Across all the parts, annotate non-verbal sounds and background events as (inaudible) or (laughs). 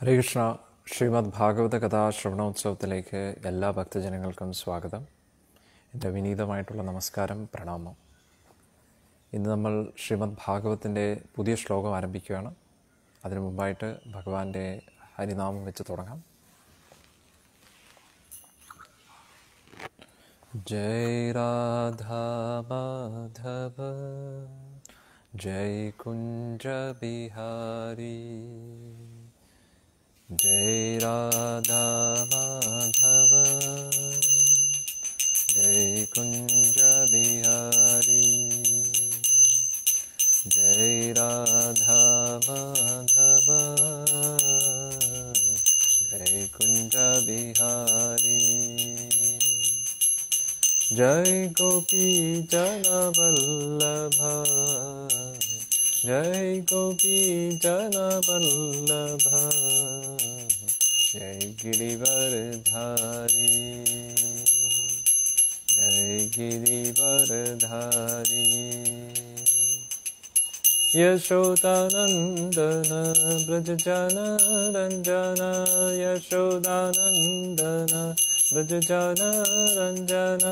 ഹരേ കൃഷ്ണ ശ്രീമദ് ഭാഗവത കഥാ ശ്രവണോത്സവത്തിലേക്ക് എല്ലാ ഭക്തജനങ്ങൾക്കും സ്വാഗതം എൻ്റെ വിനീതമായിട്ടുള്ള നമസ്കാരം പ്രണാമം ഇന്ന് നമ്മൾ ശ്രീമദ് ഭാഗവത്തിൻ്റെ പുതിയ ശ്ലോകം ആരംഭിക്കുകയാണ് അതിനു മുമ്പായിട്ട് ഭഗവാന്റെ ഹരിനാമം വെച്ച് തുടങ്ങാം ജയ് രാധാ മാധവ ജയ് जय राधा माधव जय कुञ्ज बिहारी जय राधा माधव जय कुञ्ज बिहारी जय गोकी जनवल्लभा জয় গোপী জনবল্লভ জয় গিরিবর ধারি জয় গিরিবর ধারি यशोदानन्दन व्रजजन रञ्जन यशोदानन्दन व्रजजन रञ्जन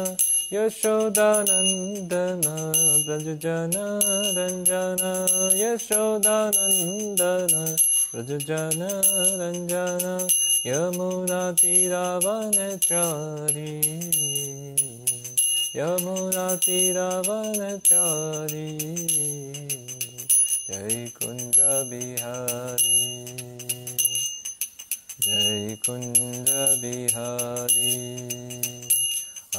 यशोदानन्दना व्रजजना रञ्जना यशोदानन्दना व्रजजना रञ्जना यमुनातिरावनचारी यमुनातिरावनचारी जय कुञ्ज बिहारी जय कुञ्ज बिहारी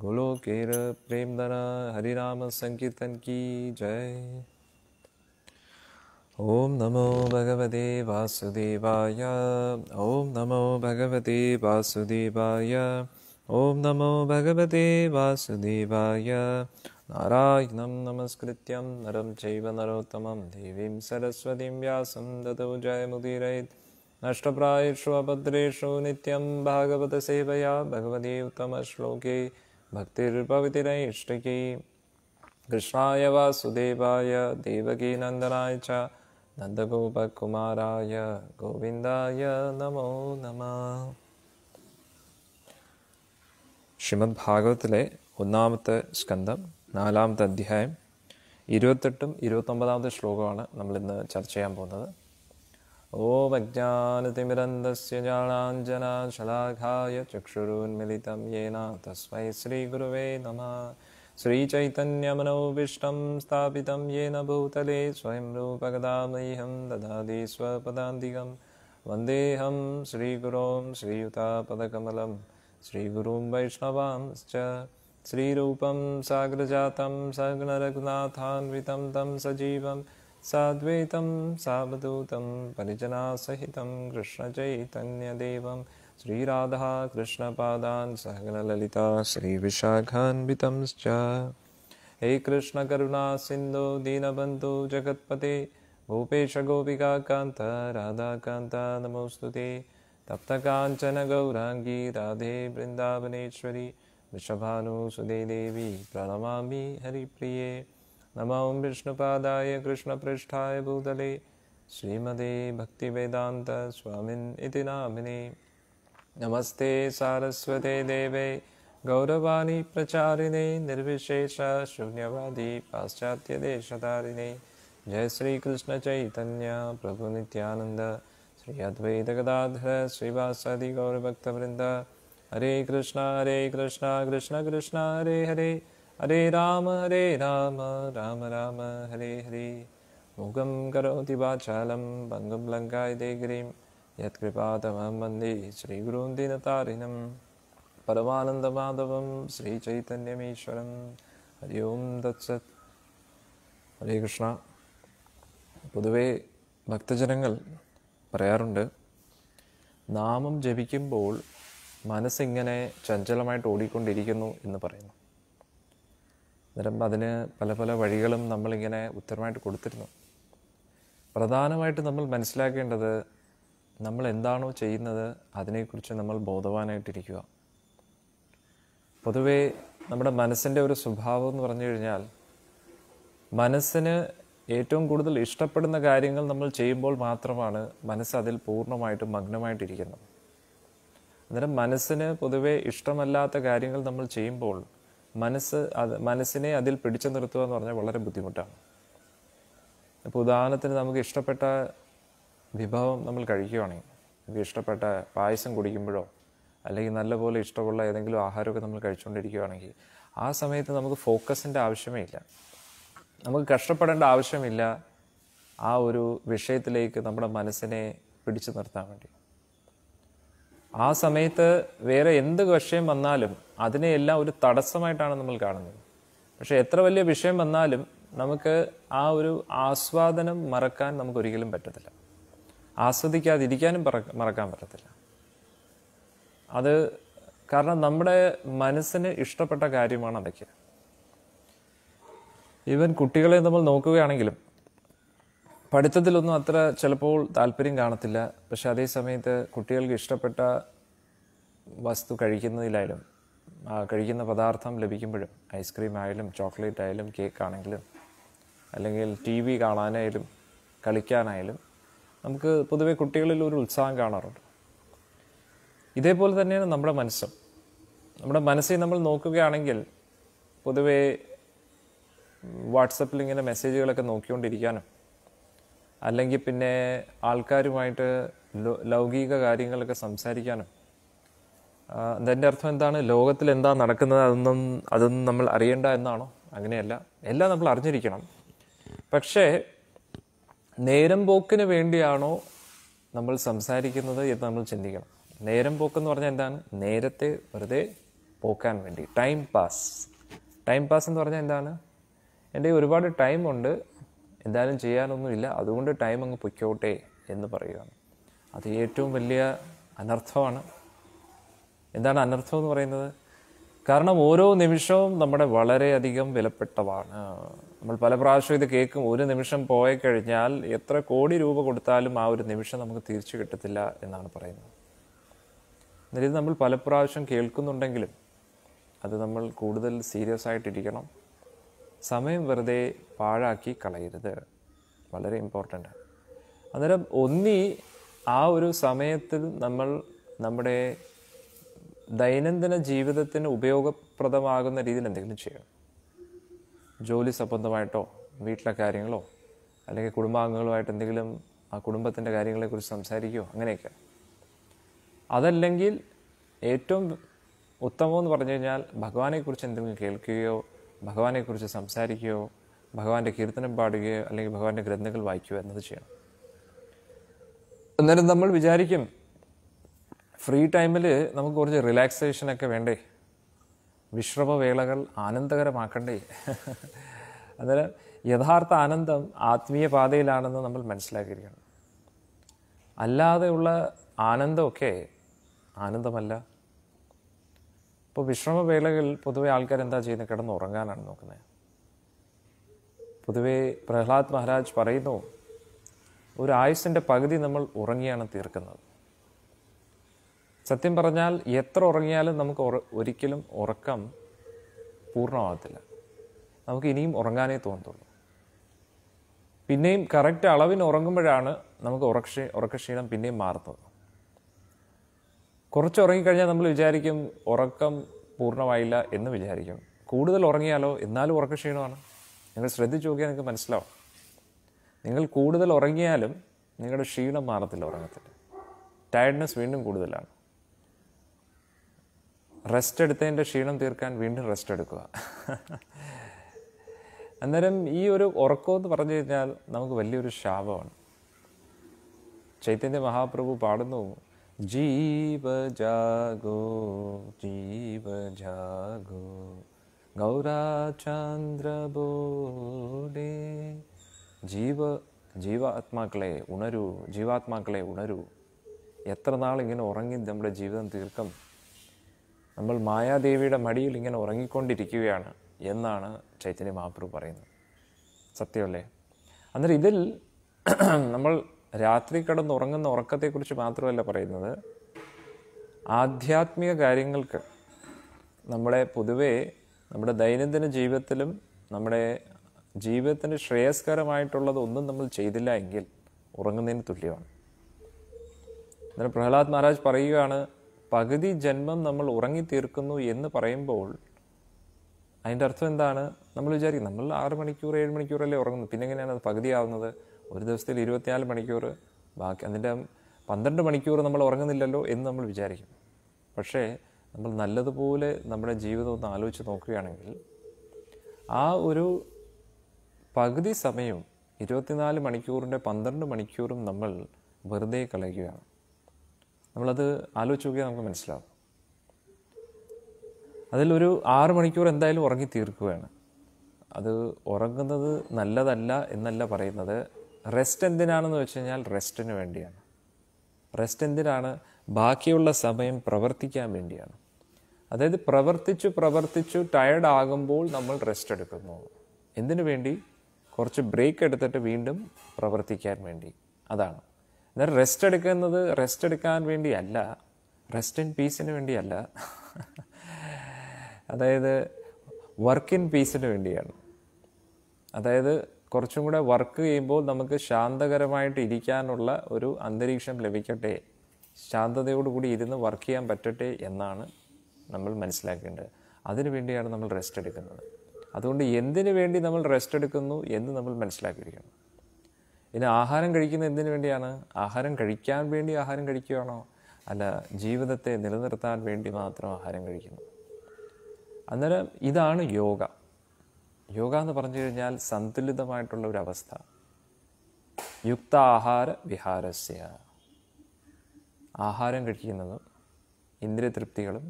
गोलोकेर प्रेम धरा हरिराम संकीर्तन की जय ओम नमो भगवते वासुदेवाय ओम नमो भगवते वासुदेवाय ओम नमो भगवते वासुदेवाय नारायणं नमस्कृत्यं नरं चैव नरोत्तमं देवीं सरस्वतीं व्यासं ददौ जयमुदीरयेत् नष्टप्रायेषु अभद्रेषु नित्यं भागवतसेवया भगवते उत्तमश्लोके ഭക്തിർഭവിതിരൈഷ്ടകി കൃഷ്ണായ വാസുദേവായ ദേവകീനന്ദനായ ച നന്ദഗോപകുമാരായ ഗോവിന്ദായ നമോ നമ ശ്രീമദ് ഭാഗവത്തിലെ ഒന്നാമത്തെ സ്കന്ധം നാലാമത്തെ അധ്യായം ഇരുപത്തെട്ടും ഇരുപത്തൊമ്പതാമത്തെ ശ്ലോകമാണ് നമ്മൾ ഇന്ന് ചർച്ച ചെയ്യാൻ പോകുന്നത് ओमज्ञानतिमिरन्दस्य जाणाञ्जनाशलाघाय चक्षुरुन्मिलितं येन तस्मै श्रीगुरुवे नमः श्रीचैतन्यमनोभीष्टं स्थापितं येन भूतले स्वयं रूपगदामह्यं ददाति स्वपदान्तिकं वन्देऽहं श्रीगुरों श्रीयुतापदकमलं श्रीगुरुं वैष्णवांश्च श्रीरूपं साग्रजातं सग्नरघुनाथान्वितं तं सजीवम् साद्वैतं सावधूतं परिजनासहितं कृष्णचैतन्यदेवं श्रीराधा कृष्णपादान् सहगणललिता श्रीविशाखान्वितंश्च हे कृष्णकरुणा सिन्धो दीनबन्धो जगत्पते भूपेशगोपिकान्त राधाकान्त नमोऽस्तु ते तप्तकाञ्चनगौराङ्गी राधे वृन्दावनेश्वरी वृषभानुसुदे देवी प्रणमामि हरिप्रिये नमो विष्णुपादाय कृष्णपृष्ठाय भूतले श्रीमदे भक्तिवेदान्तस्वामिन् इति नामिनि नमस्ते सारस्वते देवे गौरवाणी प्रचारिणे निर्विशेष शून्यवादी पाश्चात्यदेशतारिणे जय श्रीकृष्णचैतन्य प्रभुनित्यानन्द श्री अद्वैतगदाधर श्रीवासदिगौरभक्तवृन्द हरे कृष्ण हरे कृष्ण कृष्ण कृष्ण हरे हरे ഹരേ രാമ ഹരേ രാമ രാമ രാമ ഹരേ ഹരേ മൂകം കരോതി വാചാലം ഭംഗം ലങ്കായ ദേഗിരിം യത്കൃപാതമം വന്ദേ ശ്രീഗുരും ദീനതാരിണം പരമാനന്ദമാധവം ശ്രീചൈതന്യമീശ്വരം ഹരി ഓം തത്സത് ഹരേ കൃഷ്ണ പൊതുവേ ഭക്തജനങ്ങൾ പറയാറുണ്ട് നാമം ജപിക്കുമ്പോൾ മനസ്സിങ്ങനെ ചഞ്ചലമായിട്ട് ഓടിക്കൊണ്ടിരിക്കുന്നു എന്ന് പറയുന്നു അന്നേരം അതിന് പല പല വഴികളും നമ്മളിങ്ങനെ ഉത്തരമായിട്ട് കൊടുത്തിരുന്നു പ്രധാനമായിട്ട് നമ്മൾ മനസ്സിലാക്കേണ്ടത് നമ്മൾ എന്താണോ ചെയ്യുന്നത് അതിനെക്കുറിച്ച് നമ്മൾ ബോധവാനായിട്ടിരിക്കുക പൊതുവേ നമ്മുടെ മനസ്സിൻ്റെ ഒരു സ്വഭാവം എന്ന് പറഞ്ഞു കഴിഞ്ഞാൽ മനസ്സിന് ഏറ്റവും കൂടുതൽ ഇഷ്ടപ്പെടുന്ന കാര്യങ്ങൾ നമ്മൾ ചെയ്യുമ്പോൾ മാത്രമാണ് മനസ്സ് അതിൽ പൂർണ്ണമായിട്ടും മഗ്നമായിട്ടിരിക്കുന്നത് അന്നേരം മനസ്സിന് പൊതുവേ ഇഷ്ടമല്ലാത്ത കാര്യങ്ങൾ നമ്മൾ ചെയ്യുമ്പോൾ മനസ്സ് അത് മനസ്സിനെ അതിൽ പിടിച്ചു നിർത്തുക എന്ന് പറഞ്ഞാൽ വളരെ ബുദ്ധിമുട്ടാണ് അപ്പോൾ ഉദാഹരണത്തിന് നമുക്ക് ഇഷ്ടപ്പെട്ട വിഭവം നമ്മൾ കഴിക്കുകയാണെങ്കിൽ നമുക്ക് ഇഷ്ടപ്പെട്ട പായസം കുടിക്കുമ്പോഴോ അല്ലെങ്കിൽ നല്ലപോലെ ഇഷ്ടമുള്ള ഏതെങ്കിലും ആഹാരമൊക്കെ നമ്മൾ കഴിച്ചുകൊണ്ടിരിക്കുകയാണെങ്കിൽ ആ സമയത്ത് നമുക്ക് ഫോക്കസിൻ്റെ ആവശ്യമേ ഇല്ല നമുക്ക് കഷ്ടപ്പെടേണ്ട ആവശ്യമില്ല ആ ഒരു വിഷയത്തിലേക്ക് നമ്മുടെ മനസ്സിനെ പിടിച്ചു നിർത്താൻ വേണ്ടി ആ സമയത്ത് വേറെ എന്ത് വിഷയം വന്നാലും അതിനെയെല്ലാം ഒരു തടസ്സമായിട്ടാണ് നമ്മൾ കാണുന്നത് പക്ഷേ എത്ര വലിയ വിഷയം വന്നാലും നമുക്ക് ആ ഒരു ആസ്വാദനം മറക്കാൻ നമുക്ക് ഒരിക്കലും പറ്റത്തില്ല ആസ്വദിക്കാതിരിക്കാനും മറക്കാൻ പറ്റത്തില്ല അത് കാരണം നമ്മുടെ മനസ്സിന് ഇഷ്ടപ്പെട്ട കാര്യമാണ് അതൊക്കെ ഈവൻ കുട്ടികളെ നമ്മൾ നോക്കുകയാണെങ്കിലും പഠിത്തത്തിലൊന്നും അത്ര ചിലപ്പോൾ താല്പര്യം കാണത്തില്ല പക്ഷെ അതേ സമയത്ത് കുട്ടികൾക്ക് ഇഷ്ടപ്പെട്ട വസ്തു കഴിക്കുന്നതിലായാലും കഴിക്കുന്ന പദാർത്ഥം ലഭിക്കുമ്പോഴും ഐസ്ക്രീം ആയാലും ചോക്ലേറ്റ് ആയാലും കേക്ക് ആണെങ്കിലും അല്ലെങ്കിൽ ടി വി കാണാനായാലും കളിക്കാനായാലും നമുക്ക് പൊതുവേ കുട്ടികളിൽ ഒരു ഉത്സാഹം കാണാറുണ്ട് ഇതേപോലെ തന്നെയാണ് നമ്മുടെ മനസ്സും നമ്മുടെ മനസ്സിൽ നമ്മൾ നോക്കുകയാണെങ്കിൽ പൊതുവേ വാട്സപ്പിൽ ഇങ്ങനെ മെസ്സേജുകളൊക്കെ നോക്കിക്കൊണ്ടിരിക്കാനും അല്ലെങ്കിൽ പിന്നെ ആൾക്കാരുമായിട്ട് ലൗകിക കാര്യങ്ങളൊക്കെ സംസാരിക്കാനും അതിൻ്റെ അർത്ഥം എന്താണ് ലോകത്തിൽ എന്താ നടക്കുന്നത് അതൊന്നും അതൊന്നും നമ്മൾ അറിയണ്ട എന്നാണോ അങ്ങനെയല്ല എല്ലാം നമ്മൾ അറിഞ്ഞിരിക്കണം പക്ഷേ നേരം പോക്കിന് വേണ്ടിയാണോ നമ്മൾ സംസാരിക്കുന്നത് എന്ന് നമ്മൾ ചിന്തിക്കണം നേരം പോക്കെന്ന് പറഞ്ഞാൽ എന്താണ് നേരത്തെ വെറുതെ പോക്കാൻ വേണ്ടി ടൈം പാസ് ടൈം പാസ് എന്ന് പറഞ്ഞാൽ എന്താണ് എൻ്റെ ഒരുപാട് ടൈം ഉണ്ട് എന്തായാലും ചെയ്യാനൊന്നുമില്ല അതുകൊണ്ട് ടൈം അങ്ങ് പൊയ്ക്കോട്ടെ എന്ന് പറയുകയാണ് അത് ഏറ്റവും വലിയ അനർത്ഥമാണ് എന്താണ് അനർത്ഥം എന്ന് പറയുന്നത് കാരണം ഓരോ നിമിഷവും നമ്മുടെ വളരെയധികം വിലപ്പെട്ടതാണ് നമ്മൾ പല പ്രാവശ്യം ഇത് കേൾക്കും ഒരു നിമിഷം പോയി കഴിഞ്ഞാൽ എത്ര കോടി രൂപ കൊടുത്താലും ആ ഒരു നിമിഷം നമുക്ക് തിരിച്ചു കിട്ടത്തില്ല എന്നാണ് പറയുന്നത് എന്നിട്ട് നമ്മൾ പല പ്രാവശ്യം കേൾക്കുന്നുണ്ടെങ്കിലും അത് നമ്മൾ കൂടുതൽ സീരിയസ് ആയിട്ടിരിക്കണം സമയം വെറുതെ പാഴാക്കി കളയരുത് വളരെ ഇമ്പോർട്ടൻ്റ് ആണ് അന്നേരം ഒന്നി ആ ഒരു സമയത്തിൽ നമ്മൾ നമ്മുടെ ദൈനംദിന ജീവിതത്തിന് ഉപയോഗപ്രദമാകുന്ന രീതിയിൽ എന്തെങ്കിലും ചെയ്യണം ജോലി സംബന്ധമായിട്ടോ വീട്ടിലെ കാര്യങ്ങളോ അല്ലെങ്കിൽ കുടുംബാംഗങ്ങളുമായിട്ട് എന്തെങ്കിലും ആ കുടുംബത്തിൻ്റെ കാര്യങ്ങളെക്കുറിച്ച് സംസാരിക്കുകയോ അങ്ങനെയൊക്കെ അതല്ലെങ്കിൽ ഏറ്റവും ഉത്തമമെന്ന് എന്ന് പറഞ്ഞു കഴിഞ്ഞാൽ ഭഗവാനെക്കുറിച്ച് എന്തെങ്കിലും കേൾക്കുകയോ ഭഗവാനെക്കുറിച്ച് സംസാരിക്കുകയോ ഭഗവാന്റെ കീർത്തനം പാടുകയോ അല്ലെങ്കിൽ ഭഗവാന്റെ ഗ്രന്ഥങ്ങൾ വായിക്കുകയോ എന്നത് ചെയ്യണം അന്നേരം നമ്മൾ വിചാരിക്കും ഫ്രീ ടൈമിൽ നമുക്ക് കുറച്ച് റിലാക്സേഷനൊക്കെ വേണ്ടേ വിശ്രമവേളകൾ ആനന്ദകരമാക്കണ്ടേ അന്നേരം യഥാർത്ഥ ആനന്ദം ആത്മീയ പാതയിലാണെന്ന് നമ്മൾ മനസ്സിലാക്കിയിരിക്കണം അല്ലാതെയുള്ള ആനന്ദമൊക്കെ ആനന്ദമല്ല ഇപ്പോൾ വിശ്രമവേളകളിൽ പൊതുവെ ആൾക്കാർ എന്താ ചെയ്യുന്നത് കിടന്നുറങ്ങാനാണ് നോക്കുന്നത് പൊതുവേ പ്രഹ്ലാദ് മഹാരാജ് പറയുന്നു ഒരു ആയുസിൻ്റെ പകുതി നമ്മൾ ഉറങ്ങിയാണ് തീർക്കുന്നത് സത്യം പറഞ്ഞാൽ എത്ര ഉറങ്ങിയാലും നമുക്ക് ഒരിക്കലും ഉറക്കം പൂർണ്ണമാകത്തില്ല നമുക്ക് ഇനിയും ഉറങ്ങാനേ തോന്നത്തുള്ളൂ പിന്നെയും കറക്റ്റ് അളവിന് ഉറങ്ങുമ്പോഴാണ് നമുക്ക് ഉറക്ഷ ഉറക്കക്ഷീണം പിന്നെയും മാറുന്നത് കുറച്ച് ഉറങ്ങിക്കഴിഞ്ഞാൽ നമ്മൾ വിചാരിക്കും ഉറക്കം പൂർണ്ണമായില്ല എന്ന് വിചാരിക്കും കൂടുതൽ ഉറങ്ങിയാലോ എന്നാലും ഉറക്ക ക്ഷീണമാണ് നിങ്ങൾ ശ്രദ്ധിച്ചു നോക്കിയാൽ നിങ്ങൾക്ക് മനസ്സിലാവും നിങ്ങൾ കൂടുതൽ ഉറങ്ങിയാലും നിങ്ങളുടെ ക്ഷീണം മാറത്തില്ല ഉറങ്ങത്തിൽ ടയർഡ്നെസ് വീണ്ടും കൂടുതലാണ് റെസ്റ്റ് എടുത്തതിൻ്റെ ക്ഷീണം തീർക്കാൻ വീണ്ടും റെസ്റ്റ് എടുക്കുക അന്നേരം ഈ ഒരു ഉറക്കം എന്ന് പറഞ്ഞു കഴിഞ്ഞാൽ നമുക്ക് വലിയൊരു ശാപമാണ് ചൈതന്യ മഹാപ്രഭു പാടുന്നു ജീവ जागो जीव जागो ഗൗരാചാന്ദ്രബോധേ ജീവ ജീവാത്മാക്കളെ ഉണരൂ ജീവാത്മാക്കളെ ഉണരൂ എത്ര നാൾ ഇങ്ങനെ ഉറങ്ങി നമ്മുടെ ജീവിതം തീർക്കും നമ്മൾ മായാദേവിയുടെ മടിയിൽ ഇങ്ങനെ ഉറങ്ങിക്കൊണ്ടിരിക്കുകയാണ് എന്നാണ് ചൈതന്യ മഹാപ്രഭു പറയുന്നത് സത്യമല്ലേ അന്നേരം ഇതിൽ നമ്മൾ രാത്രി കിടന്നുറങ്ങുന്ന ഉറക്കത്തെക്കുറിച്ച് മാത്രമല്ല പറയുന്നത് ആധ്യാത്മിക കാര്യങ്ങൾക്ക് നമ്മളെ പൊതുവേ നമ്മുടെ ദൈനംദിന ജീവിതത്തിലും നമ്മുടെ ജീവിതത്തിന് ശ്രേയസ്കരമായിട്ടുള്ളത് ഒന്നും നമ്മൾ ചെയ്തില്ല എങ്കിൽ ഉറങ്ങുന്നതിന് തുല്യമാണ് എന്നിട്ട് പ്രഹ്ലാദ് മഹാരാജ് പറയുകയാണ് പകുതി ജന്മം നമ്മൾ ഉറങ്ങിത്തീർക്കുന്നു എന്ന് പറയുമ്പോൾ അതിൻ്റെ അർത്ഥം എന്താണ് നമ്മൾ വിചാരിക്കും നമ്മൾ ആറ് മണിക്കൂർ ഏഴ് മണിക്കൂറല്ലേ ഉറങ്ങുന്നത് പിന്നെ എങ്ങനെയാണ് അത് പകുതിയാവുന്നത് ഒരു ദിവസത്തിൽ ഇരുപത്തിനാല് മണിക്കൂർ ബാക്കി അതിൻ്റെ പന്ത്രണ്ട് മണിക്കൂർ നമ്മൾ ഉറങ്ങുന്നില്ലല്ലോ എന്ന് നമ്മൾ വിചാരിക്കും പക്ഷേ നമ്മൾ നല്ലതുപോലെ നമ്മുടെ ജീവിതം ഒന്ന് ആലോചിച്ച് നോക്കുകയാണെങ്കിൽ ആ ഒരു പകുതി സമയവും ഇരുപത്തിനാല് മണിക്കൂറിൻ്റെ പന്ത്രണ്ട് മണിക്കൂറും നമ്മൾ വെറുതെ കളയുകയാണ് നമ്മളത് ആലോചിച്ച് നോക്കിയാൽ നമുക്ക് മനസ്സിലാവും അതിലൊരു ആറ് മണിക്കൂർ എന്തായാലും ഉറങ്ങി തീർക്കുകയാണ് അത് ഉറങ്ങുന്നത് നല്ലതല്ല എന്നല്ല പറയുന്നത് റെസ്റ്റ് എന്തിനാണെന്ന് വെച്ച് കഴിഞ്ഞാൽ റെസ്റ്റിന് വേണ്ടിയാണ് റെസ്റ്റ് എന്തിനാണ് ബാക്കിയുള്ള സമയം പ്രവർത്തിക്കാൻ വേണ്ടിയാണ് അതായത് പ്രവർത്തിച്ചു പ്രവർത്തിച്ചു ടയർഡ് ആകുമ്പോൾ നമ്മൾ റെസ്റ്റ് എടുക്കുന്നു എന്തിനു വേണ്ടി കുറച്ച് ബ്രേക്ക് എടുത്തിട്ട് വീണ്ടും പ്രവർത്തിക്കാൻ വേണ്ടി അതാണ് എന്നാൽ റെസ്റ്റ് എടുക്കുന്നത് റെസ്റ്റ് എടുക്കാൻ വേണ്ടിയല്ല റെസ്റ്റ് ഇൻ പീസിന് വേണ്ടിയല്ല അതായത് വർക്ക് ഇൻ പീസിന് വേണ്ടിയാണ് അതായത് കുറച്ചും കൂടെ വർക്ക് ചെയ്യുമ്പോൾ നമുക്ക് ശാന്തകരമായിട്ട് ഇരിക്കാനുള്ള ഒരു അന്തരീക്ഷം ലഭിക്കട്ടെ ശാന്തതയോടുകൂടി ഇരുന്ന് വർക്ക് ചെയ്യാൻ പറ്റട്ടെ എന്നാണ് നമ്മൾ മനസ്സിലാക്കേണ്ടത് അതിനു വേണ്ടിയാണ് നമ്മൾ റെസ്റ്റ് എടുക്കുന്നത് അതുകൊണ്ട് എന്തിനു വേണ്ടി നമ്മൾ റെസ്റ്റ് എടുക്കുന്നു എന്ന് നമ്മൾ മനസ്സിലാക്കിയിരിക്കണം ഇനി ആഹാരം കഴിക്കുന്നത് എന്തിനു വേണ്ടിയാണ് ആഹാരം കഴിക്കാൻ വേണ്ടി ആഹാരം കഴിക്കുകയാണോ അല്ല ജീവിതത്തെ നിലനിർത്താൻ വേണ്ടി മാത്രം ആഹാരം കഴിക്കുന്നു അന്നേരം ഇതാണ് യോഗ യോഗ എന്ന് പറഞ്ഞു കഴിഞ്ഞാൽ സന്തുലിതമായിട്ടുള്ള ഒരു യുക്ത യുക്താഹാര വിഹാരസ്യ ആഹാരം കഴിക്കുന്നതും ഇന്ദ്രിയ തൃപ്തികളും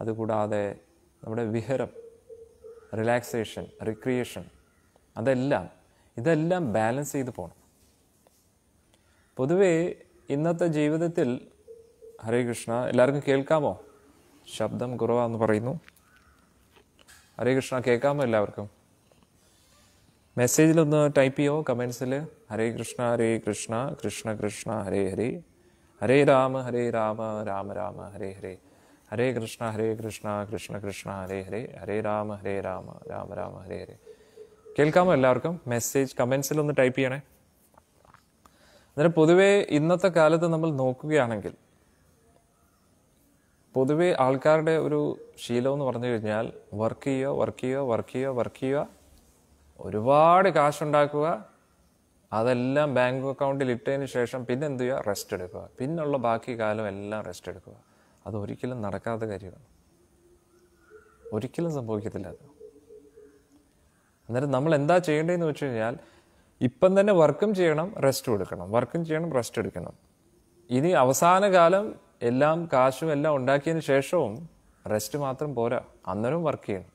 അതുകൂടാതെ നമ്മുടെ വിഹരം റിലാക്സേഷൻ റിക്രിയേഷൻ അതെല്ലാം ഇതെല്ലാം ബാലൻസ് ചെയ്ത് പോകണം പൊതുവേ ഇന്നത്തെ ജീവിതത്തിൽ ഹരേ കൃഷ്ണ എല്ലാവർക്കും കേൾക്കാമോ ശബ്ദം കുറവാന്ന് പറയുന്നു ഹരേ കൃഷ്ണ കേൾക്കാമോ എല്ലാവർക്കും മെസ്സേജിലൊന്ന് ടൈപ്പ് ചെയ്യോ കമൻസിൽ ഹരേ കൃഷ്ണ ഹരേ കൃഷ്ണ കൃഷ്ണ കൃഷ്ണ ഹരേ ഹരേ ഹരേ രാമ ഹരേ രാമ രാമ രാമ ഹരേ ഹരേ ഹരേ കൃഷ്ണ ഹരേ കൃഷ്ണ കൃഷ്ണ കൃഷ്ണ ഹരേ ഹരേ ഹരേ രാമ ഹരേ രാമ രാമ രാമ ഹരേ ഹരേ കേൾക്കാമോ എല്ലാവർക്കും മെസ്സേജ് കമൻസിൽ ഒന്ന് ടൈപ്പ് ചെയ്യണേ അന്നേരം പൊതുവേ ഇന്നത്തെ കാലത്ത് നമ്മൾ നോക്കുകയാണെങ്കിൽ പൊതുവേ ആൾക്കാരുടെ ഒരു ശീലം എന്ന് പറഞ്ഞു കഴിഞ്ഞാൽ വർക്ക് ചെയ്യുക വർക്ക് ചെയ്യുക വർക്ക് ചെയ്യുക വർക്ക് ചെയ്യുക ഒരുപാട് കാശുണ്ടാക്കുക അതെല്ലാം ബാങ്ക് അക്കൗണ്ടിൽ ഇട്ടതിന് ശേഷം പിന്നെ എന്ത് ചെയ്യുക റെസ്റ്റ് എടുക്കുക പിന്നുള്ള ബാക്കി കാലം എല്ലാം റെസ്റ്റ് എടുക്കുക അത് ഒരിക്കലും നടക്കാത്ത കാര്യമാണ് ഒരിക്കലും സംഭവിക്കത്തില്ല അത് അന്നേരം നമ്മൾ എന്താ ചെയ്യേണ്ടതെന്ന് വെച്ച് കഴിഞ്ഞാൽ ഇപ്പം തന്നെ വർക്കും ചെയ്യണം റെസ്റ്റ് എടുക്കണം വർക്കും ചെയ്യണം റെസ്റ്റ് എടുക്കണം ഇനി അവസാന കാലം എല്ലാം കാശും എല്ലാം ഉണ്ടാക്കിയതിന് ശേഷവും റെസ്റ്റ് മാത്രം പോരാ അന്നേരം വർക്ക് ചെയ്യണം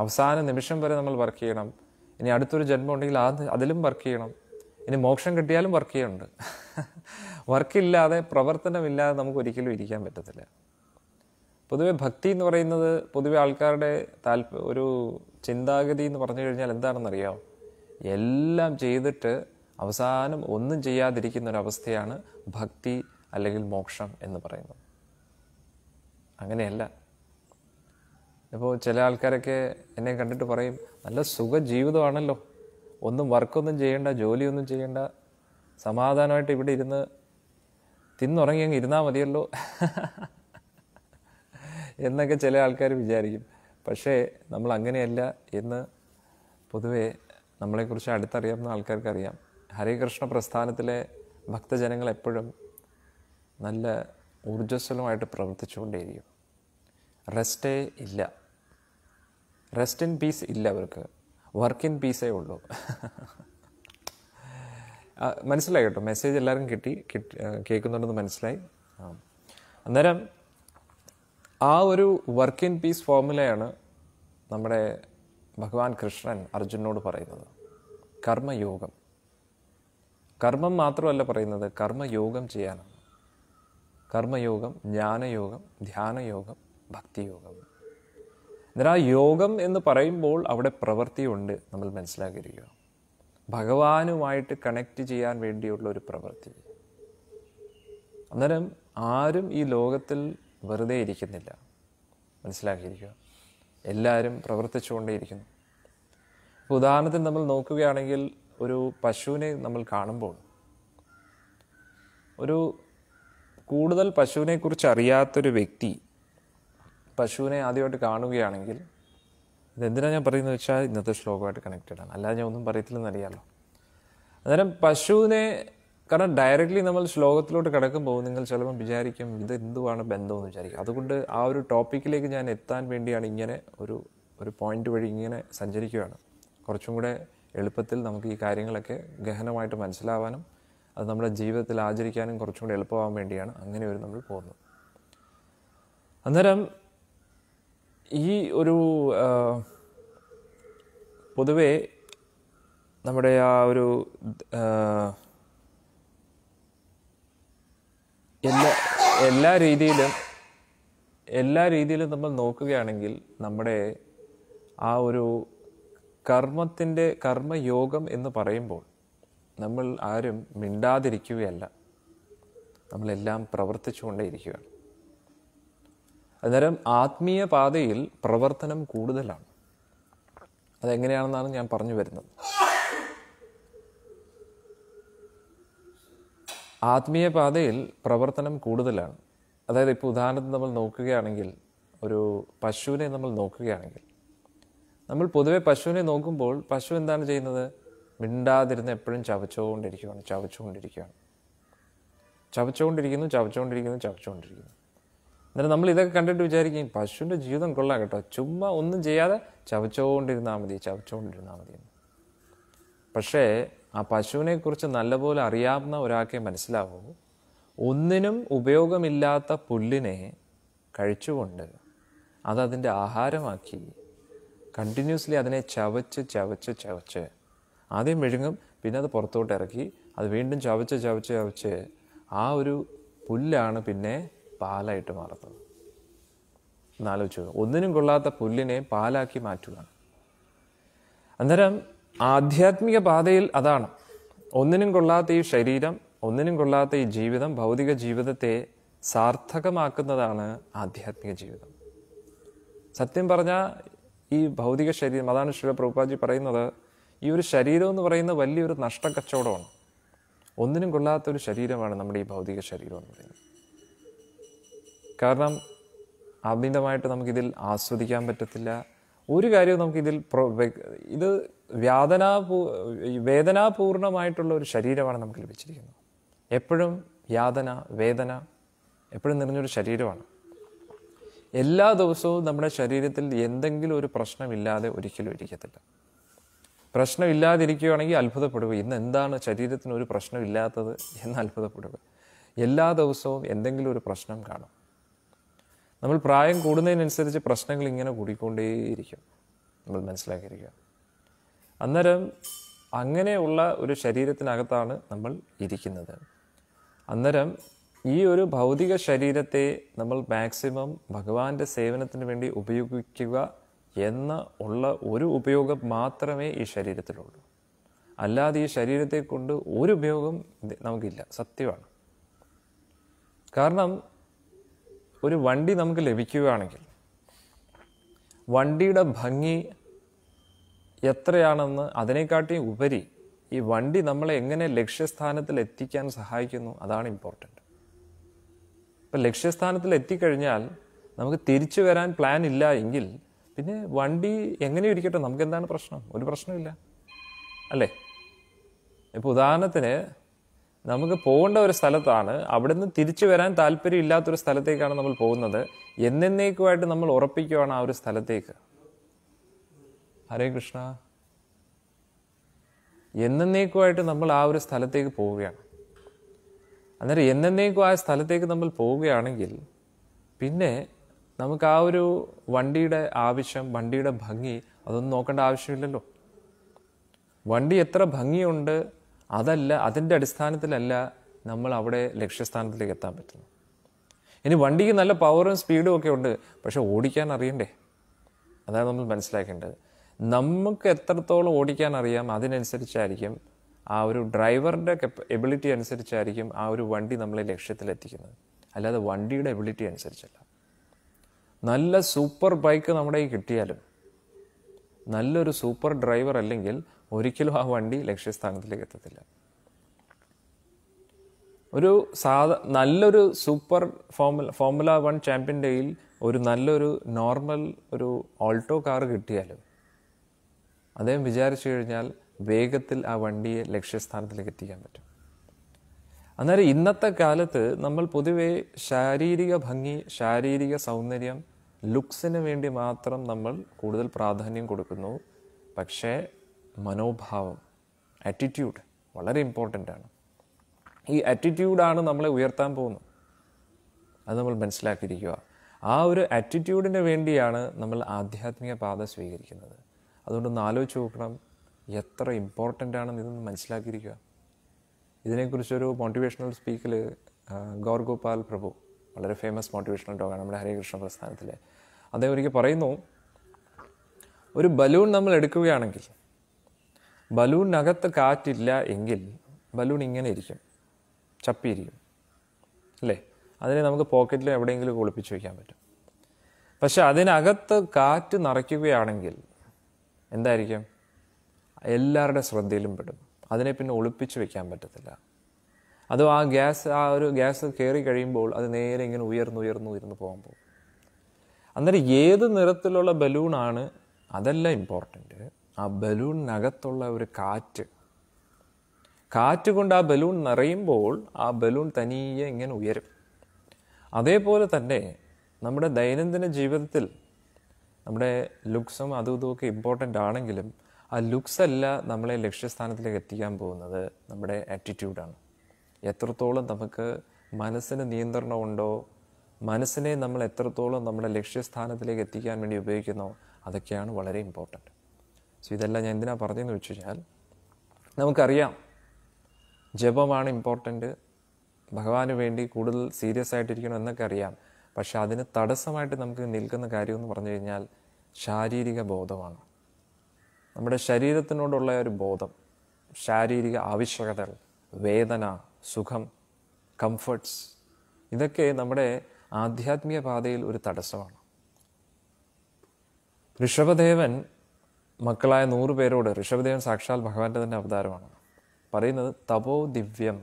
അവസാന നിമിഷം വരെ നമ്മൾ വർക്ക് ചെയ്യണം ഇനി അടുത്തൊരു ജന്മം ഉണ്ടെങ്കിൽ ആ അതിലും വർക്ക് ചെയ്യണം ഇനി മോക്ഷം കിട്ടിയാലും വർക്ക് ചെയ്യുന്നുണ്ട് വർക്കില്ലാതെ (laughs) പ്രവർത്തനമില്ലാതെ നമുക്ക് ഒരിക്കലും ഇരിക്കാൻ പറ്റത്തില്ല പൊതുവെ ഭക്തി എന്ന് പറയുന്നത് പൊതുവെ ആൾക്കാരുടെ താല്പ ഒരു ചിന്താഗതി എന്ന് പറഞ്ഞു കഴിഞ്ഞാൽ എന്താണെന്നറിയാം എല്ലാം ചെയ്തിട്ട് അവസാനം ഒന്നും ചെയ്യാതിരിക്കുന്ന ഒരവസ്ഥയാണ് ഭക്തി അല്ലെങ്കിൽ മോക്ഷം എന്ന് പറയുന്നത് അങ്ങനെയല്ല ഇപ്പോൾ ചില ആൾക്കാരൊക്കെ എന്നെ കണ്ടിട്ട് പറയും നല്ല സുഖ ജീവിതമാണല്ലോ ഒന്നും വർക്കൊന്നും ചെയ്യേണ്ട ജോലിയൊന്നും ചെയ്യേണ്ട സമാധാനമായിട്ട് ഇവിടെ ഇരുന്ന് തിന്നുറങ്ങി അങ്ങ് ഇരുന്നാൽ മതിയല്ലോ എന്നൊക്കെ ചില ആൾക്കാർ വിചാരിക്കും പക്ഷേ നമ്മൾ അങ്ങനെയല്ല എന്ന് പൊതുവേ നമ്മളെക്കുറിച്ച് അടുത്തറിയാവുന്ന ആൾക്കാർക്കറിയാം ഹരേകൃഷ്ണ പ്രസ്ഥാനത്തിലെ ഭക്തജനങ്ങൾ എപ്പോഴും നല്ല ഊർജ്ജസ്വലമായിട്ട് പ്രവർത്തിച്ചുകൊണ്ടേയിരിക്കും റെസ്റ്റേ ഇല്ല റെസ്റ്റ് ഇൻ പീസ് ഇല്ല അവർക്ക് വർക്ക് ഇൻ പീസേ ഉള്ളൂ മനസ്സിലായി കേട്ടോ മെസ്സേജ് എല്ലാവരും കിട്ടി കിട്ടി കേൾക്കുന്നുണ്ടെന്ന് മനസ്സിലായി അന്നേരം ആ ഒരു വർക്ക് ഇൻ പീസ് ഫോർമുലയാണ് നമ്മുടെ ഭഗവാൻ കൃഷ്ണൻ അർജുനോട് പറയുന്നത് കർമ്മയോഗം കർമ്മം മാത്രമല്ല പറയുന്നത് കർമ്മയോഗം ചെയ്യാനാണ് കർമ്മയോഗം ജ്ഞാനയോഗം ധ്യാനയോഗം ഭക്തിയോഗം എന്നാൽ ആ യോഗം എന്ന് പറയുമ്പോൾ അവിടെ പ്രവൃത്തിയുണ്ട് നമ്മൾ മനസ്സിലാക്കിയിരിക്കുക ഭഗവാനുമായിട്ട് കണക്റ്റ് ചെയ്യാൻ വേണ്ടിയുള്ള ഒരു പ്രവൃത്തി അന്നേരം ആരും ഈ ലോകത്തിൽ വെറുതെ ഇരിക്കുന്നില്ല മനസ്സിലാക്കിയിരിക്കുക എല്ലാവരും പ്രവർത്തിച്ചുകൊണ്ടേയിരിക്കുന്നു ഇപ്പോൾ ഉദാഹരണത്തിന് നമ്മൾ നോക്കുകയാണെങ്കിൽ ഒരു പശുവിനെ നമ്മൾ കാണുമ്പോൾ ഒരു കൂടുതൽ പശുവിനെക്കുറിച്ച് അറിയാത്തൊരു വ്യക്തി പശുവിനെ ആദ്യമായിട്ട് കാണുകയാണെങ്കിൽ ഇതെന്തിനാണ് ഞാൻ പറയുന്നത് വെച്ചാൽ ഇന്നത്തെ ശ്ലോകമായിട്ട് കണക്റ്റഡ് ആണ് അല്ലാതെ ഞാൻ ഒന്നും പറയത്തില്ലെന്ന് അറിയാമല്ലോ അന്നേരം പശുവിനെ കാരണം ഡയറക്റ്റ്ലി നമ്മൾ ശ്ലോകത്തിലോട്ട് കിടക്കുമ്പോൾ നിങ്ങൾ ചിലപ്പം വിചാരിക്കും ഇത് എന്തുവാണ് ബന്ധമെന്ന് വിചാരിക്കും അതുകൊണ്ട് ആ ഒരു ടോപ്പിക്കിലേക്ക് ഞാൻ എത്താൻ വേണ്ടിയാണ് ഇങ്ങനെ ഒരു ഒരു പോയിന്റ് വഴി ഇങ്ങനെ സഞ്ചരിക്കുകയാണ് കുറച്ചും കൂടെ എളുപ്പത്തിൽ നമുക്ക് ഈ കാര്യങ്ങളൊക്കെ ഗഹനമായിട്ട് മനസ്സിലാവാനും അത് നമ്മുടെ ജീവിതത്തിൽ ആചരിക്കാനും കുറച്ചും കൂടെ എളുപ്പമാകാൻ വേണ്ടിയാണ് അങ്ങനെ ഒരു നമ്മൾ പോകുന്നത് അന്നേരം ഈ ഒരു പൊതുവേ നമ്മുടെ ആ ഒരു എല്ലാ എല്ലാ രീതിയിലും എല്ലാ രീതിയിലും നമ്മൾ നോക്കുകയാണെങ്കിൽ നമ്മുടെ ആ ഒരു കർമ്മത്തിൻ്റെ കർമ്മയോഗം എന്ന് പറയുമ്പോൾ നമ്മൾ ആരും മിണ്ടാതിരിക്കുകയല്ല നമ്മളെല്ലാം പ്രവർത്തിച്ചുകൊണ്ടേയിരിക്കുകയാണ് അന്നേരം ആത്മീയ പാതയിൽ പ്രവർത്തനം കൂടുതലാണ് അതെങ്ങനെയാണെന്നാണ് ഞാൻ പറഞ്ഞു വരുന്നത് ആത്മീയ പാതയിൽ പ്രവർത്തനം കൂടുതലാണ് അതായത് ഇപ്പോൾ ഉദാഹരണത്തിന് നമ്മൾ നോക്കുകയാണെങ്കിൽ ഒരു പശുവിനെ നമ്മൾ നോക്കുകയാണെങ്കിൽ നമ്മൾ പൊതുവെ പശുവിനെ നോക്കുമ്പോൾ പശു എന്താണ് ചെയ്യുന്നത് മിണ്ടാതിരുന്ന് എപ്പോഴും ചവച്ചുകൊണ്ടിരിക്കുകയാണ് ചവച്ചുകൊണ്ടിരിക്കുകയാണ് ചവച്ചുകൊണ്ടിരിക്കുന്നു ചവച്ചുകൊണ്ടിരിക്കുന്നു ചവച്ചുകൊണ്ടിരിക്കുന്നു അന്നേരം നമ്മൾ ഇതൊക്കെ കണ്ടിട്ട് വിചാരിക്കും പശുവിൻ്റെ ജീവിതം കൊള്ളാം കേട്ടോ ചുമ്മാ ഒന്നും ചെയ്യാതെ ചവച്ചുകൊണ്ടിരുന്നാൽ മതി ചവച്ചുകൊണ്ടിരുന്നാൽ മതി പക്ഷേ ആ പശുവിനെക്കുറിച്ച് നല്ലപോലെ അറിയാവുന്ന ഒരാൾക്കേ മനസ്സിലാവൂ ഒന്നിനും ഉപയോഗമില്ലാത്ത പുല്ലിനെ കഴിച്ചുകൊണ്ട് അതതിൻ്റെ ആഹാരമാക്കി കണ്ടിന്യൂസ്ലി അതിനെ ചവച്ച് ചവച്ച് ചവച്ച് ആദ്യം മെഴുങ്ങും പിന്നെ അത് പുറത്തോട്ട് ഇറക്കി അത് വീണ്ടും ചവച്ച് ചവച്ച് ചവച്ച് ആ ഒരു പുല്ലാണ് പിന്നെ പാലായിട്ട് മാറത്തത് എന്നാലോചിച്ചു ഒന്നിനും കൊള്ളാത്ത പുല്ലിനെ പാലാക്കി മാറ്റുക അന്നേരം ആധ്യാത്മിക പാതയിൽ അതാണ് ഒന്നിനും കൊള്ളാത്ത ഈ ശരീരം ഒന്നിനും കൊള്ളാത്ത ഈ ജീവിതം ഭൗതിക ജീവിതത്തെ സാർത്ഥകമാക്കുന്നതാണ് ആധ്യാത്മിക ജീവിതം സത്യം പറഞ്ഞാൽ ഈ ഭൗതിക ശരീരം അതാണ് ശ്രീ പ്രഭുപാജി പറയുന്നത് ഈ ഒരു ശരീരം എന്ന് പറയുന്നത് വലിയൊരു നഷ്ടക്കച്ചവടമാണ് ഒന്നിനും കൊള്ളാത്ത ഒരു ശരീരമാണ് നമ്മുടെ ഈ ഭൗതിക ശരീരം എന്ന് പറയുന്നത് കാരണം അമിതമായിട്ട് നമുക്കിതിൽ ആസ്വദിക്കാൻ പറ്റത്തില്ല ഒരു കാര്യവും നമുക്കിതിൽ പ്രൊ ഇത് വ്യാതനാപൂ വേദനാപൂർണമായിട്ടുള്ള ഒരു ശരീരമാണ് നമുക്ക് ലഭിച്ചിരിക്കുന്നത് എപ്പോഴും യാതന വേദന എപ്പോഴും നിറഞ്ഞൊരു ശരീരമാണ് എല്ലാ ദിവസവും നമ്മുടെ ശരീരത്തിൽ എന്തെങ്കിലും ഒരു പ്രശ്നമില്ലാതെ ഒരിക്കലും ഇരിക്കത്തില്ല പ്രശ്നമില്ലാതിരിക്കുകയാണെങ്കിൽ അത്ഭുതപ്പെടുക ഇന്ന് എന്താണ് ശരീരത്തിന് ഒരു പ്രശ്നമില്ലാത്തത് എന്ന് അത്ഭുതപ്പെടുക എല്ലാ ദിവസവും എന്തെങ്കിലും ഒരു പ്രശ്നം കാണും നമ്മൾ പ്രായം കൂടുന്നതിനനുസരിച്ച് പ്രശ്നങ്ങൾ ഇങ്ങനെ കൂടിക്കൊണ്ടേയിരിക്കും നമ്മൾ മനസ്സിലാക്കിയിരിക്കുക അന്നേരം അങ്ങനെയുള്ള ഒരു ശരീരത്തിനകത്താണ് നമ്മൾ ഇരിക്കുന്നത് അന്നേരം ഈ ഒരു ഭൗതിക ശരീരത്തെ നമ്മൾ മാക്സിമം ഭഗവാന്റെ സേവനത്തിന് വേണ്ടി ഉപയോഗിക്കുക എന്ന ഉള്ള ഒരു ഉപയോഗം മാത്രമേ ഈ ശരീരത്തിലുള്ളൂ അല്ലാതെ ഈ ശരീരത്തെ കൊണ്ട് ഒരു ഉപയോഗം നമുക്കില്ല സത്യമാണ് കാരണം ഒരു വണ്ടി നമുക്ക് ലഭിക്കുകയാണെങ്കിൽ വണ്ടിയുടെ ഭംഗി എത്രയാണെന്ന് അതിനെക്കാട്ടി ഉപരി ഈ വണ്ടി നമ്മളെ എങ്ങനെ ലക്ഷ്യസ്ഥാനത്തിൽ എത്തിക്കാൻ സഹായിക്കുന്നു അതാണ് ഇമ്പോർട്ടൻറ്റ് ഇപ്പം ലക്ഷ്യസ്ഥാനത്തിൽ എത്തിക്കഴിഞ്ഞാൽ നമുക്ക് തിരിച്ചു വരാൻ പ്ലാൻ ഇല്ല എങ്കിൽ പിന്നെ വണ്ടി എങ്ങനെ ഇരിക്കട്ടെ നമുക്ക് എന്താണ് പ്രശ്നം ഒരു പ്രശ്നമില്ല അല്ലേ ഇപ്പോൾ ഉദാഹരണത്തിന് നമുക്ക് പോകേണ്ട ഒരു സ്ഥലത്താണ് നിന്ന് തിരിച്ചു വരാൻ താല്പര്യം ഇല്ലാത്തൊരു സ്ഥലത്തേക്കാണ് നമ്മൾ പോകുന്നത് എന്നേക്കുമായിട്ട് നമ്മൾ ഉറപ്പിക്കുവാണ് ആ ഒരു സ്ഥലത്തേക്ക് ഹരേ കൃഷ്ണ എന്നേക്കുമായിട്ട് നമ്മൾ ആ ഒരു സ്ഥലത്തേക്ക് പോവുകയാണ് അന്നേരം എന്നേക്കും ആ സ്ഥലത്തേക്ക് നമ്മൾ പോവുകയാണെങ്കിൽ പിന്നെ നമുക്ക് ആ ഒരു വണ്ടിയുടെ ആവശ്യം വണ്ടിയുടെ ഭംഗി അതൊന്നും നോക്കേണ്ട ആവശ്യമില്ലല്ലോ വണ്ടി എത്ര ഭംഗിയുണ്ട് അതല്ല അതിൻ്റെ അടിസ്ഥാനത്തിലല്ല നമ്മൾ അവിടെ ലക്ഷ്യസ്ഥാനത്തിലേക്ക് എത്താൻ പറ്റുന്നത് ഇനി വണ്ടിക്ക് നല്ല പവറും സ്പീഡും ഒക്കെ ഉണ്ട് പക്ഷേ ഓടിക്കാൻ അറിയണ്ടേ അതാണ് നമ്മൾ മനസ്സിലാക്കേണ്ടത് നമുക്ക് എത്രത്തോളം ഓടിക്കാൻ അറിയാം അതിനനുസരിച്ചായിരിക്കും ആ ഒരു ഡ്രൈവറുടെ എബിലിറ്റി അനുസരിച്ചായിരിക്കും ആ ഒരു വണ്ടി നമ്മളെ ലക്ഷ്യത്തിലെത്തിക്കുന്നത് അല്ലാതെ വണ്ടിയുടെ എബിലിറ്റി അനുസരിച്ചല്ല നല്ല സൂപ്പർ ബൈക്ക് നമ്മുടെ കിട്ടിയാലും നല്ലൊരു സൂപ്പർ ഡ്രൈവർ അല്ലെങ്കിൽ ഒരിക്കലും ആ വണ്ടി ലക്ഷ്യസ്ഥാനത്തിലേക്ക് എത്തത്തില്ല ഒരു സാധ നല്ലൊരു super formula formula one champion ഡേയിൽ ഒരു നല്ലൊരു നോർമൽ ഒരു ഓൾട്ടോ കാർ കിട്ടിയാൽ അദ്ദേഹം വിചാരിച്ചു കഴിഞ്ഞാൽ വേഗത്തിൽ ആ വണ്ടിയെ ലക്ഷ്യസ്ഥാനത്തിലേക്ക് എത്തിക്കാൻ പറ്റും അന്നേരം ഇന്നത്തെ കാലത്ത് നമ്മൾ പൊതുവെ ശാരീരിക ഭംഗി ശാരീരിക സൗന്ദര്യം ലുക്സിന് വേണ്ടി മാത്രം നമ്മൾ കൂടുതൽ പ്രാധാന്യം കൊടുക്കുന്നു പക്ഷേ മനോഭാവം ആറ്റിറ്റ്യൂഡ് വളരെ ഇമ്പോർട്ടൻ്റ് ആണ് ഈ ആറ്റിറ്റ്യൂഡാണ് നമ്മളെ ഉയർത്താൻ പോകുന്നത് അത് നമ്മൾ മനസ്സിലാക്കിയിരിക്കുക ആ ഒരു ആറ്റിറ്റ്യൂഡിന് വേണ്ടിയാണ് നമ്മൾ ആധ്യാത്മിക പാത സ്വീകരിക്കുന്നത് അതുകൊണ്ട് ഒന്ന് ആലോചിച്ച് നോക്കണം എത്ര ഇമ്പോർട്ടൻ്റ് ആണെന്ന് ഇതൊന്ന് മനസ്സിലാക്കിയിരിക്കുക ഇതിനെക്കുറിച്ചൊരു മോട്ടിവേഷണൽ സ്പീക്കിൽ ഗൗർ ഗോപാൽ പ്രഭു വളരെ ഫേമസ് മോട്ടിവേഷണൽ ഡോഗാണ് നമ്മുടെ ഹരികൃഷ്ണ പ്രസ്ഥാനത്തിലെ അദ്ദേഹം ഒരിക്കൽ പറയുന്നു ഒരു ബലൂൺ നമ്മൾ എടുക്കുകയാണെങ്കിൽ ബലൂണിനകത്ത് കാറ്റില്ല എങ്കിൽ ബലൂൺ ഇങ്ങനെ ഇരിക്കും ചപ്പിയിരിക്കും അല്ലേ അതിനെ നമുക്ക് പോക്കറ്റിൽ എവിടെയെങ്കിലും ഒളിപ്പിച്ച് വയ്ക്കാൻ പറ്റും പക്ഷെ അതിനകത്ത് കാറ്റ് നിറയ്ക്കുകയാണെങ്കിൽ എന്തായിരിക്കും എല്ലാവരുടെ ശ്രദ്ധയിലും പെടും അതിനെ പിന്നെ ഒളിപ്പിച്ച് വെക്കാൻ പറ്റത്തില്ല അതും ആ ഗ്യാസ് ആ ഒരു ഗ്യാസ് കയറി കഴിയുമ്പോൾ അത് നേരെ ഇങ്ങനെ ഉയർന്നു ഉയർന്നു ഉയർന്നു പോകാൻ പോകും അന്നേരം ഏത് നിറത്തിലുള്ള ബലൂണാണ് അതല്ല ഇമ്പോർട്ടൻറ്റ് ആ ബലൂണിനകത്തുള്ള ഒരു കാറ്റ് കാറ്റ് കൊണ്ട് ആ ബലൂൺ നിറയുമ്പോൾ ആ ബലൂൺ തനിയെ ഇങ്ങനെ ഉയരും അതേപോലെ തന്നെ നമ്മുടെ ദൈനംദിന ജീവിതത്തിൽ നമ്മുടെ ലുക്സും അതും ഇതുമൊക്കെ ഇമ്പോർട്ടൻ്റ് ആണെങ്കിലും ആ ലുക്സല്ല അല്ല നമ്മളെ ലക്ഷ്യസ്ഥാനത്തിലേക്ക് എത്തിക്കാൻ പോകുന്നത് നമ്മുടെ ആറ്റിറ്റ്യൂഡാണ് എത്രത്തോളം നമുക്ക് മനസ്സിന് നിയന്ത്രണമുണ്ടോ മനസ്സിനെ നമ്മൾ എത്രത്തോളം നമ്മുടെ ലക്ഷ്യസ്ഥാനത്തിലേക്ക് എത്തിക്കാൻ വേണ്ടി ഉപയോഗിക്കുന്നോ അതൊക്കെയാണ് വളരെ ഇമ്പോർട്ടൻറ്റ് സോ ഇതെല്ലാം ഞാൻ എന്തിനാണ് പറഞ്ഞതെന്ന് വെച്ച് കഴിഞ്ഞാൽ നമുക്കറിയാം ജപമാണ് ഇമ്പോർട്ടൻ്റ് ഭഗവാന് വേണ്ടി കൂടുതൽ സീരിയസ് ആയിട്ടിരിക്കണം എന്നൊക്കെ അറിയാം പക്ഷെ അതിന് തടസ്സമായിട്ട് നമുക്ക് നിൽക്കുന്ന എന്ന് പറഞ്ഞു കഴിഞ്ഞാൽ ശാരീരിക ബോധമാണ് നമ്മുടെ ശരീരത്തിനോടുള്ള ഒരു ബോധം ശാരീരിക ആവശ്യകതകൾ വേദന സുഖം കംഫർട്ട്സ് ഇതൊക്കെ നമ്മുടെ ആധ്യാത്മിക പാതയിൽ ഒരു തടസ്സമാണ് ഋഷഭദേവൻ മക്കളായ നൂറ് പേരോട് ഋഷഭദേവൻ സാക്ഷാൽ ഭഗവാന്റെ തന്നെ അവതാരമാണ് പറയുന്നത് തപോ ദിവ്യം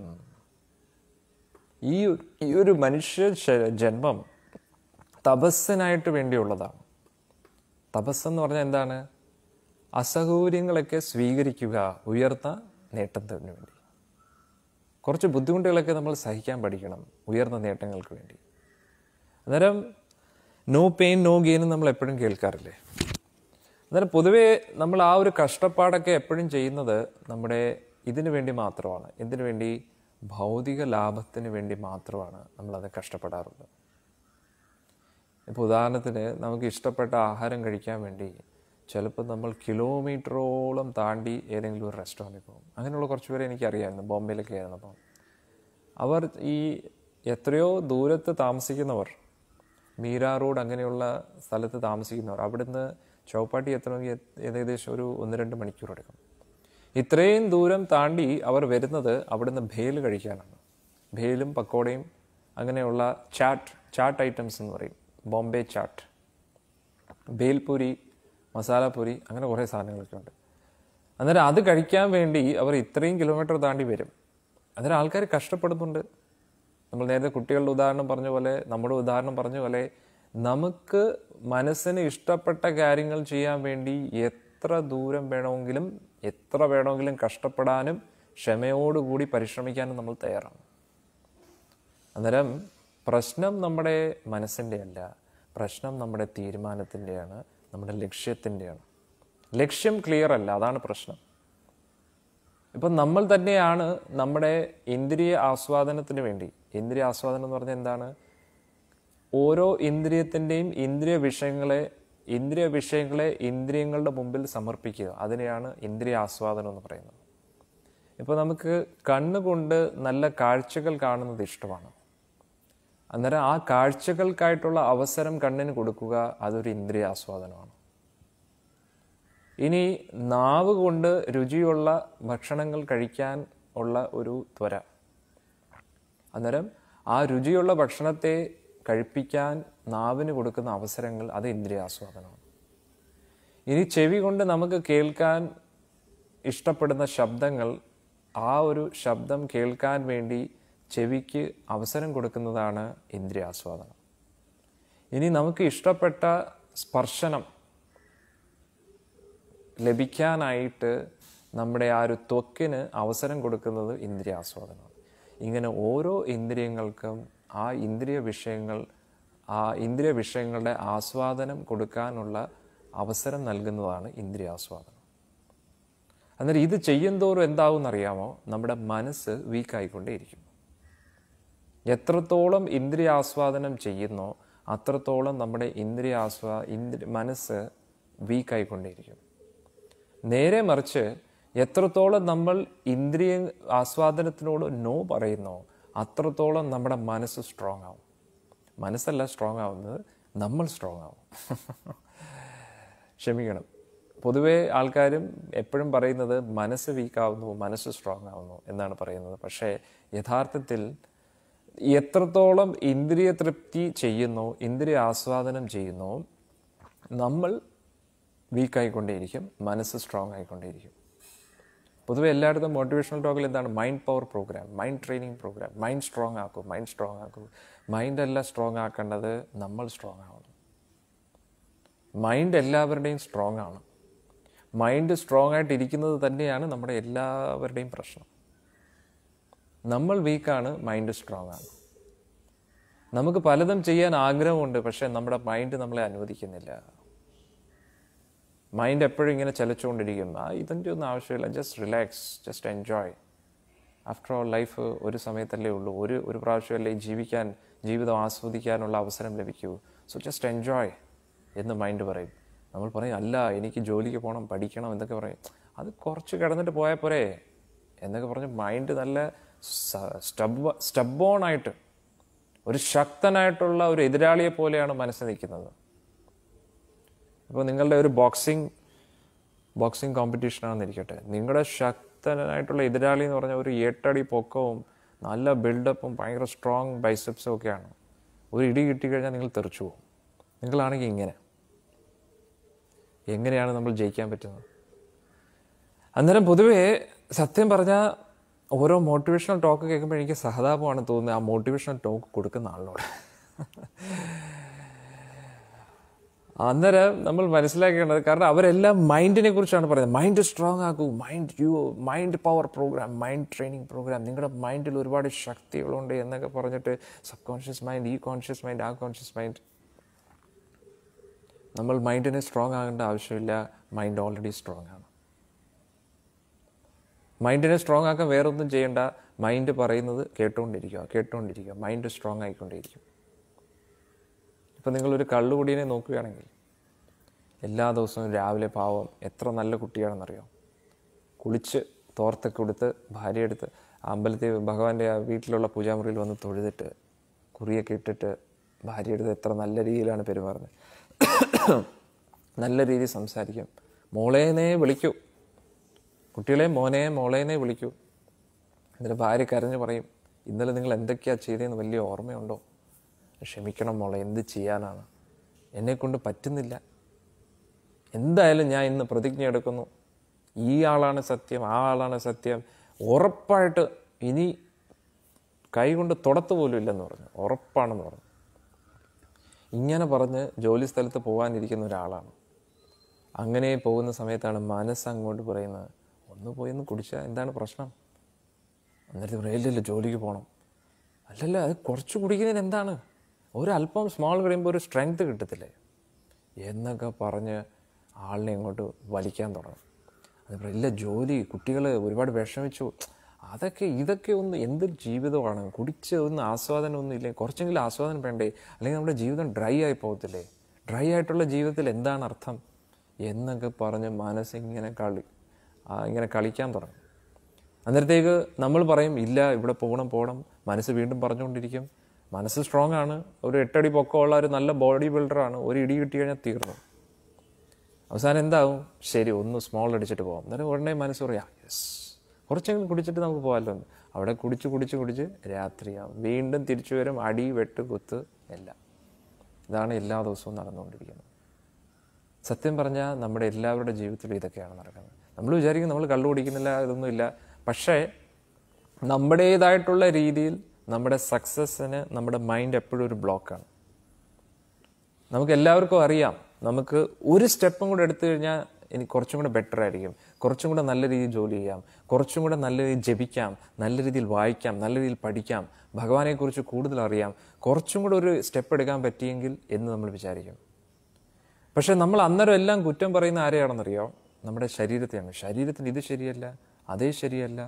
ഈ ഈ ഒരു മനുഷ്യ ജന്മം തപസ്സിനായിട്ട് വേണ്ടിയുള്ളതാണ് തപസ്സെന്ന് പറഞ്ഞാൽ എന്താണ് അസൗകര്യങ്ങളൊക്കെ സ്വീകരിക്കുക ഉയർന്ന നേട്ടത്തിന് വേണ്ടി കുറച്ച് ബുദ്ധിമുട്ടുകളൊക്കെ നമ്മൾ സഹിക്കാൻ പഠിക്കണം ഉയർന്ന നേട്ടങ്ങൾക്ക് വേണ്ടി അന്നേരം നോ പെയിൻ നോ ഗെയിൻ നമ്മൾ എപ്പോഴും കേൾക്കാറില്ലേ എന്നാലും പൊതുവേ നമ്മൾ ആ ഒരു കഷ്ടപ്പാടൊക്കെ എപ്പോഴും ചെയ്യുന്നത് നമ്മുടെ ഇതിനു വേണ്ടി മാത്രമാണ് എന്തിനു വേണ്ടി ഭൗതിക ലാഭത്തിന് വേണ്ടി മാത്രമാണ് നമ്മളത് കഷ്ടപ്പെടാറുള്ളത് ഇപ്പോൾ ഉദാഹരണത്തിന് നമുക്ക് ഇഷ്ടപ്പെട്ട ആഹാരം കഴിക്കാൻ വേണ്ടി ചിലപ്പോൾ നമ്മൾ കിലോമീറ്ററോളം താണ്ടി ഏതെങ്കിലും ഒരു റെസ്റ്റോറൻറ്റിൽ പോകും അങ്ങനെയുള്ള കുറച്ച് പേരെ എനിക്കറിയാമായിരുന്നു ബോംബെയിലൊക്കെ ആയിരുന്നു അപ്പം അവർ ഈ എത്രയോ ദൂരത്ത് താമസിക്കുന്നവർ മീരാ റോഡ് അങ്ങനെയുള്ള സ്ഥലത്ത് താമസിക്കുന്നവർ അവിടുന്ന് ചോപ്പാട്ടി എത്തണമെങ്കിൽ ഏകദേശം ഒരു ഒന്ന് രണ്ട് മണിക്കൂർ എടുക്കും ഇത്രയും ദൂരം താണ്ടി അവർ വരുന്നത് അവിടുന്ന് ഭേൽ കഴിക്കാനാണ് ഭേലും പക്കോടയും അങ്ങനെയുള്ള ചാറ്റ് ചാട്ട് ഐറ്റംസ് എന്ന് പറയും ബോംബെ ചാട്ട് ഭേൽപൂരി മസാലപ്പൂരി അങ്ങനെ കുറേ സാധനങ്ങളൊക്കെ ഉണ്ട് അന്നേരം അത് കഴിക്കാൻ വേണ്ടി അവർ ഇത്രയും കിലോമീറ്റർ താണ്ടി വരും അന്നേരം ആൾക്കാർ കഷ്ടപ്പെടുന്നുണ്ട് നമ്മൾ നേരത്തെ കുട്ടികളുടെ ഉദാഹരണം പറഞ്ഞ പോലെ നമ്മുടെ ഉദാഹരണം പറഞ്ഞ പോലെ നമുക്ക് മനസ്സിന് ഇഷ്ടപ്പെട്ട കാര്യങ്ങൾ ചെയ്യാൻ വേണ്ടി എത്ര ദൂരം വേണമെങ്കിലും എത്ര വേണമെങ്കിലും കഷ്ടപ്പെടാനും ക്ഷമയോടുകൂടി പരിശ്രമിക്കാനും നമ്മൾ തയ്യാറാണ് അന്നേരം പ്രശ്നം നമ്മുടെ മനസ്സിൻ്റെ അല്ല പ്രശ്നം നമ്മുടെ തീരുമാനത്തിൻ്റെയാണ് നമ്മുടെ ലക്ഷ്യത്തിൻ്റെയാണ് ലക്ഷ്യം ക്ലിയർ അല്ല അതാണ് പ്രശ്നം ഇപ്പം നമ്മൾ തന്നെയാണ് നമ്മുടെ ഇന്ദ്രിയ ആസ്വാദനത്തിന് വേണ്ടി ഇന്ദ്രിയ ആസ്വാദനം എന്ന് പറഞ്ഞാൽ എന്താണ് ഓരോ ഇന്ദ്രിയത്തിൻ്റെയും ഇന്ദ്രിയ വിഷയങ്ങളെ ഇന്ദ്രിയ വിഷയങ്ങളെ ഇന്ദ്രിയങ്ങളുടെ മുമ്പിൽ സമർപ്പിക്കുക അതിനെയാണ് ഇന്ദ്രിയ ആസ്വാദനം എന്ന് പറയുന്നത് ഇപ്പോൾ നമുക്ക് കണ്ണുകൊണ്ട് നല്ല കാഴ്ചകൾ കാണുന്നത് ഇഷ്ടമാണ് അന്നേരം ആ കാഴ്ചകൾക്കായിട്ടുള്ള അവസരം കണ്ണിന് കൊടുക്കുക അതൊരു ഇന്ദ്രിയ ആസ്വാദനമാണ് ഇനി നാവ് കൊണ്ട് രുചിയുള്ള ഭക്ഷണങ്ങൾ കഴിക്കാൻ ഉള്ള ഒരു ത്വര അന്നേരം ആ രുചിയുള്ള ഭക്ഷണത്തെ കഴിപ്പിക്കാൻ നാവിന് കൊടുക്കുന്ന അവസരങ്ങൾ അത് ഇന്ദ്രിയാസ്വാദനമാണ് ഇനി ചെവി കൊണ്ട് നമുക്ക് കേൾക്കാൻ ഇഷ്ടപ്പെടുന്ന ശബ്ദങ്ങൾ ആ ഒരു ശബ്ദം കേൾക്കാൻ വേണ്ടി ചെവിക്ക് അവസരം കൊടുക്കുന്നതാണ് ഇന്ദ്രിയാസ്വാദനം ഇനി നമുക്ക് ഇഷ്ടപ്പെട്ട സ്പർശനം ലഭിക്കാനായിട്ട് നമ്മുടെ ആ ഒരു ത്വക്കിന് അവസരം കൊടുക്കുന്നത് ഇന്ദ്രിയാസ്വാദനമാണ് ഇങ്ങനെ ഓരോ ഇന്ദ്രിയങ്ങൾക്കും ആ ഇന്ദ്രിയ വിഷയങ്ങൾ ആ ഇന്ദ്രിയ വിഷയങ്ങളുടെ ആസ്വാദനം കൊടുക്കാനുള്ള അവസരം നൽകുന്നതാണ് ഇന്ദ്രിയാസ്വാദനം അന്നേരം ഇത് ചെയ്യുന്തോറും എന്താവും എന്നറിയാമോ നമ്മുടെ മനസ്സ് വീക്കായിക്കൊണ്ടേയിരിക്കും എത്രത്തോളം ഇന്ദ്രിയാസ്വാദനം ചെയ്യുന്നോ അത്രത്തോളം നമ്മുടെ ഇന്ദ്രിയാസ്വാ ഇന്ദ്രി മനസ്സ് വീക്കായിക്കൊണ്ടേയിരിക്കും നേരെ മറിച്ച് എത്രത്തോളം നമ്മൾ ഇന്ദ്രിയ ആസ്വാദനത്തിനോട് നോ പറയുന്നോ അത്രത്തോളം നമ്മുടെ മനസ്സ് സ്ട്രോങ് ആവും മനസ്സല്ല സ്ട്രോങ് ആവുന്നത് നമ്മൾ സ്ട്രോങ് ആവും ക്ഷമിക്കണം പൊതുവേ ആൾക്കാരും എപ്പോഴും പറയുന്നത് മനസ്സ് വീക്കാവുന്നു മനസ്സ് സ്ട്രോങ് ആവുന്നു എന്നാണ് പറയുന്നത് പക്ഷേ യഥാർത്ഥത്തിൽ എത്രത്തോളം ഇന്ദ്രിയ തൃപ്തി ചെയ്യുന്നു ഇന്ദ്രിയ ആസ്വാദനം ചെയ്യുന്നു നമ്മൾ വീക്കായിക്കൊണ്ടേയിരിക്കും മനസ്സ് സ്ട്രോങ് ആയിക്കൊണ്ടേയിരിക്കും പൊതുവെ എല്ലായിടത്തും മോട്ടിവേഷണൽ ടോക്കിൽ എന്താണ് mind power programme mind training programme mind strong ആക്കും മൈൻഡ് സ്ട്രോങ് ആക്കും മൈൻഡ് അല്ല സ്ട്രോങ് ആക്കേണ്ടത് നമ്മൾ സ്ട്രോങ് ആവണം മൈൻഡ് എല്ലാവരുടെയും സ്ട്രോങ് ആണ് മൈൻഡ് സ്ട്രോങ് ആയിട്ടിരിക്കുന്നത് തന്നെയാണ് നമ്മുടെ എല്ലാവരുടെയും പ്രശ്നം നമ്മൾ വീക്കാണ് മൈൻഡ് സ്ട്രോങ് ആണ് നമുക്ക് പലതും ചെയ്യാൻ ആഗ്രഹമുണ്ട് പക്ഷേ നമ്മുടെ മൈൻഡ് നമ്മളെ അനുവദിക്കുന്നില്ല മൈൻഡ് എപ്പോഴും ഇങ്ങനെ ചലിച്ചുകൊണ്ടിരിക്കും ആ ഇതിൻ്റെ ഒന്നും ആവശ്യമില്ല just relax just enjoy after all life ഒരു സമയത്തല്ലേ ഉള്ളൂ ഒരു ഒരു പ്രാവശ്യമല്ലേ ജീവിക്കാൻ ജീവിതം ആസ്വദിക്കാനുള്ള അവസരം ലഭിക്കൂ സോ ജസ്റ്റ് എൻജോയ് എന്ന് മൈൻഡ് പറയും നമ്മൾ പറയും അല്ല എനിക്ക് ജോലിക്ക് പോകണം പഠിക്കണം എന്നൊക്കെ പറയും അത് കുറച്ച് കിടന്നിട്ട് പോയാൽ പോരെ എന്നൊക്കെ പറഞ്ഞ് മൈൻഡ് നല്ല സ്റ്റബ് സ്റ്റബോണായിട്ട് ഒരു ശക്തനായിട്ടുള്ള ഒരു എതിരാളിയെ പോലെയാണ് മനസ്സിൽ നിൽക്കുന്നത് അപ്പോൾ നിങ്ങളുടെ ഒരു ബോക്സിങ് ബോക്സിങ് കോമ്പറ്റീഷനാണെന്നിരിക്കട്ടെ നിങ്ങളുടെ ശക്തനായിട്ടുള്ള എതിരാളി എന്ന് പറഞ്ഞാൽ ഒരു എട്ടടി പൊക്കവും നല്ല ബിൽഡപ്പും ഭയങ്കര സ്ട്രോങ് ബൈസെപ്സും ഒക്കെയാണ് ഒരു ഇടി കിട്ടിക്കഴിഞ്ഞാൽ നിങ്ങൾ തെറിച്ചു പോകും നിങ്ങളാണെങ്കിൽ ഇങ്ങനെ എങ്ങനെയാണ് നമ്മൾ ജയിക്കാൻ പറ്റുന്നത് അന്നേരം പൊതുവേ സത്യം പറഞ്ഞാൽ ഓരോ മോട്ടിവേഷണൽ ടോക്ക് കേൾക്കുമ്പോൾ എനിക്ക് സഹതാപമാണ് തോന്നുന്നത് ആ മോട്ടിവേഷണൽ ടോക്ക് കൊടുക്കുന്ന ആളിനോട് അന്നേരം നമ്മൾ മനസ്സിലാക്കേണ്ടത് കാരണം അവരെല്ലാം മൈൻഡിനെ കുറിച്ചാണ് പറയുന്നത് മൈൻഡ് സ്ട്രോങ് ആക്കൂ mind you mind power programme mind training programme നിങ്ങളുടെ മൈൻഡിൽ ഒരുപാട് ശക്തികളുണ്ട് എന്നൊക്കെ പറഞ്ഞിട്ട് സബ് കോൺഷ്യസ് മൈൻഡ് ഈ കോൺഷ്യസ് മൈൻഡ് ആ കോൺഷ്യസ് മൈൻഡ് നമ്മൾ മൈൻഡിനെ സ്ട്രോങ് ആകേണ്ട ആവശ്യമില്ല മൈൻഡ് ഓൾറെഡി സ്ട്രോങ് ആണ് മൈൻഡിനെ സ്ട്രോങ് ആക്കാൻ വേറൊന്നും ചെയ്യേണ്ട മൈൻഡ് പറയുന്നത് കേട്ടുകൊണ്ടിരിക്കുക കേട്ടുകൊണ്ടിരിക്കുക മൈൻഡ് സ്ട്രോങ് ആയിക്കൊണ്ടിരിക്കും ഇപ്പം നിങ്ങളൊരു കള്ളുകുടീനെ നോക്കുകയാണെങ്കിൽ എല്ലാ ദിവസവും രാവിലെ പാവം എത്ര നല്ല കുട്ടിയാണെന്നറിയോ കുളിച്ച് തോർത്തൊക്കെ എടുത്ത് ഭാര്യയെടുത്ത് അമ്പലത്തിൽ ഭഗവാന്റെ ആ വീട്ടിലുള്ള പൂജാമുറിയിൽ വന്ന് തൊഴുതിട്ട് കുറിയൊക്കെ ഇട്ടിട്ട് ഭാര്യയെടുത്ത് എത്ര നല്ല രീതിയിലാണ് പെരുമാറുന്നത് നല്ല രീതിയിൽ സംസാരിക്കും മോളേനെ വിളിക്കൂ കുട്ടികളെ മോനെ മോളേനെ വിളിക്കൂ എന്നിട്ട് ഭാര്യ കരഞ്ഞു പറയും ഇന്നലെ നിങ്ങൾ എന്തൊക്കെയാണ് ചെയ്തതെന്ന് വലിയ ഓർമ്മയുണ്ടോ ക്ഷമിക്കണം മോളെ എന്ത് ചെയ്യാനാണ് എന്നെക്കൊണ്ട് പറ്റുന്നില്ല എന്തായാലും ഞാൻ ഇന്ന് പ്രതിജ്ഞ എടുക്കുന്നു ഈ ആളാണ് സത്യം ആ ആളാണ് സത്യം ഉറപ്പായിട്ട് ഇനി കൈകൊണ്ട് തുടത്ത് പോലും ഇല്ലെന്ന് പറഞ്ഞു ഉറപ്പാണെന്ന് പറഞ്ഞു ഇങ്ങനെ പറഞ്ഞ് ജോലി സ്ഥലത്ത് പോകാനിരിക്കുന്ന ഒരാളാണ് അങ്ങനെ പോകുന്ന സമയത്താണ് മനസ്സ് അങ്ങോട്ട് പറയുന്നത് ഒന്ന് പോയി ഒന്ന് കുടിച്ചാൽ എന്താണ് പ്രശ്നം അന്നേരത്തെ പറയില്ലല്ലോ ജോലിക്ക് പോകണം അല്ലല്ലോ അത് കുറച്ച് കുടിക്കുന്നതിന് എന്താണ് ഒരല്പം സ്മോൾ കഴിയുമ്പോൾ ഒരു സ്ട്രെങ്ത് കിട്ടത്തില്ലേ എന്നൊക്കെ പറഞ്ഞ് ആളിനെ ഇങ്ങോട്ട് വലിക്കാൻ തുടങ്ങും അതിപ്പോൾ ഇല്ല ജോലി കുട്ടികൾ ഒരുപാട് വിഷമിച്ചു അതൊക്കെ ഇതൊക്കെ ഒന്ന് എന്തൊരു ജീവിതമാണ് കുടിച്ച് ഒന്ന് ആസ്വാദനം ഒന്നും ഇല്ലേ കുറച്ചെങ്കിലും ആസ്വാദനം വേണ്ടേ അല്ലെങ്കിൽ നമ്മുടെ ജീവിതം ഡ്രൈ ആയി പോകത്തില്ലേ ഡ്രൈ ആയിട്ടുള്ള ജീവിതത്തിൽ എന്താണ് അർത്ഥം എന്നൊക്കെ പറഞ്ഞ് മനസ്സിങ്ങനെ കളി ഇങ്ങനെ കളിക്കാൻ തുടങ്ങും അന്നേരത്തേക്ക് നമ്മൾ പറയും ഇല്ല ഇവിടെ പോകണം പോകണം മനസ്സ് വീണ്ടും പറഞ്ഞുകൊണ്ടിരിക്കും മനസ്സ് സ്ട്രോങ് ആണ് ഒരു എട്ടടി പൊക്കമുള്ള ഒരു നല്ല ബോഡി ബിൽഡറാണ് ഒരു ഇടി കിട്ടി കഴിഞ്ഞാൽ തീർന്നു അവസാനം എന്താവും ശരി ഒന്ന് സ്മോൾ അടിച്ചിട്ട് പോകാം എന്നാലും ഉടനെ മനസ്സ് പറയാം യെസ് കുറച്ചെങ്കിലും കുടിച്ചിട്ട് നമുക്ക് പോകാമല്ലോ അവിടെ കുടിച്ച് കുടിച്ച് കുടിച്ച് രാത്രിയാവും വീണ്ടും തിരിച്ചു വരും അടി വെട്ട് കുത്ത് എല്ലാം ഇതാണ് എല്ലാ ദിവസവും നടന്നുകൊണ്ടിരിക്കുന്നത് സത്യം പറഞ്ഞാൽ നമ്മുടെ എല്ലാവരുടെ ജീവിതത്തിലും ഇതൊക്കെയാണ് നടക്കുന്നത് നമ്മൾ വിചാരിക്കും നമ്മൾ കള്ളു കുടിക്കുന്നില്ല ഇതൊന്നുമില്ല പക്ഷേ നമ്മുടേതായിട്ടുള്ള രീതിയിൽ നമ്മുടെ സക്സസ്സിന് നമ്മുടെ മൈൻഡ് എപ്പോഴും ഒരു ബ്ലോക്കാണ് നമുക്ക് എല്ലാവർക്കും അറിയാം നമുക്ക് ഒരു സ്റ്റെപ്പും കൂടെ എടുത്തു കഴിഞ്ഞാൽ ഇനി കുറച്ചും കൂടെ ബെറ്റർ ആയിരിക്കും കുറച്ചും കൂടെ നല്ല രീതിയിൽ ജോലി ചെയ്യാം കുറച്ചും കൂടെ നല്ല രീതിയിൽ ജപിക്കാം നല്ല രീതിയിൽ വായിക്കാം നല്ല രീതിയിൽ പഠിക്കാം ഭഗവാനെക്കുറിച്ച് കൂടുതൽ അറിയാം കുറച്ചും കൂടെ ഒരു സ്റ്റെപ്പ് എടുക്കാൻ പറ്റിയെങ്കിൽ എന്ന് നമ്മൾ വിചാരിക്കും പക്ഷെ നമ്മൾ അന്നേരം എല്ലാം കുറ്റം പറയുന്ന ആരെയാണെന്നറിയോ നമ്മുടെ ശരീരത്തെയാണ് ശരീരത്തിന് ഇത് ശരിയല്ല അതേ ശരിയല്ല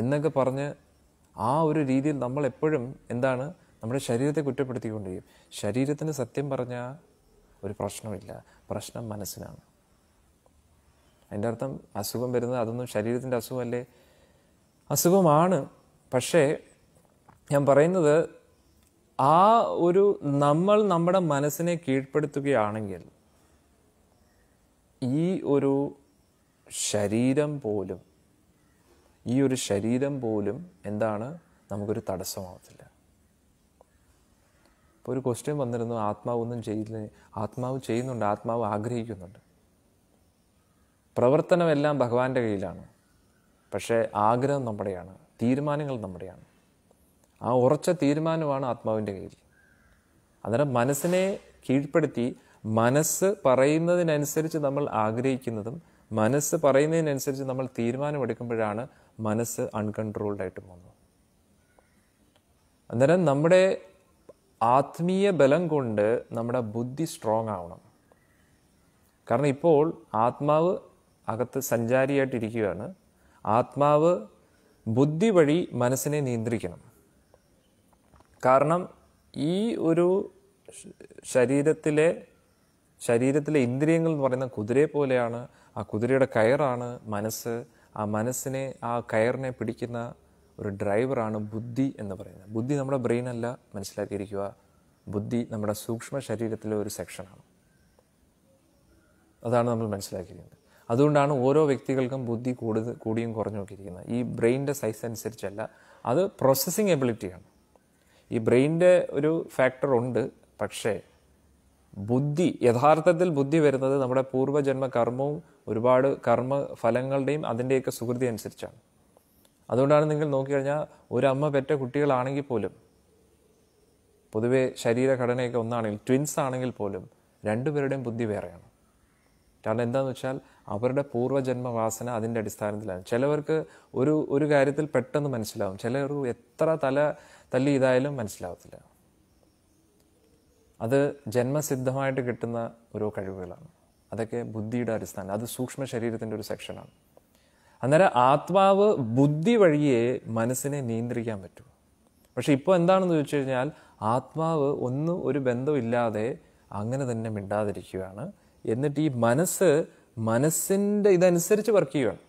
എന്നൊക്കെ പറഞ്ഞ് ആ ഒരു രീതിയിൽ നമ്മൾ എപ്പോഴും എന്താണ് നമ്മുടെ ശരീരത്തെ കുറ്റപ്പെടുത്തിക്കൊണ്ടിരിക്കും ശരീരത്തിന് സത്യം പറഞ്ഞാൽ ഒരു പ്രശ്നമില്ല പ്രശ്നം മനസ്സിനാണ് അതിൻ്റെ അർത്ഥം അസുഖം വരുന്നത് അതൊന്നും ശരീരത്തിൻ്റെ അസുഖമല്ലേ അസുഖമാണ് പക്ഷേ ഞാൻ പറയുന്നത് ആ ഒരു നമ്മൾ നമ്മുടെ മനസ്സിനെ കീഴ്പ്പെടുത്തുകയാണെങ്കിൽ ഈ ഒരു ശരീരം പോലും ഈ ഒരു ശരീരം പോലും എന്താണ് നമുക്കൊരു തടസ്സമാവത്തില്ല ഇപ്പോൾ ഒരു ക്വസ്റ്റ്യൻ വന്നിരുന്നു ആത്മാവ് ഒന്നും ചെയ്യില്ല ആത്മാവ് ചെയ്യുന്നുണ്ട് ആത്മാവ് ആഗ്രഹിക്കുന്നുണ്ട് പ്രവർത്തനമെല്ലാം ഭഗവാന്റെ കയ്യിലാണ് പക്ഷേ ആഗ്രഹം നമ്മുടെയാണ് തീരുമാനങ്ങൾ നമ്മുടെയാണ് ആ ഉറച്ച തീരുമാനമാണ് ആത്മാവിൻ്റെ കയ്യിൽ അന്നേരം മനസ്സിനെ കീഴ്പ്പെടുത്തി മനസ്സ് പറയുന്നതിനനുസരിച്ച് നമ്മൾ ആഗ്രഹിക്കുന്നതും മനസ്സ് പറയുന്നതിനനുസരിച്ച് നമ്മൾ തീരുമാനമെടുക്കുമ്പോഴാണ് മനസ്സ് അൺകൺട്രോൾഡ് ആയിട്ട് പോകുന്നത് അന്നേരം നമ്മുടെ ആത്മീയ ബലം കൊണ്ട് നമ്മുടെ ബുദ്ധി സ്ട്രോങ് ആവണം കാരണം ഇപ്പോൾ ആത്മാവ് അകത്ത് സഞ്ചാരിയായിട്ടിരിക്കുകയാണ് ആത്മാവ് ബുദ്ധി വഴി മനസ്സിനെ നിയന്ത്രിക്കണം കാരണം ഈ ഒരു ശരീരത്തിലെ ശരീരത്തിലെ ഇന്ദ്രിയങ്ങൾ എന്ന് പറയുന്ന കുതിരയെ പോലെയാണ് ആ കുതിരയുടെ കയറാണ് മനസ്സ് ആ മനസ്സിനെ ആ കയറിനെ പിടിക്കുന്ന ഒരു ഡ്രൈവറാണ് ബുദ്ധി എന്ന് പറയുന്നത് ബുദ്ധി നമ്മുടെ ബ്രെയിൻ അല്ല മനസ്സിലാക്കിയിരിക്കുക ബുദ്ധി നമ്മുടെ സൂക്ഷ്മ ശരീരത്തിലെ ഒരു സെക്ഷനാണ് അതാണ് നമ്മൾ മനസ്സിലാക്കിയിരിക്കുന്നത് അതുകൊണ്ടാണ് ഓരോ വ്യക്തികൾക്കും ബുദ്ധി കൂടുതൽ കൂടിയും കുറഞ്ഞുമൊക്കെ ഇരിക്കുന്നത് ഈ ബ്രെയിനിൻ്റെ സൈസ് അനുസരിച്ചല്ല അത് പ്രോസസ്സിങ് എബിലിറ്റിയാണ് ഈ ബ്രെയിനിൻ്റെ ഒരു ഫാക്ടർ ഉണ്ട് പക്ഷേ ബുദ്ധി യഥാർത്ഥത്തിൽ ബുദ്ധി വരുന്നത് നമ്മുടെ പൂർവ്വജന്മ കർമ്മവും ഒരുപാട് കർമ്മ ഫലങ്ങളുടെയും അതിൻ്റെയൊക്കെ സുഹൃതി അനുസരിച്ചാണ് അതുകൊണ്ടാണ് നിങ്ങൾ നോക്കിക്കഴിഞ്ഞാൽ ഒരമ്മ പെറ്റ കുട്ടികളാണെങ്കിൽ പോലും പൊതുവേ ശരീരഘടനയൊക്കെ ഒന്നാണെങ്കിൽ ട്വിൻസ് ആണെങ്കിൽ പോലും രണ്ടുപേരുടെയും ബുദ്ധി വേറെയാണ് കാരണം എന്താണെന്ന് വെച്ചാൽ അവരുടെ വാസന അതിൻ്റെ അടിസ്ഥാനത്തിലാണ് ചിലവർക്ക് ഒരു ഒരു കാര്യത്തിൽ പെട്ടെന്ന് മനസ്സിലാവും ചിലർ എത്ര തല തല്ലി ഇതായാലും മനസ്സിലാവത്തില്ല അത് ജന്മസിദ്ധമായിട്ട് കിട്ടുന്ന ഓരോ കഴിവുകളാണ് അതൊക്കെ ബുദ്ധിയുടെ അടിസ്ഥാനം അത് സൂക്ഷ്മ ശരീരത്തിൻ്റെ ഒരു സെക്ഷനാണ് അന്നേരം ആത്മാവ് ബുദ്ധി വഴിയെ മനസ്സിനെ നിയന്ത്രിക്കാൻ പറ്റും പക്ഷെ ഇപ്പോൾ എന്താണെന്ന് ചോദിച്ചു കഴിഞ്ഞാൽ ആത്മാവ് ഒന്നും ഒരു ബന്ധമില്ലാതെ അങ്ങനെ തന്നെ മിണ്ടാതിരിക്കുകയാണ് എന്നിട്ട് ഈ മനസ്സ് മനസ്സിൻ്റെ ഇതനുസരിച്ച് വർക്ക് ചെയ്യുകയാണ്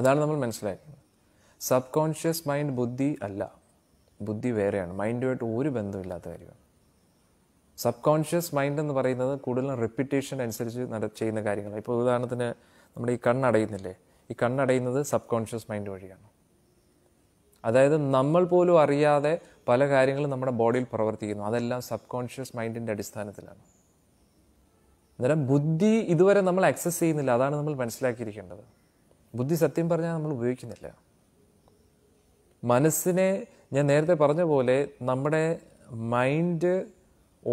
അതാണ് നമ്മൾ മനസ്സിലാക്കുന്നത് സബ് കോൺഷ്യസ് മൈൻഡ് ബുദ്ധി അല്ല ബുദ്ധി വേറെയാണ് മൈൻഡുമായിട്ട് ഒരു ബന്ധമില്ലാത്ത കാര്യമാണ് സബ് കോൺഷ്യസ് മൈൻഡ് എന്ന് പറയുന്നത് കൂടുതലും റെപ്പിറ്റേഷൻ അനുസരിച്ച് നട ചെയ്യുന്ന കാര്യങ്ങളാണ് ഇപ്പോൾ ഉദാഹരണത്തിന് നമ്മുടെ ഈ കണ്ണടയുന്നില്ലേ ഈ കണ്ണടയുന്നത് സബ് കോൺഷ്യസ് മൈൻഡ് വഴിയാണ് അതായത് നമ്മൾ പോലും അറിയാതെ പല കാര്യങ്ങളും നമ്മുടെ ബോഡിയിൽ പ്രവർത്തിക്കുന്നു അതെല്ലാം സബ് കോൺഷ്യസ് മൈൻഡിൻ്റെ അടിസ്ഥാനത്തിലാണ് അന്നേരം ബുദ്ധി ഇതുവരെ നമ്മൾ ആക്സസ് ചെയ്യുന്നില്ല അതാണ് നമ്മൾ മനസ്സിലാക്കിയിരിക്കേണ്ടത് ബുദ്ധി സത്യം പറഞ്ഞാൽ നമ്മൾ ഉപയോഗിക്കുന്നില്ല മനസ്സിനെ ഞാൻ നേരത്തെ പറഞ്ഞ പോലെ നമ്മുടെ മൈൻഡ്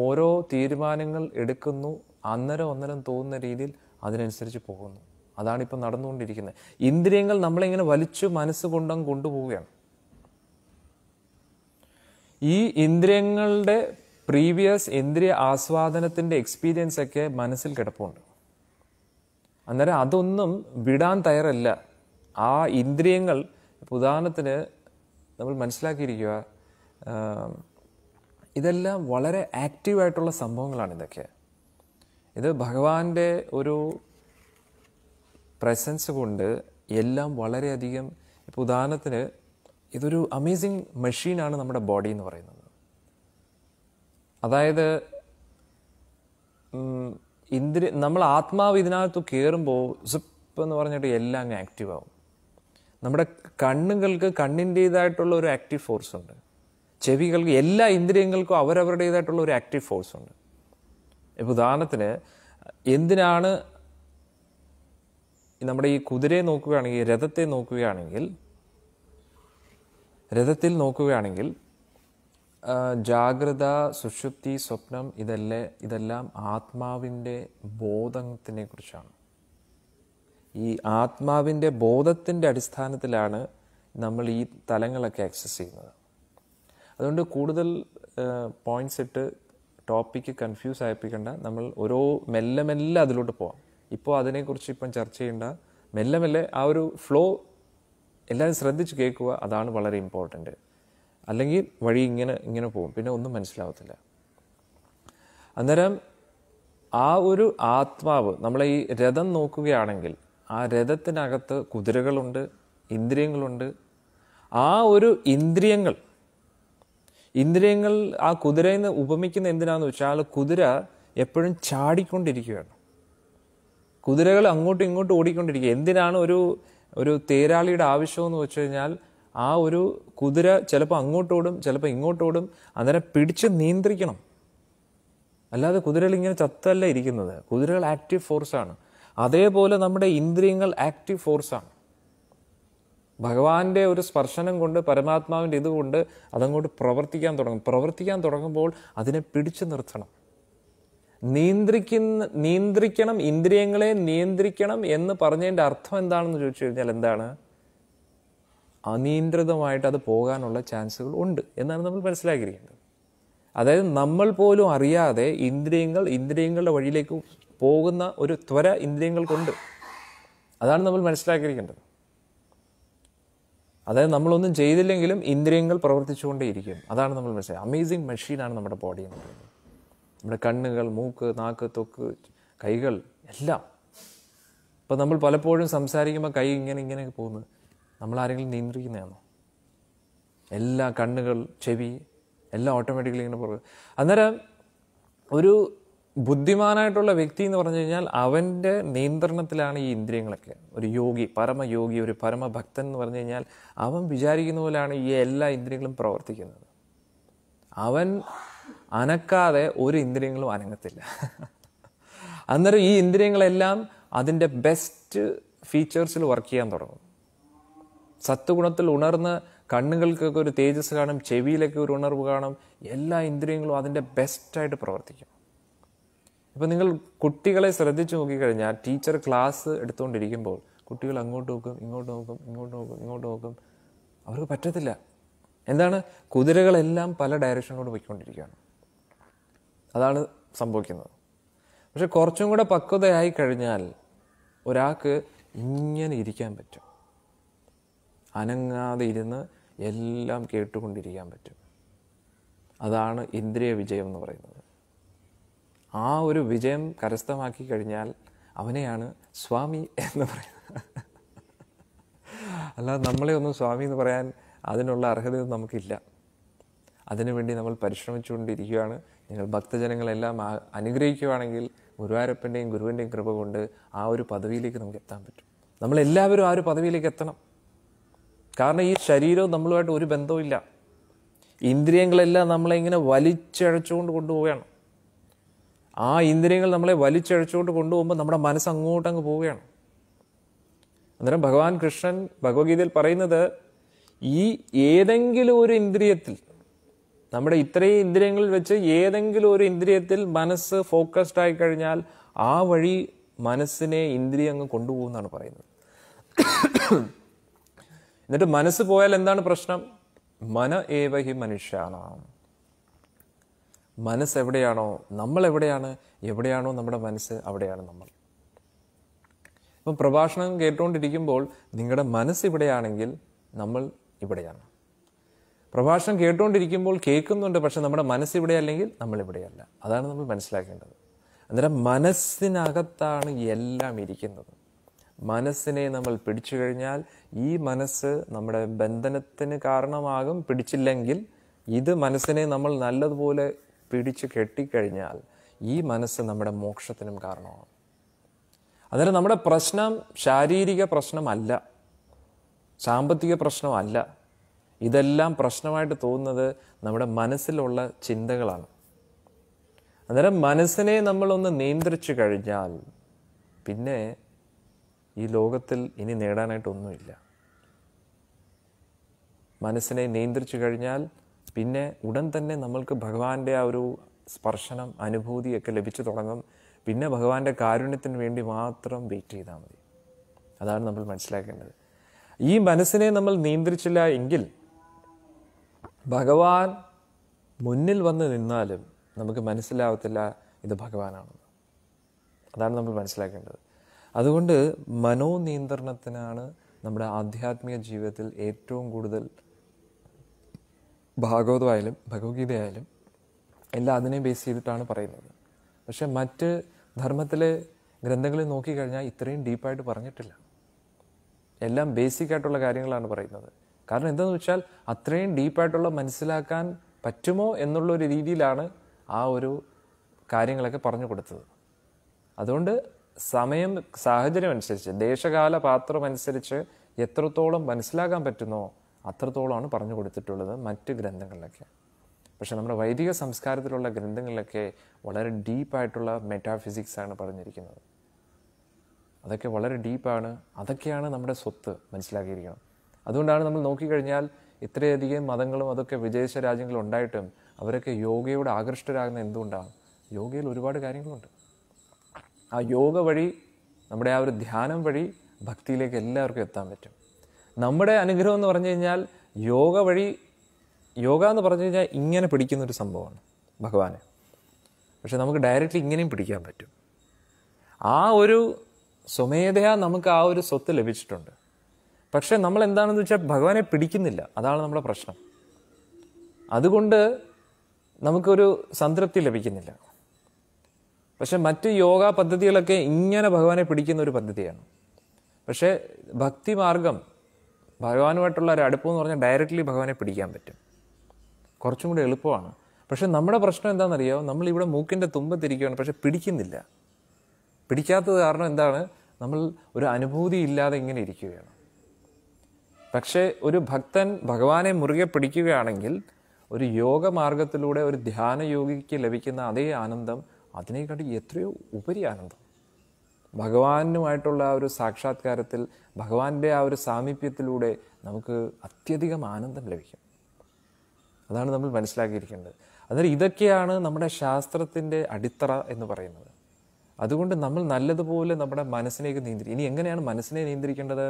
ഓരോ തീരുമാനങ്ങൾ എടുക്കുന്നു അന്നേരം അന്നേരം തോന്നുന്ന രീതിയിൽ അതിനനുസരിച്ച് പോകുന്നു അതാണ് നടന്നുകൊണ്ടിരിക്കുന്നത് ഇന്ദ്രിയങ്ങൾ നമ്മളിങ്ങനെ വലിച്ചു മനസ്സ് കൊണ്ടും കൊണ്ടുപോവുകയാണ് ഈ ഇന്ദ്രിയങ്ങളുടെ പ്രീവിയസ് ഇന്ദ്രിയ ആസ്വാദനത്തിൻ്റെ എക്സ്പീരിയൻസ് ഒക്കെ മനസ്സിൽ കിടപ്പുണ്ട് അന്നേരം അതൊന്നും വിടാൻ തയ്യാറല്ല ആ ഇന്ദ്രിയങ്ങൾ ഉദാഹരണത്തിന് നമ്മൾ മനസ്സിലാക്കിയിരിക്കുക ഇതെല്ലാം വളരെ ആക്റ്റീവായിട്ടുള്ള സംഭവങ്ങളാണ് ഇതൊക്കെ ഇത് ഭഗവാന്റെ ഒരു പ്രസൻസ് കൊണ്ട് എല്ലാം വളരെയധികം ഇപ്പം ഉദാഹരണത്തിന് ഇതൊരു അമേസിങ് മെഷീനാണ് നമ്മുടെ ബോഡി എന്ന് പറയുന്നത് അതായത് ഇന്ദ്രി നമ്മൾ ആത്മാവ് ഇതിനകത്ത് കയറുമ്പോൾ സിപ്പ് എന്ന് പറഞ്ഞിട്ട് എല്ലാം ആക്റ്റീവ് ആവും നമ്മുടെ കണ്ണുകൾക്ക് കണ്ണിൻ്റെതായിട്ടുള്ള ഒരു ആക്റ്റീവ് ഫോഴ്സ് ഉണ്ട് ചെവികൾക്ക് എല്ലാ ഇന്ദ്രിയങ്ങൾക്കും അവരവരുടേതായിട്ടുള്ള ഒരു ആക്റ്റീവ് ഫോഴ്സ് ഉണ്ട് ഇപ്പോൾ ഉദാഹരണത്തിന് എന്തിനാണ് നമ്മുടെ ഈ കുതിരയെ നോക്കുകയാണെങ്കിൽ രഥത്തെ നോക്കുകയാണെങ്കിൽ രഥത്തിൽ നോക്കുകയാണെങ്കിൽ ജാഗ്രത സുഷുപ്തി സ്വപ്നം ഇതല്ലേ ഇതെല്ലാം ആത്മാവിൻ്റെ ബോധത്തിനെ കുറിച്ചാണ് ഈ ആത്മാവിൻ്റെ ബോധത്തിൻ്റെ അടിസ്ഥാനത്തിലാണ് നമ്മൾ ഈ തലങ്ങളൊക്കെ ആക്സസ് ചെയ്യുന്നത് അതുകൊണ്ട് കൂടുതൽ പോയിന്റ്സ് ഇട്ട് ടോപ്പിക്ക് കൺഫ്യൂസ് ആയിപ്പിക്കേണ്ട നമ്മൾ ഓരോ മെല്ലെ മെല്ലെ അതിലോട്ട് പോവാം ഇപ്പോൾ അതിനെക്കുറിച്ച് ഇപ്പം ചർച്ച ചെയ്യേണ്ട മെല്ലെ മെല്ലെ ആ ഒരു ഫ്ലോ എല്ലാവരും ശ്രദ്ധിച്ച് കേൾക്കുക അതാണ് വളരെ ഇമ്പോർട്ടൻ്റ് അല്ലെങ്കിൽ വഴി ഇങ്ങനെ ഇങ്ങനെ പോകും പിന്നെ ഒന്നും മനസ്സിലാവത്തില്ല അന്നേരം ആ ഒരു ആത്മാവ് നമ്മളെ ഈ രഥം നോക്കുകയാണെങ്കിൽ ആ രഥത്തിനകത്ത് കുതിരകളുണ്ട് ഇന്ദ്രിയങ്ങളുണ്ട് ആ ഒരു ഇന്ദ്രിയങ്ങൾ ഇന്ദ്രിയങ്ങൾ ആ കുതിരയെന്ന് ഉപമിക്കുന്ന എന്തിനാന്ന് വെച്ചാൽ കുതിര എപ്പോഴും ചാടിക്കൊണ്ടിരിക്കുകയാണ് കുതിരകൾ അങ്ങോട്ടും ഇങ്ങോട്ടും ഓടിക്കൊണ്ടിരിക്കുക എന്തിനാണ് ഒരു ഒരു തേരാളിയുടെ ആവശ്യമെന്ന് വെച്ച് കഴിഞ്ഞാൽ ആ ഒരു കുതിര ചിലപ്പോൾ അങ്ങോട്ടോടും ചിലപ്പോൾ ഇങ്ങോട്ടോടും അന്നേരം പിടിച്ച് നിയന്ത്രിക്കണം അല്ലാതെ കുതിരകൾ ഇങ്ങനെ ചത്തല്ല ഇരിക്കുന്നത് കുതിരകൾ ആക്റ്റീവ് ഫോഴ്സാണ് അതേപോലെ നമ്മുടെ ഇന്ദ്രിയങ്ങൾ ആക്റ്റീവ് ഫോഴ്സാണ് ഭഗവാന്റെ ഒരു സ്പർശനം കൊണ്ട് പരമാത്മാവിൻ്റെ ഇതുകൊണ്ട് അതങ്ങോട്ട് പ്രവർത്തിക്കാൻ തുടങ്ങും പ്രവർത്തിക്കാൻ തുടങ്ങുമ്പോൾ അതിനെ പിടിച്ചു നിർത്തണം നിയന്ത്രിക്കുന്ന നിയന്ത്രിക്കണം ഇന്ദ്രിയങ്ങളെ നിയന്ത്രിക്കണം എന്ന് പറഞ്ഞതിൻ്റെ അർത്ഥം എന്താണെന്ന് ചോദിച്ചു കഴിഞ്ഞാൽ എന്താണ് അനിയന്ത്രിതമായിട്ട് അത് പോകാനുള്ള ചാൻസുകൾ ഉണ്ട് എന്നാണ് നമ്മൾ മനസ്സിലാക്കിയിരിക്കുന്നത് അതായത് നമ്മൾ പോലും അറിയാതെ ഇന്ദ്രിയങ്ങൾ ഇന്ദ്രിയങ്ങളുടെ വഴിയിലേക്ക് പോകുന്ന ഒരു ത്വര ഇന്ദ്രിയങ്ങൾക്കുണ്ട് അതാണ് നമ്മൾ മനസ്സിലാക്കിയിരിക്കേണ്ടത് അതായത് നമ്മളൊന്നും ചെയ്തില്ലെങ്കിലും ഇന്ദ്രിയങ്ങൾ പ്രവർത്തിച്ചുകൊണ്ടേയിരിക്കും അതാണ് നമ്മൾ മനസ്സിലായത് അമേസിങ് മെഷീനാണ് നമ്മുടെ ബോഡി എന്ന് പറയുന്നത് നമ്മുടെ കണ്ണുകൾ മൂക്ക് നാക്ക് തൊക്ക് കൈകൾ എല്ലാം ഇപ്പം നമ്മൾ പലപ്പോഴും സംസാരിക്കുമ്പോൾ കൈ ഇങ്ങനെ ഇങ്ങനെ പോകുന്നത് നമ്മൾ ആരെങ്കിലും നിയന്ത്രിക്കുന്നതാണോ എല്ലാ കണ്ണുകൾ ചെവി എല്ലാം ഓട്ടോമാറ്റിക്കലി ഇങ്ങനെ പുറകെ അന്നേരം ഒരു ബുദ്ധിമാനായിട്ടുള്ള വ്യക്തി എന്ന് പറഞ്ഞു കഴിഞ്ഞാൽ അവൻ്റെ നിയന്ത്രണത്തിലാണ് ഈ ഇന്ദ്രിയങ്ങളൊക്കെ ഒരു യോഗി പരമയോഗി ഒരു പരമഭക്തൻ എന്ന് പറഞ്ഞു കഴിഞ്ഞാൽ അവൻ വിചാരിക്കുന്ന പോലെയാണ് ഈ എല്ലാ ഇന്ദ്രിയങ്ങളും പ്രവർത്തിക്കുന്നത് അവൻ അനക്കാതെ ഒരു ഇന്ദ്രിയങ്ങളും അനങ്ങത്തില്ല അന്നേരം ഈ ഇന്ദ്രിയങ്ങളെല്ലാം അതിൻ്റെ ബെസ്റ്റ് ഫീച്ചേഴ്സിൽ വർക്ക് ചെയ്യാൻ തുടങ്ങും സത്വഗുണത്തിൽ ഉണർന്ന് കണ്ണുകൾക്കൊക്കെ ഒരു തേജസ് കാണും ചെവിയിലൊക്കെ ഒരു ഉണർവ് കാണും എല്ലാ ഇന്ദ്രിയങ്ങളും അതിൻ്റെ ബെസ്റ്റായിട്ട് പ്രവർത്തിക്കും ഇപ്പം നിങ്ങൾ കുട്ടികളെ ശ്രദ്ധിച്ചു നോക്കിക്കഴിഞ്ഞാൽ ടീച്ചർ ക്ലാസ് എടുത്തുകൊണ്ടിരിക്കുമ്പോൾ കുട്ടികൾ അങ്ങോട്ട് നോക്കും ഇങ്ങോട്ട് നോക്കും ഇങ്ങോട്ട് നോക്കും ഇങ്ങോട്ട് നോക്കും അവർക്ക് പറ്റത്തില്ല എന്താണ് കുതിരകളെല്ലാം പല ഡയറക്ഷനിലൂടെ പോയിക്കൊണ്ടിരിക്കുകയാണ് അതാണ് സംഭവിക്കുന്നത് പക്ഷെ കുറച്ചും കൂടെ പക്വതയായി കഴിഞ്ഞാൽ ഒരാൾക്ക് ഇങ്ങനെ ഇരിക്കാൻ പറ്റും അനങ്ങാതെ ഇരുന്ന് എല്ലാം കേട്ടുകൊണ്ടിരിക്കാൻ പറ്റും അതാണ് ഇന്ദ്രിയ വിജയം എന്ന് പറയുന്നത് ആ ഒരു വിജയം കരസ്ഥമാക്കി കഴിഞ്ഞാൽ അവനെയാണ് സ്വാമി എന്ന് പറയുന്നത് അല്ലാതെ നമ്മളെ ഒന്നും സ്വാമി എന്ന് പറയാൻ അതിനുള്ള അർഹതയൊന്നും നമുക്കില്ല അതിനുവേണ്ടി നമ്മൾ പരിശ്രമിച്ചുകൊണ്ടിരിക്കുകയാണ് നിങ്ങൾ ഭക്തജനങ്ങളെല്ലാം അനുഗ്രഹിക്കുകയാണെങ്കിൽ ഗുരുവായൂരപ്പൻ്റെയും ഗുരുവിൻ്റെയും കൃപ കൊണ്ട് ആ ഒരു പദവിയിലേക്ക് നമുക്ക് എത്താൻ പറ്റും നമ്മളെല്ലാവരും ആ ഒരു പദവിയിലേക്ക് എത്തണം കാരണം ഈ ശരീരവും നമ്മളുമായിട്ട് ഒരു ഇല്ല ഇന്ദ്രിയങ്ങളെല്ലാം നമ്മളെ ഇങ്ങനെ വലിച്ചഴച്ചുകൊണ്ട് കൊണ്ടുപോവുകയാണ് ആ ഇന്ദ്രിയങ്ങൾ നമ്മളെ വലിച്ചഴച്ചുകൊണ്ട് കൊണ്ടുപോകുമ്പോൾ നമ്മുടെ മനസ്സ് അങ്ങോട്ടങ്ങ് പോവുകയാണ് അന്നേരം ഭഗവാൻ കൃഷ്ണൻ ഭഗവത്ഗീതയിൽ പറയുന്നത് ഈ ഏതെങ്കിലും ഒരു ഇന്ദ്രിയത്തിൽ നമ്മുടെ ഇത്രയും ഇന്ദ്രിയങ്ങളിൽ വെച്ച് ഏതെങ്കിലും ഒരു ഇന്ദ്രിയത്തിൽ മനസ്സ് ഫോക്കസ്ഡ് ആയി കഴിഞ്ഞാൽ ആ വഴി മനസ്സിനെ ഇന്ദ്രിയം അങ്ങ് കൊണ്ടുപോകുമെന്നാണ് പറയുന്നത് എന്നിട്ട് മനസ്സ് പോയാൽ എന്താണ് പ്രശ്നം മന ഏവഹി മനുഷ്യാണ് മനുഷ്യാനാം മനസ്സ് എവിടെയാണോ നമ്മൾ എവിടെയാണ് എവിടെയാണോ നമ്മുടെ മനസ്സ് അവിടെയാണ് നമ്മൾ ഇപ്പം പ്രഭാഷണം കേട്ടുകൊണ്ടിരിക്കുമ്പോൾ നിങ്ങളുടെ മനസ്സ് ഇവിടെയാണെങ്കിൽ നമ്മൾ ഇവിടെയാണ് പ്രഭാഷണം കേട്ടുകൊണ്ടിരിക്കുമ്പോൾ കേൾക്കുന്നുണ്ട് പക്ഷെ നമ്മുടെ മനസ്സ് ഇവിടെ അല്ലെങ്കിൽ നമ്മൾ ഇവിടെയല്ല അതാണ് നമ്മൾ മനസ്സിലാക്കേണ്ടത് അന്നേരം മനസ്സിനകത്താണ് എല്ലാം ഇരിക്കുന്നത് മനസ്സിനെ നമ്മൾ പിടിച്ചു കഴിഞ്ഞാൽ ഈ മനസ്സ് നമ്മുടെ ബന്ധനത്തിന് കാരണമാകും പിടിച്ചില്ലെങ്കിൽ ഇത് മനസ്സിനെ നമ്മൾ നല്ലതുപോലെ പിടിച്ച് കെട്ടിക്കഴിഞ്ഞാൽ ഈ മനസ്സ് നമ്മുടെ മോക്ഷത്തിനും കാരണമാണ് അന്നേരം നമ്മുടെ പ്രശ്നം ശാരീരിക പ്രശ്നമല്ല സാമ്പത്തിക പ്രശ്നമല്ല ഇതെല്ലാം പ്രശ്നമായിട്ട് തോന്നുന്നത് നമ്മുടെ മനസ്സിലുള്ള ചിന്തകളാണ് അന്നേരം മനസ്സിനെ നമ്മളൊന്ന് നിയന്ത്രിച്ചു കഴിഞ്ഞാൽ പിന്നെ ഈ ലോകത്തിൽ ഇനി നേടാനായിട്ടൊന്നുമില്ല മനസ്സിനെ നിയന്ത്രിച്ചു കഴിഞ്ഞാൽ പിന്നെ ഉടൻ തന്നെ നമ്മൾക്ക് ഭഗവാന്റെ ആ ഒരു സ്പർശനം അനുഭൂതിയൊക്കെ ലഭിച്ചു തുടങ്ങും പിന്നെ ഭഗവാന്റെ കാരുണ്യത്തിന് വേണ്ടി മാത്രം വെയിറ്റ് ചെയ്താൽ മതി അതാണ് നമ്മൾ മനസ്സിലാക്കേണ്ടത് ഈ മനസ്സിനെ നമ്മൾ നിയന്ത്രിച്ചില്ല എങ്കിൽ ഭഗവാൻ മുന്നിൽ വന്ന് നിന്നാലും നമുക്ക് മനസ്സിലാവത്തില്ല ഇത് ഭഗവാനാണെന്ന് അതാണ് നമ്മൾ മനസ്സിലാക്കേണ്ടത് അതുകൊണ്ട് മനോനിയന്ത്രണത്തിനാണ് നമ്മുടെ ആധ്യാത്മിക ജീവിതത്തിൽ ഏറ്റവും കൂടുതൽ ഭാഗവതമായാലും ഭഗവത്ഗീതയായാലും എല്ലാം അതിനെ ബേസ് ചെയ്തിട്ടാണ് പറയുന്നത് പക്ഷേ മറ്റ് ധർമ്മത്തിലെ ഗ്രന്ഥങ്ങളിൽ നോക്കിക്കഴിഞ്ഞാൽ ഇത്രയും ഡീപ്പായിട്ട് പറഞ്ഞിട്ടില്ല എല്ലാം ബേസിക് ആയിട്ടുള്ള കാര്യങ്ങളാണ് പറയുന്നത് കാരണം എന്താണെന്ന് വെച്ചാൽ അത്രയും ഡീപ്പായിട്ടുള്ള മനസ്സിലാക്കാൻ പറ്റുമോ എന്നുള്ള ഒരു രീതിയിലാണ് ആ ഒരു കാര്യങ്ങളൊക്കെ പറഞ്ഞു കൊടുത്തത് അതുകൊണ്ട് സമയം സാഹചര്യം അനുസരിച്ച് ദേശകാല പാത്രം അനുസരിച്ച് എത്രത്തോളം മനസ്സിലാക്കാൻ പറ്റുന്നോ അത്രത്തോളമാണ് പറഞ്ഞു കൊടുത്തിട്ടുള്ളത് മറ്റ് ഗ്രന്ഥങ്ങളിലൊക്കെ പക്ഷേ നമ്മുടെ വൈദിക സംസ്കാരത്തിലുള്ള ഗ്രന്ഥങ്ങളിലൊക്കെ വളരെ ഡീപ്പായിട്ടുള്ള മെറ്റാഫിസിക്സാണ് പറഞ്ഞിരിക്കുന്നത് അതൊക്കെ വളരെ ഡീപ്പാണ് അതൊക്കെയാണ് നമ്മുടെ സ്വത്ത് മനസ്സിലാക്കിയിരിക്കണം അതുകൊണ്ടാണ് നമ്മൾ നോക്കിക്കഴിഞ്ഞാൽ ഇത്രയധികം മതങ്ങളും അതൊക്കെ വിദേശ രാജ്യങ്ങളും ഉണ്ടായിട്ടും അവരൊക്കെ യോഗയോട് ആകൃഷ്ടരാകുന്ന എന്തുകൊണ്ടാണ് യോഗയിൽ ഒരുപാട് കാര്യങ്ങളുണ്ട് ആ യോഗ വഴി നമ്മുടെ ആ ഒരു ധ്യാനം വഴി ഭക്തിയിലേക്ക് എല്ലാവർക്കും എത്താൻ പറ്റും നമ്മുടെ അനുഗ്രഹം എന്ന് പറഞ്ഞു കഴിഞ്ഞാൽ യോഗ വഴി യോഗ എന്ന് പറഞ്ഞു കഴിഞ്ഞാൽ ഇങ്ങനെ പിടിക്കുന്നൊരു സംഭവമാണ് ഭഗവാനെ പക്ഷെ നമുക്ക് ഡയറക്റ്റ്ലി ഇങ്ങനെയും പിടിക്കാൻ പറ്റും ആ ഒരു സ്വമേധയാ നമുക്ക് ആ ഒരു സ്വത്ത് ലഭിച്ചിട്ടുണ്ട് പക്ഷേ നമ്മൾ എന്താണെന്ന് വെച്ചാൽ ഭഗവാനെ പിടിക്കുന്നില്ല അതാണ് നമ്മുടെ പ്രശ്നം അതുകൊണ്ട് നമുക്കൊരു സംതൃപ്തി ലഭിക്കുന്നില്ല പക്ഷെ മറ്റ് യോഗ പദ്ധതികളൊക്കെ ഇങ്ങനെ ഭഗവാനെ പിടിക്കുന്ന ഒരു പദ്ധതിയാണ് പക്ഷേ ഭക്തിമാർഗം ഭഗവാനുമായിട്ടുള്ള ഒരു അടുപ്പം എന്ന് പറഞ്ഞാൽ ഡയറക്റ്റ്ലി ഭഗവാനെ പിടിക്കാൻ പറ്റും കുറച്ചും കൂടി എളുപ്പമാണ് പക്ഷേ നമ്മുടെ പ്രശ്നം എന്താണെന്നറിയോ നമ്മളിവിടെ മൂക്കിൻ്റെ തുമ്പത്തിരിക്കുകയാണ് പക്ഷേ പിടിക്കുന്നില്ല പിടിക്കാത്തത് കാരണം എന്താണ് നമ്മൾ ഒരു അനുഭൂതി ഇല്ലാതെ ഇങ്ങനെ ഇരിക്കുകയാണ് പക്ഷേ ഒരു ഭക്തൻ ഭഗവാനെ മുറുകെ പിടിക്കുകയാണെങ്കിൽ ഒരു യോഗ മാർഗത്തിലൂടെ ഒരു ധ്യാനയോഗിക്ക് ലഭിക്കുന്ന അതേ ആനന്ദം അതിനേക്കാട്ടി എത്രയോ ഉപരി ആനന്ദം ഭഗവാനുമായിട്ടുള്ള ആ ഒരു സാക്ഷാത്കാരത്തിൽ ഭഗവാന്റെ ആ ഒരു സാമീപ്യത്തിലൂടെ നമുക്ക് അത്യധികം ആനന്ദം ലഭിക്കും അതാണ് നമ്മൾ മനസ്സിലാക്കിയിരിക്കേണ്ടത് അതായത് ഇതൊക്കെയാണ് നമ്മുടെ ശാസ്ത്രത്തിൻ്റെ അടിത്തറ എന്ന് പറയുന്നത് അതുകൊണ്ട് നമ്മൾ നല്ലതുപോലെ നമ്മുടെ മനസ്സിനേക്ക് നിയന്ത്രിക്കും ഇനി എങ്ങനെയാണ് മനസ്സിനെ നിയന്ത്രിക്കേണ്ടത്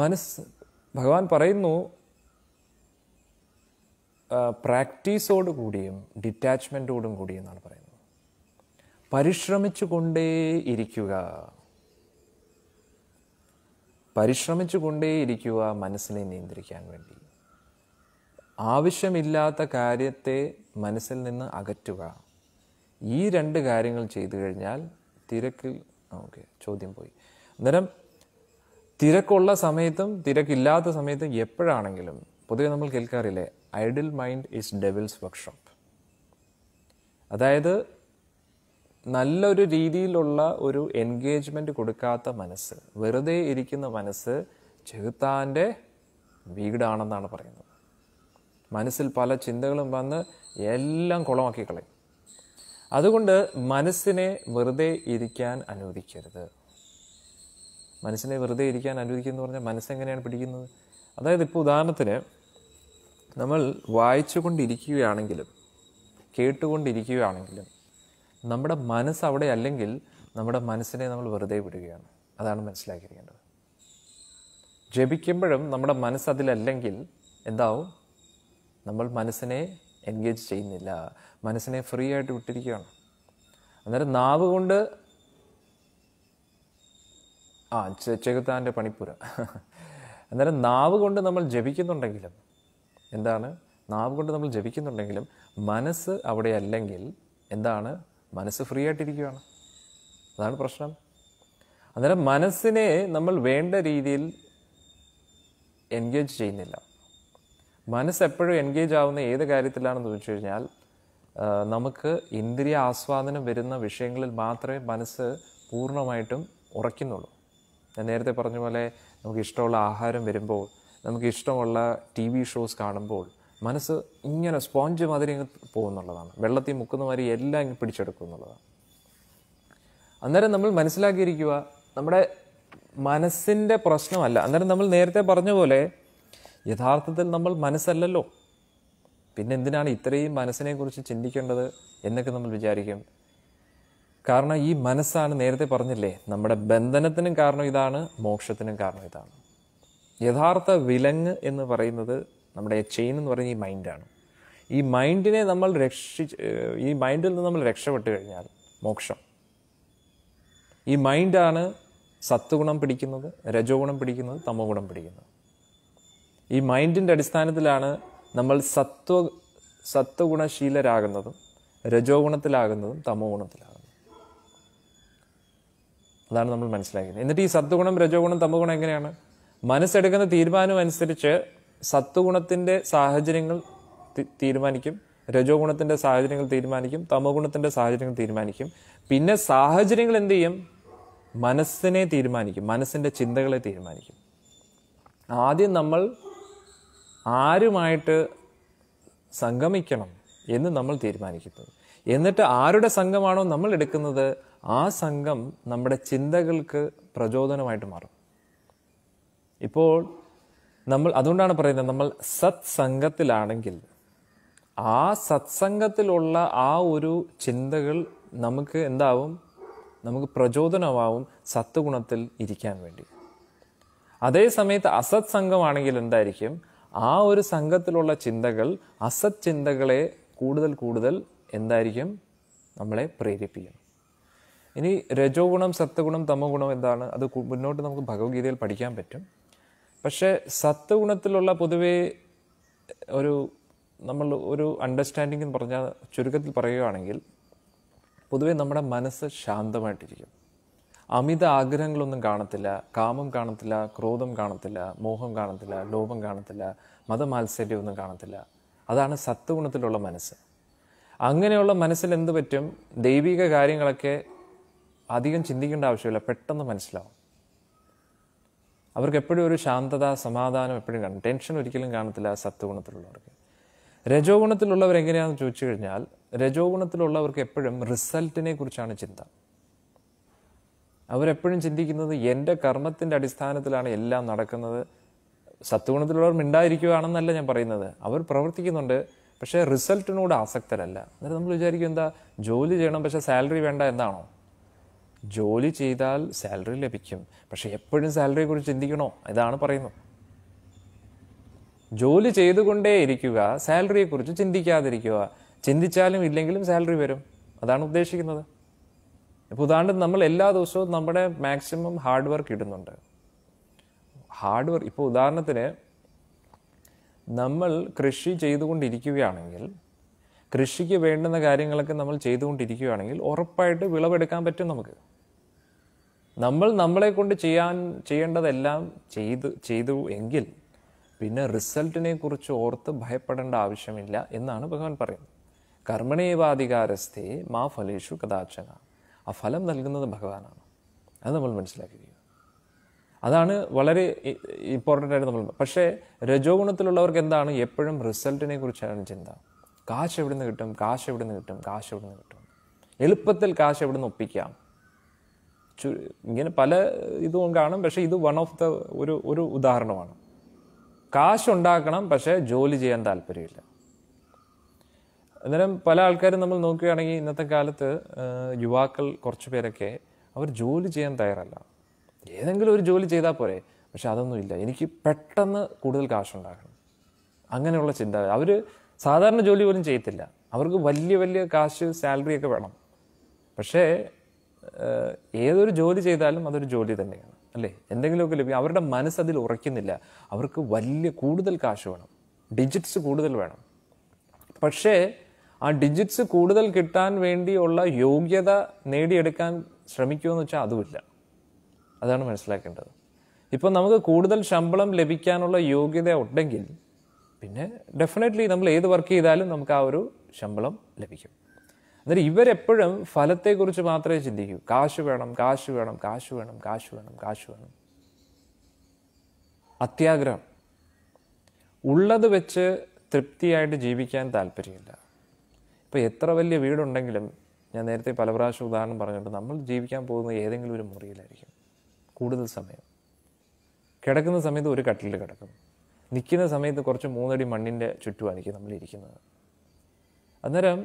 മനസ്സ് ഭഗവാൻ പറയുന്നു പ്രാക്ടീസോട് കൂടിയും ഡിറ്റാച്ച്മെൻറ്റോടും കൂടി എന്നാണ് പറയുന്നത് പരിശ്രമിച്ചു കൊണ്ടേയിരിക്കുക പരിശ്രമിച്ചു കൊണ്ടേയിരിക്കുക മനസ്സിനെ നിയന്ത്രിക്കാൻ വേണ്ടി ആവശ്യമില്ലാത്ത കാര്യത്തെ മനസ്സിൽ നിന്ന് അകറ്റുക ഈ രണ്ട് കാര്യങ്ങൾ ചെയ്തു കഴിഞ്ഞാൽ തിരക്കിൽ ഓക്കെ ചോദ്യം പോയി അന്നേരം തിരക്കുള്ള സമയത്തും തിരക്കില്ലാത്ത സമയത്തും എപ്പോഴാണെങ്കിലും പൊതുവെ നമ്മൾ കേൾക്കാറില്ലേ idle mind is devil's workshop അതായത് നല്ലൊരു രീതിയിലുള്ള ഒരു എൻഗേജ്മെൻറ്റ് കൊടുക്കാത്ത മനസ്സ് വെറുതെ ഇരിക്കുന്ന മനസ്സ് ചെകുത്താൻ്റെ വീടാണെന്നാണ് പറയുന്നത് മനസ്സിൽ പല ചിന്തകളും വന്ന് എല്ലാം കുളമാക്കി കളയും അതുകൊണ്ട് മനസ്സിനെ വെറുതെ ഇരിക്കാൻ അനുവദിക്കരുത് മനസ്സിനെ വെറുതെ ഇരിക്കാൻ അനുവദിക്കുന്നു എന്ന് പറഞ്ഞാൽ മനസ്സെങ്ങനെയാണ് പിടിക്കുന്നത് അതായത് ഇപ്പോൾ ഉദാഹരണത്തിന് നമ്മൾ വായിച്ചുകൊണ്ടിരിക്കുകയാണെങ്കിലും കേട്ടുകൊണ്ടിരിക്കുകയാണെങ്കിലും നമ്മുടെ മനസ്സ് അവിടെ അല്ലെങ്കിൽ നമ്മുടെ മനസ്സിനെ നമ്മൾ വെറുതെ വിടുകയാണ് അതാണ് മനസ്സിലാക്കിയിരിക്കേണ്ടത് ജപിക്കുമ്പോഴും നമ്മുടെ മനസ്സ് അതിലല്ലെങ്കിൽ എന്താവും നമ്മൾ മനസ്സിനെ എൻഗേജ് ചെയ്യുന്നില്ല മനസ്സിനെ ഫ്രീ ആയിട്ട് വിട്ടിരിക്കുകയാണ് അന്നേരം നാവ് കൊണ്ട് ആ ചെകുത്താൻ്റെ പണിപ്പുര അന്നേരം നാവ് കൊണ്ട് നമ്മൾ ജപിക്കുന്നുണ്ടെങ്കിലും എന്താണ് നാവ് കൊണ്ട് നമ്മൾ ജപിക്കുന്നുണ്ടെങ്കിലും മനസ്സ് അവിടെ അല്ലെങ്കിൽ എന്താണ് മനസ്സ് ഫ്രീ ആയിട്ടിരിക്കുകയാണ് അതാണ് പ്രശ്നം അന്നേരം മനസ്സിനെ നമ്മൾ വേണ്ട രീതിയിൽ എൻഗേജ് ചെയ്യുന്നില്ല മനസ്സ് എപ്പോഴും എൻഗേജ് ആവുന്ന ഏത് കാര്യത്തിലാണെന്ന് ചോദിച്ചു കഴിഞ്ഞാൽ നമുക്ക് ഇന്ദ്രിയ ആസ്വാദനം വരുന്ന വിഷയങ്ങളിൽ മാത്രമേ മനസ്സ് പൂർണ്ണമായിട്ടും ഉറയ്ക്കുന്നുള്ളൂ ഞാൻ നേരത്തെ പറഞ്ഞ പോലെ നമുക്ക് ഇഷ്ടമുള്ള ആഹാരം വരുമ്പോൾ നമുക്ക് ഇഷ്ടമുള്ള ടി വി ഷോസ് കാണുമ്പോൾ മനസ്സ് ഇങ്ങനെ സ്പോഞ്ച് മാതിരി പോകുന്നുള്ളതാണ് വെള്ളത്തിൽ മുക്കുന്ന മാതിരി എല്ലാം ഇങ്ങനെ പിടിച്ചെടുക്കും എന്നുള്ളതാണ് അന്നേരം നമ്മൾ മനസ്സിലാക്കിയിരിക്കുക നമ്മുടെ മനസ്സിൻ്റെ പ്രശ്നമല്ല അന്നേരം നമ്മൾ നേരത്തെ പറഞ്ഞ പോലെ യഥാർത്ഥത്തിൽ നമ്മൾ മനസ്സല്ലല്ലോ പിന്നെ എന്തിനാണ് ഇത്രയും മനസ്സിനെക്കുറിച്ച് ചിന്തിക്കേണ്ടത് എന്നൊക്കെ നമ്മൾ വിചാരിക്കും കാരണം ഈ മനസ്സാണ് നേരത്തെ പറഞ്ഞില്ലേ നമ്മുടെ ബന്ധനത്തിനും കാരണം ഇതാണ് മോക്ഷത്തിനും കാരണം ഇതാണ് യഥാർത്ഥ വിലങ്ങ് എന്ന് പറയുന്നത് നമ്മുടെ ചെയിൻ എന്ന് പറയുന്ന ഈ മൈൻഡാണ് ഈ മൈൻഡിനെ നമ്മൾ രക്ഷിച്ച് ഈ മൈൻഡിൽ നിന്ന് നമ്മൾ രക്ഷപ്പെട്ട് കഴിഞ്ഞാൽ മോക്ഷം ഈ മൈൻഡാണ് സത്വഗുണം പിടിക്കുന്നത് രജോ ഗുണം പിടിക്കുന്നത് തമോ ഗുണം പിടിക്കുന്നത് ഈ മൈൻഡിൻ്റെ അടിസ്ഥാനത്തിലാണ് നമ്മൾ സത്വ സത്വഗുണശീലരാകുന്നതും രജോ ഗുണത്തിലാകുന്നതും തമോ ഗുണത്തിലാകുന്നതും അതാണ് നമ്മൾ മനസ്സിലാക്കുന്നത് എന്നിട്ട് ഈ സത്വഗുണം രജോഗുണം ഗുണം എങ്ങനെയാണ് മനസ്സെടുക്കുന്ന തീരുമാനം അനുസരിച്ച് സത്വഗുണത്തിൻ്റെ സാഹചര്യങ്ങൾ തീരുമാനിക്കും രജോ ഗുണത്തിൻ്റെ സാഹചര്യങ്ങൾ തീരുമാനിക്കും തമോ ഗുണത്തിൻ്റെ സാഹചര്യങ്ങൾ തീരുമാനിക്കും പിന്നെ സാഹചര്യങ്ങൾ എന്ത് ചെയ്യും മനസ്സിനെ തീരുമാനിക്കും മനസ്സിൻ്റെ ചിന്തകളെ തീരുമാനിക്കും ആദ്യം നമ്മൾ ആരുമായിട്ട് സംഗമിക്കണം എന്ന് നമ്മൾ തീരുമാനിക്കുന്നത് എന്നിട്ട് ആരുടെ സംഘമാണോ നമ്മൾ എടുക്കുന്നത് ആ സംഘം നമ്മുടെ ചിന്തകൾക്ക് പ്രചോദനമായിട്ട് മാറും ഇപ്പോൾ നമ്മൾ അതുകൊണ്ടാണ് പറയുന്നത് നമ്മൾ സത്സംഗത്തിലാണെങ്കിൽ ആ സത്സംഗത്തിലുള്ള ആ ഒരു ചിന്തകൾ നമുക്ക് എന്താവും നമുക്ക് പ്രചോദനമാവും സത്വഗുണത്തിൽ ഇരിക്കാൻ വേണ്ടി അതേ സമയത്ത് അസത് സംഘമാണെങ്കിൽ എന്തായിരിക്കും ആ ഒരു സംഘത്തിലുള്ള ചിന്തകൾ അസത് ചിന്തകളെ കൂടുതൽ കൂടുതൽ എന്തായിരിക്കും നമ്മളെ പ്രേരിപ്പിക്കും ഇനി രജോ ഗുണം സത്വഗുണം തമോ ഗുണം എന്താണ് അത് മുന്നോട്ട് നമുക്ക് ഭഗവത്ഗീതയിൽ പഠിക്കാൻ പറ്റും പക്ഷേ സത്വഗുണത്തിലുള്ള പൊതുവേ ഒരു നമ്മൾ ഒരു അണ്ടർസ്റ്റാൻഡിംഗ് എന്ന് പറഞ്ഞാൽ ചുരുക്കത്തിൽ പറയുകയാണെങ്കിൽ പൊതുവേ നമ്മുടെ മനസ്സ് ശാന്തമായിട്ടിരിക്കും അമിത ആഗ്രഹങ്ങളൊന്നും കാണത്തില്ല കാമം കാണത്തില്ല ക്രോധം കാണത്തില്ല മോഹം കാണത്തില്ല ലോപം കാണത്തില്ല മതമാത്സര്യമൊന്നും കാണത്തില്ല അതാണ് സത്വഗുണത്തിലുള്ള മനസ്സ് അങ്ങനെയുള്ള മനസ്സിൽ എന്ത് പറ്റും ദൈവിക കാര്യങ്ങളൊക്കെ അധികം ചിന്തിക്കേണ്ട ആവശ്യമില്ല പെട്ടെന്ന് മനസ്സിലാവും അവർക്ക് എപ്പോഴും ഒരു ശാന്തത സമാധാനം എപ്പോഴും കാണും ടെൻഷൻ ഒരിക്കലും കാണത്തില്ല സത്വഗുണത്തിലുള്ളവർക്ക് രജോ ഗുണത്തിലുള്ളവർ എങ്ങനെയാണെന്ന് ചോദിച്ചു കഴിഞ്ഞാൽ രജോ ഗുണത്തിലുള്ളവർക്ക് എപ്പോഴും റിസൾട്ടിനെ കുറിച്ചാണ് ചിന്ത അവരെപ്പോഴും ചിന്തിക്കുന്നത് എൻ്റെ കർമ്മത്തിൻ്റെ അടിസ്ഥാനത്തിലാണ് എല്ലാം നടക്കുന്നത് സത്വഗുണത്തിലുള്ളവർ മിണ്ടായിരിക്കുകയാണെന്നല്ല ഞാൻ പറയുന്നത് അവർ പ്രവർത്തിക്കുന്നുണ്ട് പക്ഷേ റിസൾട്ടിനോട് ആസക്തരല്ല അന്നേരം നമ്മൾ വിചാരിക്കും എന്താ ജോലി ചെയ്യണം പക്ഷേ സാലറി വേണ്ട എന്താണോ ജോലി ചെയ്താൽ സാലറി ലഭിക്കും പക്ഷേ എപ്പോഴും സാലറിയെ കുറിച്ച് ചിന്തിക്കണോ ഇതാണ് പറയുന്നത് ജോലി ചെയ്തുകൊണ്ടേ ഇരിക്കുക സാലറിയെക്കുറിച്ച് ചിന്തിക്കാതിരിക്കുക ചിന്തിച്ചാലും ഇല്ലെങ്കിലും സാലറി വരും അതാണ് ഉദ്ദേശിക്കുന്നത് ഇപ്പോൾ ഉദാഹരണം നമ്മൾ എല്ലാ ദിവസവും നമ്മുടെ മാക്സിമം ഹാർഡ് വർക്ക് ഇടുന്നുണ്ട് ഹാർഡ് വർക്ക് ഇപ്പോൾ ഉദാഹരണത്തിന് നമ്മൾ കൃഷി ചെയ്തുകൊണ്ടിരിക്കുകയാണെങ്കിൽ കൃഷിക്ക് വേണ്ടുന്ന കാര്യങ്ങളൊക്കെ നമ്മൾ ചെയ്തുകൊണ്ടിരിക്കുകയാണെങ്കിൽ ഉറപ്പായിട്ട് വിളവെടുക്കാൻ പറ്റും നമുക്ക് നമ്മൾ നമ്മളെ കൊണ്ട് ചെയ്യാൻ ചെയ്യേണ്ടതെല്ലാം ചെയ്തു ചെയ്തു എങ്കിൽ പിന്നെ റിസൾട്ടിനെ കുറിച്ച് ഓർത്ത് ഭയപ്പെടേണ്ട ആവശ്യമില്ല എന്നാണ് ഭഗവാൻ പറയുന്നത് കർമ്മണീവാധികാരസ്ഥയെ മാ ഫലേഷു കഥാചന ആ ഫലം നൽകുന്നത് ഭഗവാനാണ് അത് നമ്മൾ മനസ്സിലാക്കിയിരിക്കുക അതാണ് വളരെ ഇമ്പോർട്ടൻ്റ് ആയിട്ട് നമ്മൾ പക്ഷേ രജോ ഗുണത്തിലുള്ളവർക്ക് എന്താണ് എപ്പോഴും റിസൾട്ടിനെ കുറിച്ചാണ് ചിന്ത കാശ് എവിടെ നിന്ന് കിട്ടും കാശ് എവിടെ നിന്ന് കിട്ടും കാശ് എവിടെ നിന്ന് കിട്ടും എളുപ്പത്തിൽ കാശ് എവിടെ നിന്ന് ഒപ്പിക്കാം ഇങ്ങനെ പല ഇതും കാണും പക്ഷേ ഇത് വൺ ഓഫ് ദ ഒരു ഒരു ഉദാഹരണമാണ് കാശ് ഉണ്ടാക്കണം പക്ഷേ ജോലി ചെയ്യാൻ താല്പര്യമില്ല അന്നേരം പല ആൾക്കാരും നമ്മൾ നോക്കുകയാണെങ്കിൽ ഇന്നത്തെ കാലത്ത് യുവാക്കൾ കുറച്ച് പേരൊക്കെ അവർ ജോലി ചെയ്യാൻ തയ്യാറല്ല ഏതെങ്കിലും ഒരു ജോലി ചെയ്താൽ പോരെ പക്ഷെ അതൊന്നുമില്ല എനിക്ക് പെട്ടെന്ന് കൂടുതൽ കാശുണ്ടാക്കണം അങ്ങനെയുള്ള ചിന്ത അവർ സാധാരണ ജോലി പോലും ചെയ്യത്തില്ല അവർക്ക് വലിയ വലിയ കാശ് സാലറി ഒക്കെ വേണം പക്ഷേ ഏതൊരു ജോലി ചെയ്താലും അതൊരു ജോലി തന്നെയാണ് അല്ലേ എന്തെങ്കിലുമൊക്കെ ലഭിക്കും അവരുടെ മനസ്സതിൽ അതിൽ ഉറയ്ക്കുന്നില്ല അവർക്ക് വലിയ കൂടുതൽ കാശ് വേണം ഡിജിറ്റ്സ് കൂടുതൽ വേണം പക്ഷേ ആ ഡിജിറ്റ്സ് കൂടുതൽ കിട്ടാൻ വേണ്ടിയുള്ള യോഗ്യത നേടിയെടുക്കാൻ ശ്രമിക്കുമെന്ന് വെച്ചാൽ അതുമില്ല അതാണ് മനസ്സിലാക്കേണ്ടത് ഇപ്പം നമുക്ക് കൂടുതൽ ശമ്പളം ലഭിക്കാനുള്ള യോഗ്യത ഉണ്ടെങ്കിൽ പിന്നെ ഡെഫിനറ്റ്ലി നമ്മൾ ഏത് വർക്ക് ചെയ്താലും നമുക്ക് ആ ഒരു ശമ്പളം ലഭിക്കും അന്നേരം ഇവരെപ്പോഴും ഫലത്തെക്കുറിച്ച് മാത്രമേ ചിന്തിക്കൂ കാശ് വേണം കാശ് വേണം കാശ് വേണം കാശ് വേണം കാശ് വേണം അത്യാഗ്രഹം ഉള്ളത് വെച്ച് തൃപ്തിയായിട്ട് ജീവിക്കാൻ താല്പര്യമില്ല ഇപ്പോൾ എത്ര വലിയ വീടുണ്ടെങ്കിലും ഞാൻ നേരത്തെ പല പ്രാവശ്യം ഉദാഹരണം പറഞ്ഞിട്ടുണ്ട് നമ്മൾ ജീവിക്കാൻ പോകുന്ന ഏതെങ്കിലും ഒരു മുറിയിലായിരിക്കും കൂടുതൽ സമയം കിടക്കുന്ന സമയത്ത് ഒരു കട്ടിലിൽ കിടക്കും നിൽക്കുന്ന സമയത്ത് കുറച്ച് മൂന്നടി മണ്ണിൻ്റെ ചുറ്റുമായിരിക്കും നമ്മൾ ഇരിക്കുന്നത് അന്നേരം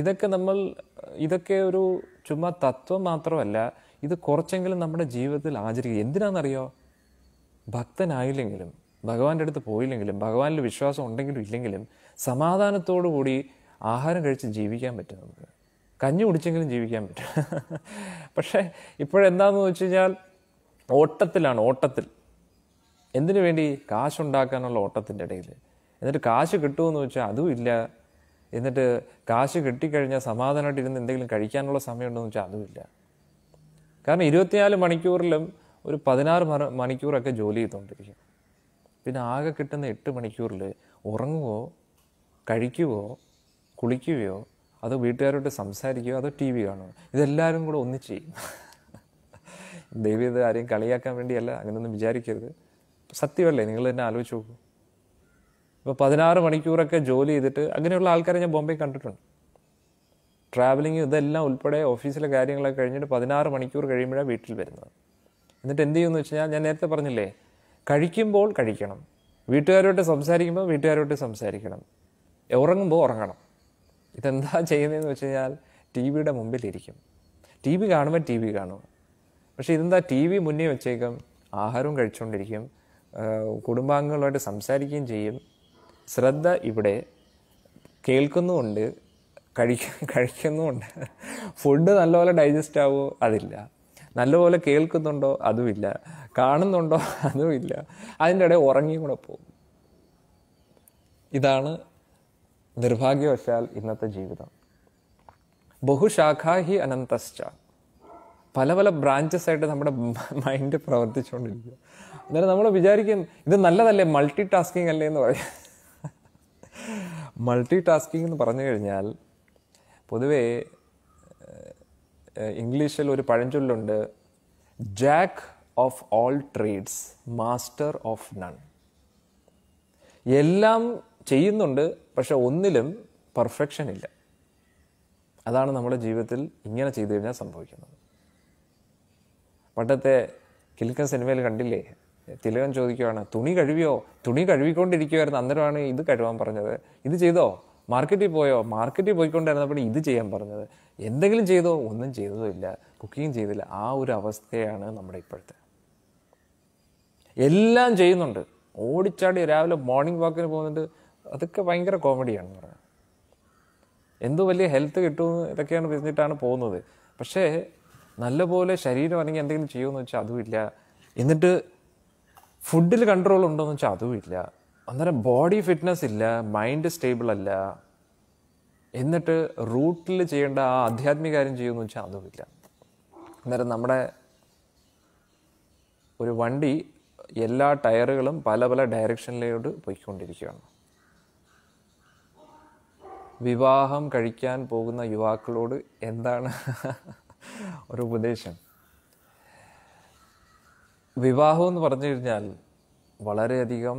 ഇതൊക്കെ നമ്മൾ ഇതൊക്കെ ഒരു ചുമ്മാ തത്വം മാത്രമല്ല ഇത് കുറച്ചെങ്കിലും നമ്മുടെ ജീവിതത്തിൽ ആചരിക്കുക എന്തിനാണെന്നറിയോ ഭക്തനായില്ലെങ്കിലും ഭഗവാന്റെ അടുത്ത് പോയില്ലെങ്കിലും ഭഗവാനിൽ വിശ്വാസം ഉണ്ടെങ്കിലും ഇല്ലെങ്കിലും സമാധാനത്തോടു കൂടി ആഹാരം കഴിച്ച് ജീവിക്കാൻ പറ്റും നമുക്ക് കഞ്ഞി കുടിച്ചെങ്കിലും ജീവിക്കാൻ പറ്റും (laughs) പക്ഷേ ഇപ്പോഴെന്താണെന്ന് വെച്ച് കഴിഞ്ഞാൽ ഓട്ടത്തിലാണ് ഓട്ടത്തിൽ എന്തിനു വേണ്ടി കാശുണ്ടാക്കാനുള്ള ഓട്ടത്തിൻ്റെ ഇടയിൽ എന്നിട്ട് കാശ് കിട്ടുമെന്ന് വെച്ചാൽ അതും ഇല്ല എന്നിട്ട് കാശ് കിട്ടിക്കഴിഞ്ഞാൽ സമാധാനമായിട്ട് ഇരുന്ന് എന്തെങ്കിലും കഴിക്കാനുള്ള സമയമുണ്ടെന്ന് വെച്ചാൽ അതുമില്ല കാരണം ഇരുപത്തിനാല് മണിക്കൂറിലും ഒരു പതിനാറ് മണിക്കൂറൊക്കെ ജോലി ചെയ്തുകൊണ്ടിരിക്കും പിന്നെ ആകെ കിട്ടുന്ന എട്ട് മണിക്കൂറിൽ ഉറങ്ങുകയോ കഴിക്കുകയോ കുളിക്കുകയോ അതോ വീട്ടുകാരോട്ട് സംസാരിക്കുകയോ അതോ ടി വി കാണുകയോ ഇതെല്ലാവരും കൂടെ ഒന്നിച്ച് ചെയ്യും ദൈവം ഇത് ആരെയും കളിയാക്കാൻ വേണ്ടിയല്ല അങ്ങനെയൊന്നും വിചാരിക്കരുത് സത്യമല്ലേ നിങ്ങൾ തന്നെ ആലോചിച്ച് നോക്കൂ ഇപ്പോൾ പതിനാറ് മണിക്കൂറൊക്കെ ജോലി ചെയ്തിട്ട് അങ്ങനെയുള്ള ആൾക്കാരെ ഞാൻ ബോംബെ കണ്ടിട്ടുണ്ട് ട്രാവലിംഗ് ഇതെല്ലാം ഉൾപ്പെടെ ഓഫീസിലെ കാര്യങ്ങളൊക്കെ കഴിഞ്ഞിട്ട് പതിനാറ് മണിക്കൂർ കഴിയുമ്പോഴാണ് വീട്ടിൽ വരുന്നത് എന്നിട്ട് എന്ത് ചെയ്യുമെന്ന് വെച്ചാൽ ഞാൻ നേരത്തെ പറഞ്ഞില്ലേ കഴിക്കുമ്പോൾ കഴിക്കണം വീട്ടുകാരോട്ട് സംസാരിക്കുമ്പോൾ വീട്ടുകാരോട്ട് സംസാരിക്കണം ഉറങ്ങുമ്പോൾ ഉറങ്ങണം ഇതെന്താ ചെയ്യുന്നതെന്ന് വെച്ച് കഴിഞ്ഞാൽ ടി വിയുടെ മുമ്പിലിരിക്കും ടി വി കാണുമ്പോൾ ടി വി കാണും പക്ഷേ ഇതെന്താ ടി വി മുന്നേ വെച്ചേക്കും ആഹാരവും കഴിച്ചുകൊണ്ടിരിക്കും കുടുംബാംഗങ്ങളുമായിട്ട് സംസാരിക്കുകയും ചെയ്യും ശ്രദ്ധ ഇവിടെ കേൾക്കുന്നുമുണ്ട് കഴിക്ക കഴിക്കുന്നുമുണ്ട് ഫുഡ് നല്ലപോലെ ഡൈജസ്റ്റ് ആവുമോ അതില്ല നല്ലപോലെ കേൾക്കുന്നുണ്ടോ അതുമില്ല കാണുന്നുണ്ടോ അതുമില്ല അതിൻ്റെ ഇടയിൽ ഉറങ്ങിയും കൂടെ പോകും ഇതാണ് നിർഭാഗ്യവശാൽ ഇന്നത്തെ ജീവിതം ബഹുശാഖാഹി അനന്തശ്ച പല പല ബ്രാഞ്ചസ് ആയിട്ട് നമ്മുടെ മൈൻഡ് പ്രവർത്തിച്ചുകൊണ്ടിരിക്കുക അന്നേരം നമ്മൾ വിചാരിക്കും ഇത് നല്ലതല്ലേ മൾട്ടി ടാസ്കിങ് അല്ലേ എന്ന് പറയാം മൾട്ടി ടാസ്കിങ് എന്ന് പറഞ്ഞു കഴിഞ്ഞാൽ പൊതുവേ ഇംഗ്ലീഷിൽ ഒരു പഴഞ്ചൊല്ലുണ്ട് jack of all trades master of none എല്ലാം ചെയ്യുന്നുണ്ട് പക്ഷെ ഒന്നിലും പെർഫെക്ഷൻ ഇല്ല അതാണ് നമ്മുടെ ജീവിതത്തിൽ ഇങ്ങനെ ചെയ്തു കഴിഞ്ഞാൽ സംഭവിക്കുന്നത് പണ്ടത്തെ കിൽക്കൻ സിനിമയിൽ കണ്ടില്ലേ തിലകൻ ചോദിക്കുകയാണ് തുണി കഴുകിയോ തുണി കഴുകിക്കൊണ്ടിരിക്കുമായിരുന്നു അന്നേരമാണ് ഇത് കഴുകാൻ പറഞ്ഞത് ഇത് ചെയ്തോ മാർക്കറ്റിൽ പോയോ മാർക്കറ്റിൽ പോയിക്കൊണ്ടിരുന്നപ്പോൾ ഇത് ചെയ്യാൻ പറഞ്ഞത് എന്തെങ്കിലും ചെയ്തോ ഒന്നും ചെയ്തതുമില്ല കുക്കിങ് ചെയ്തില്ല ആ ഒരു അവസ്ഥയാണ് നമ്മുടെ ഇപ്പോഴത്തെ എല്ലാം ചെയ്യുന്നുണ്ട് ഓടിച്ചാടി രാവിലെ മോർണിംഗ് വാക്കിന് പോകുന്നുണ്ട് അതൊക്കെ ഭയങ്കര കോമഡിയാണ് പറഞ്ഞത് എന്തോ വലിയ ഹെൽത്ത് കിട്ടുമെന്ന് ഇതൊക്കെയാണ് പറഞ്ഞിട്ടാണ് പോകുന്നത് പക്ഷേ നല്ലപോലെ ശരീരം അല്ലെങ്കിൽ എന്തെങ്കിലും ചെയ്യുമെന്ന് വെച്ചാൽ അതുമില്ല എന്നിട്ട് ഫുഡിൽ കൺട്രോൾ ഉണ്ടോ എന്ന് വെച്ചാൽ അതും ഇല്ല അന്നേരം ബോഡി ഫിറ്റ്നസ് ഇല്ല മൈൻഡ് സ്റ്റേബിൾ അല്ല എന്നിട്ട് റൂട്ടിൽ ചെയ്യേണ്ട ആ ആധ്യാത്മിക കാര്യം ചെയ്യുമെന്ന് വെച്ചാൽ അതുമില്ല അന്നേരം നമ്മുടെ ഒരു വണ്ടി എല്ലാ ടയറുകളും പല പല ഡയറക്ഷനിലോട്ട് പോയിക്കൊണ്ടിരിക്കുകയാണ് വിവാഹം കഴിക്കാൻ പോകുന്ന യുവാക്കളോട് എന്താണ് ഒരു ഉപദേശം വിവാഹം എന്ന് പറഞ്ഞു കഴിഞ്ഞാൽ വളരെയധികം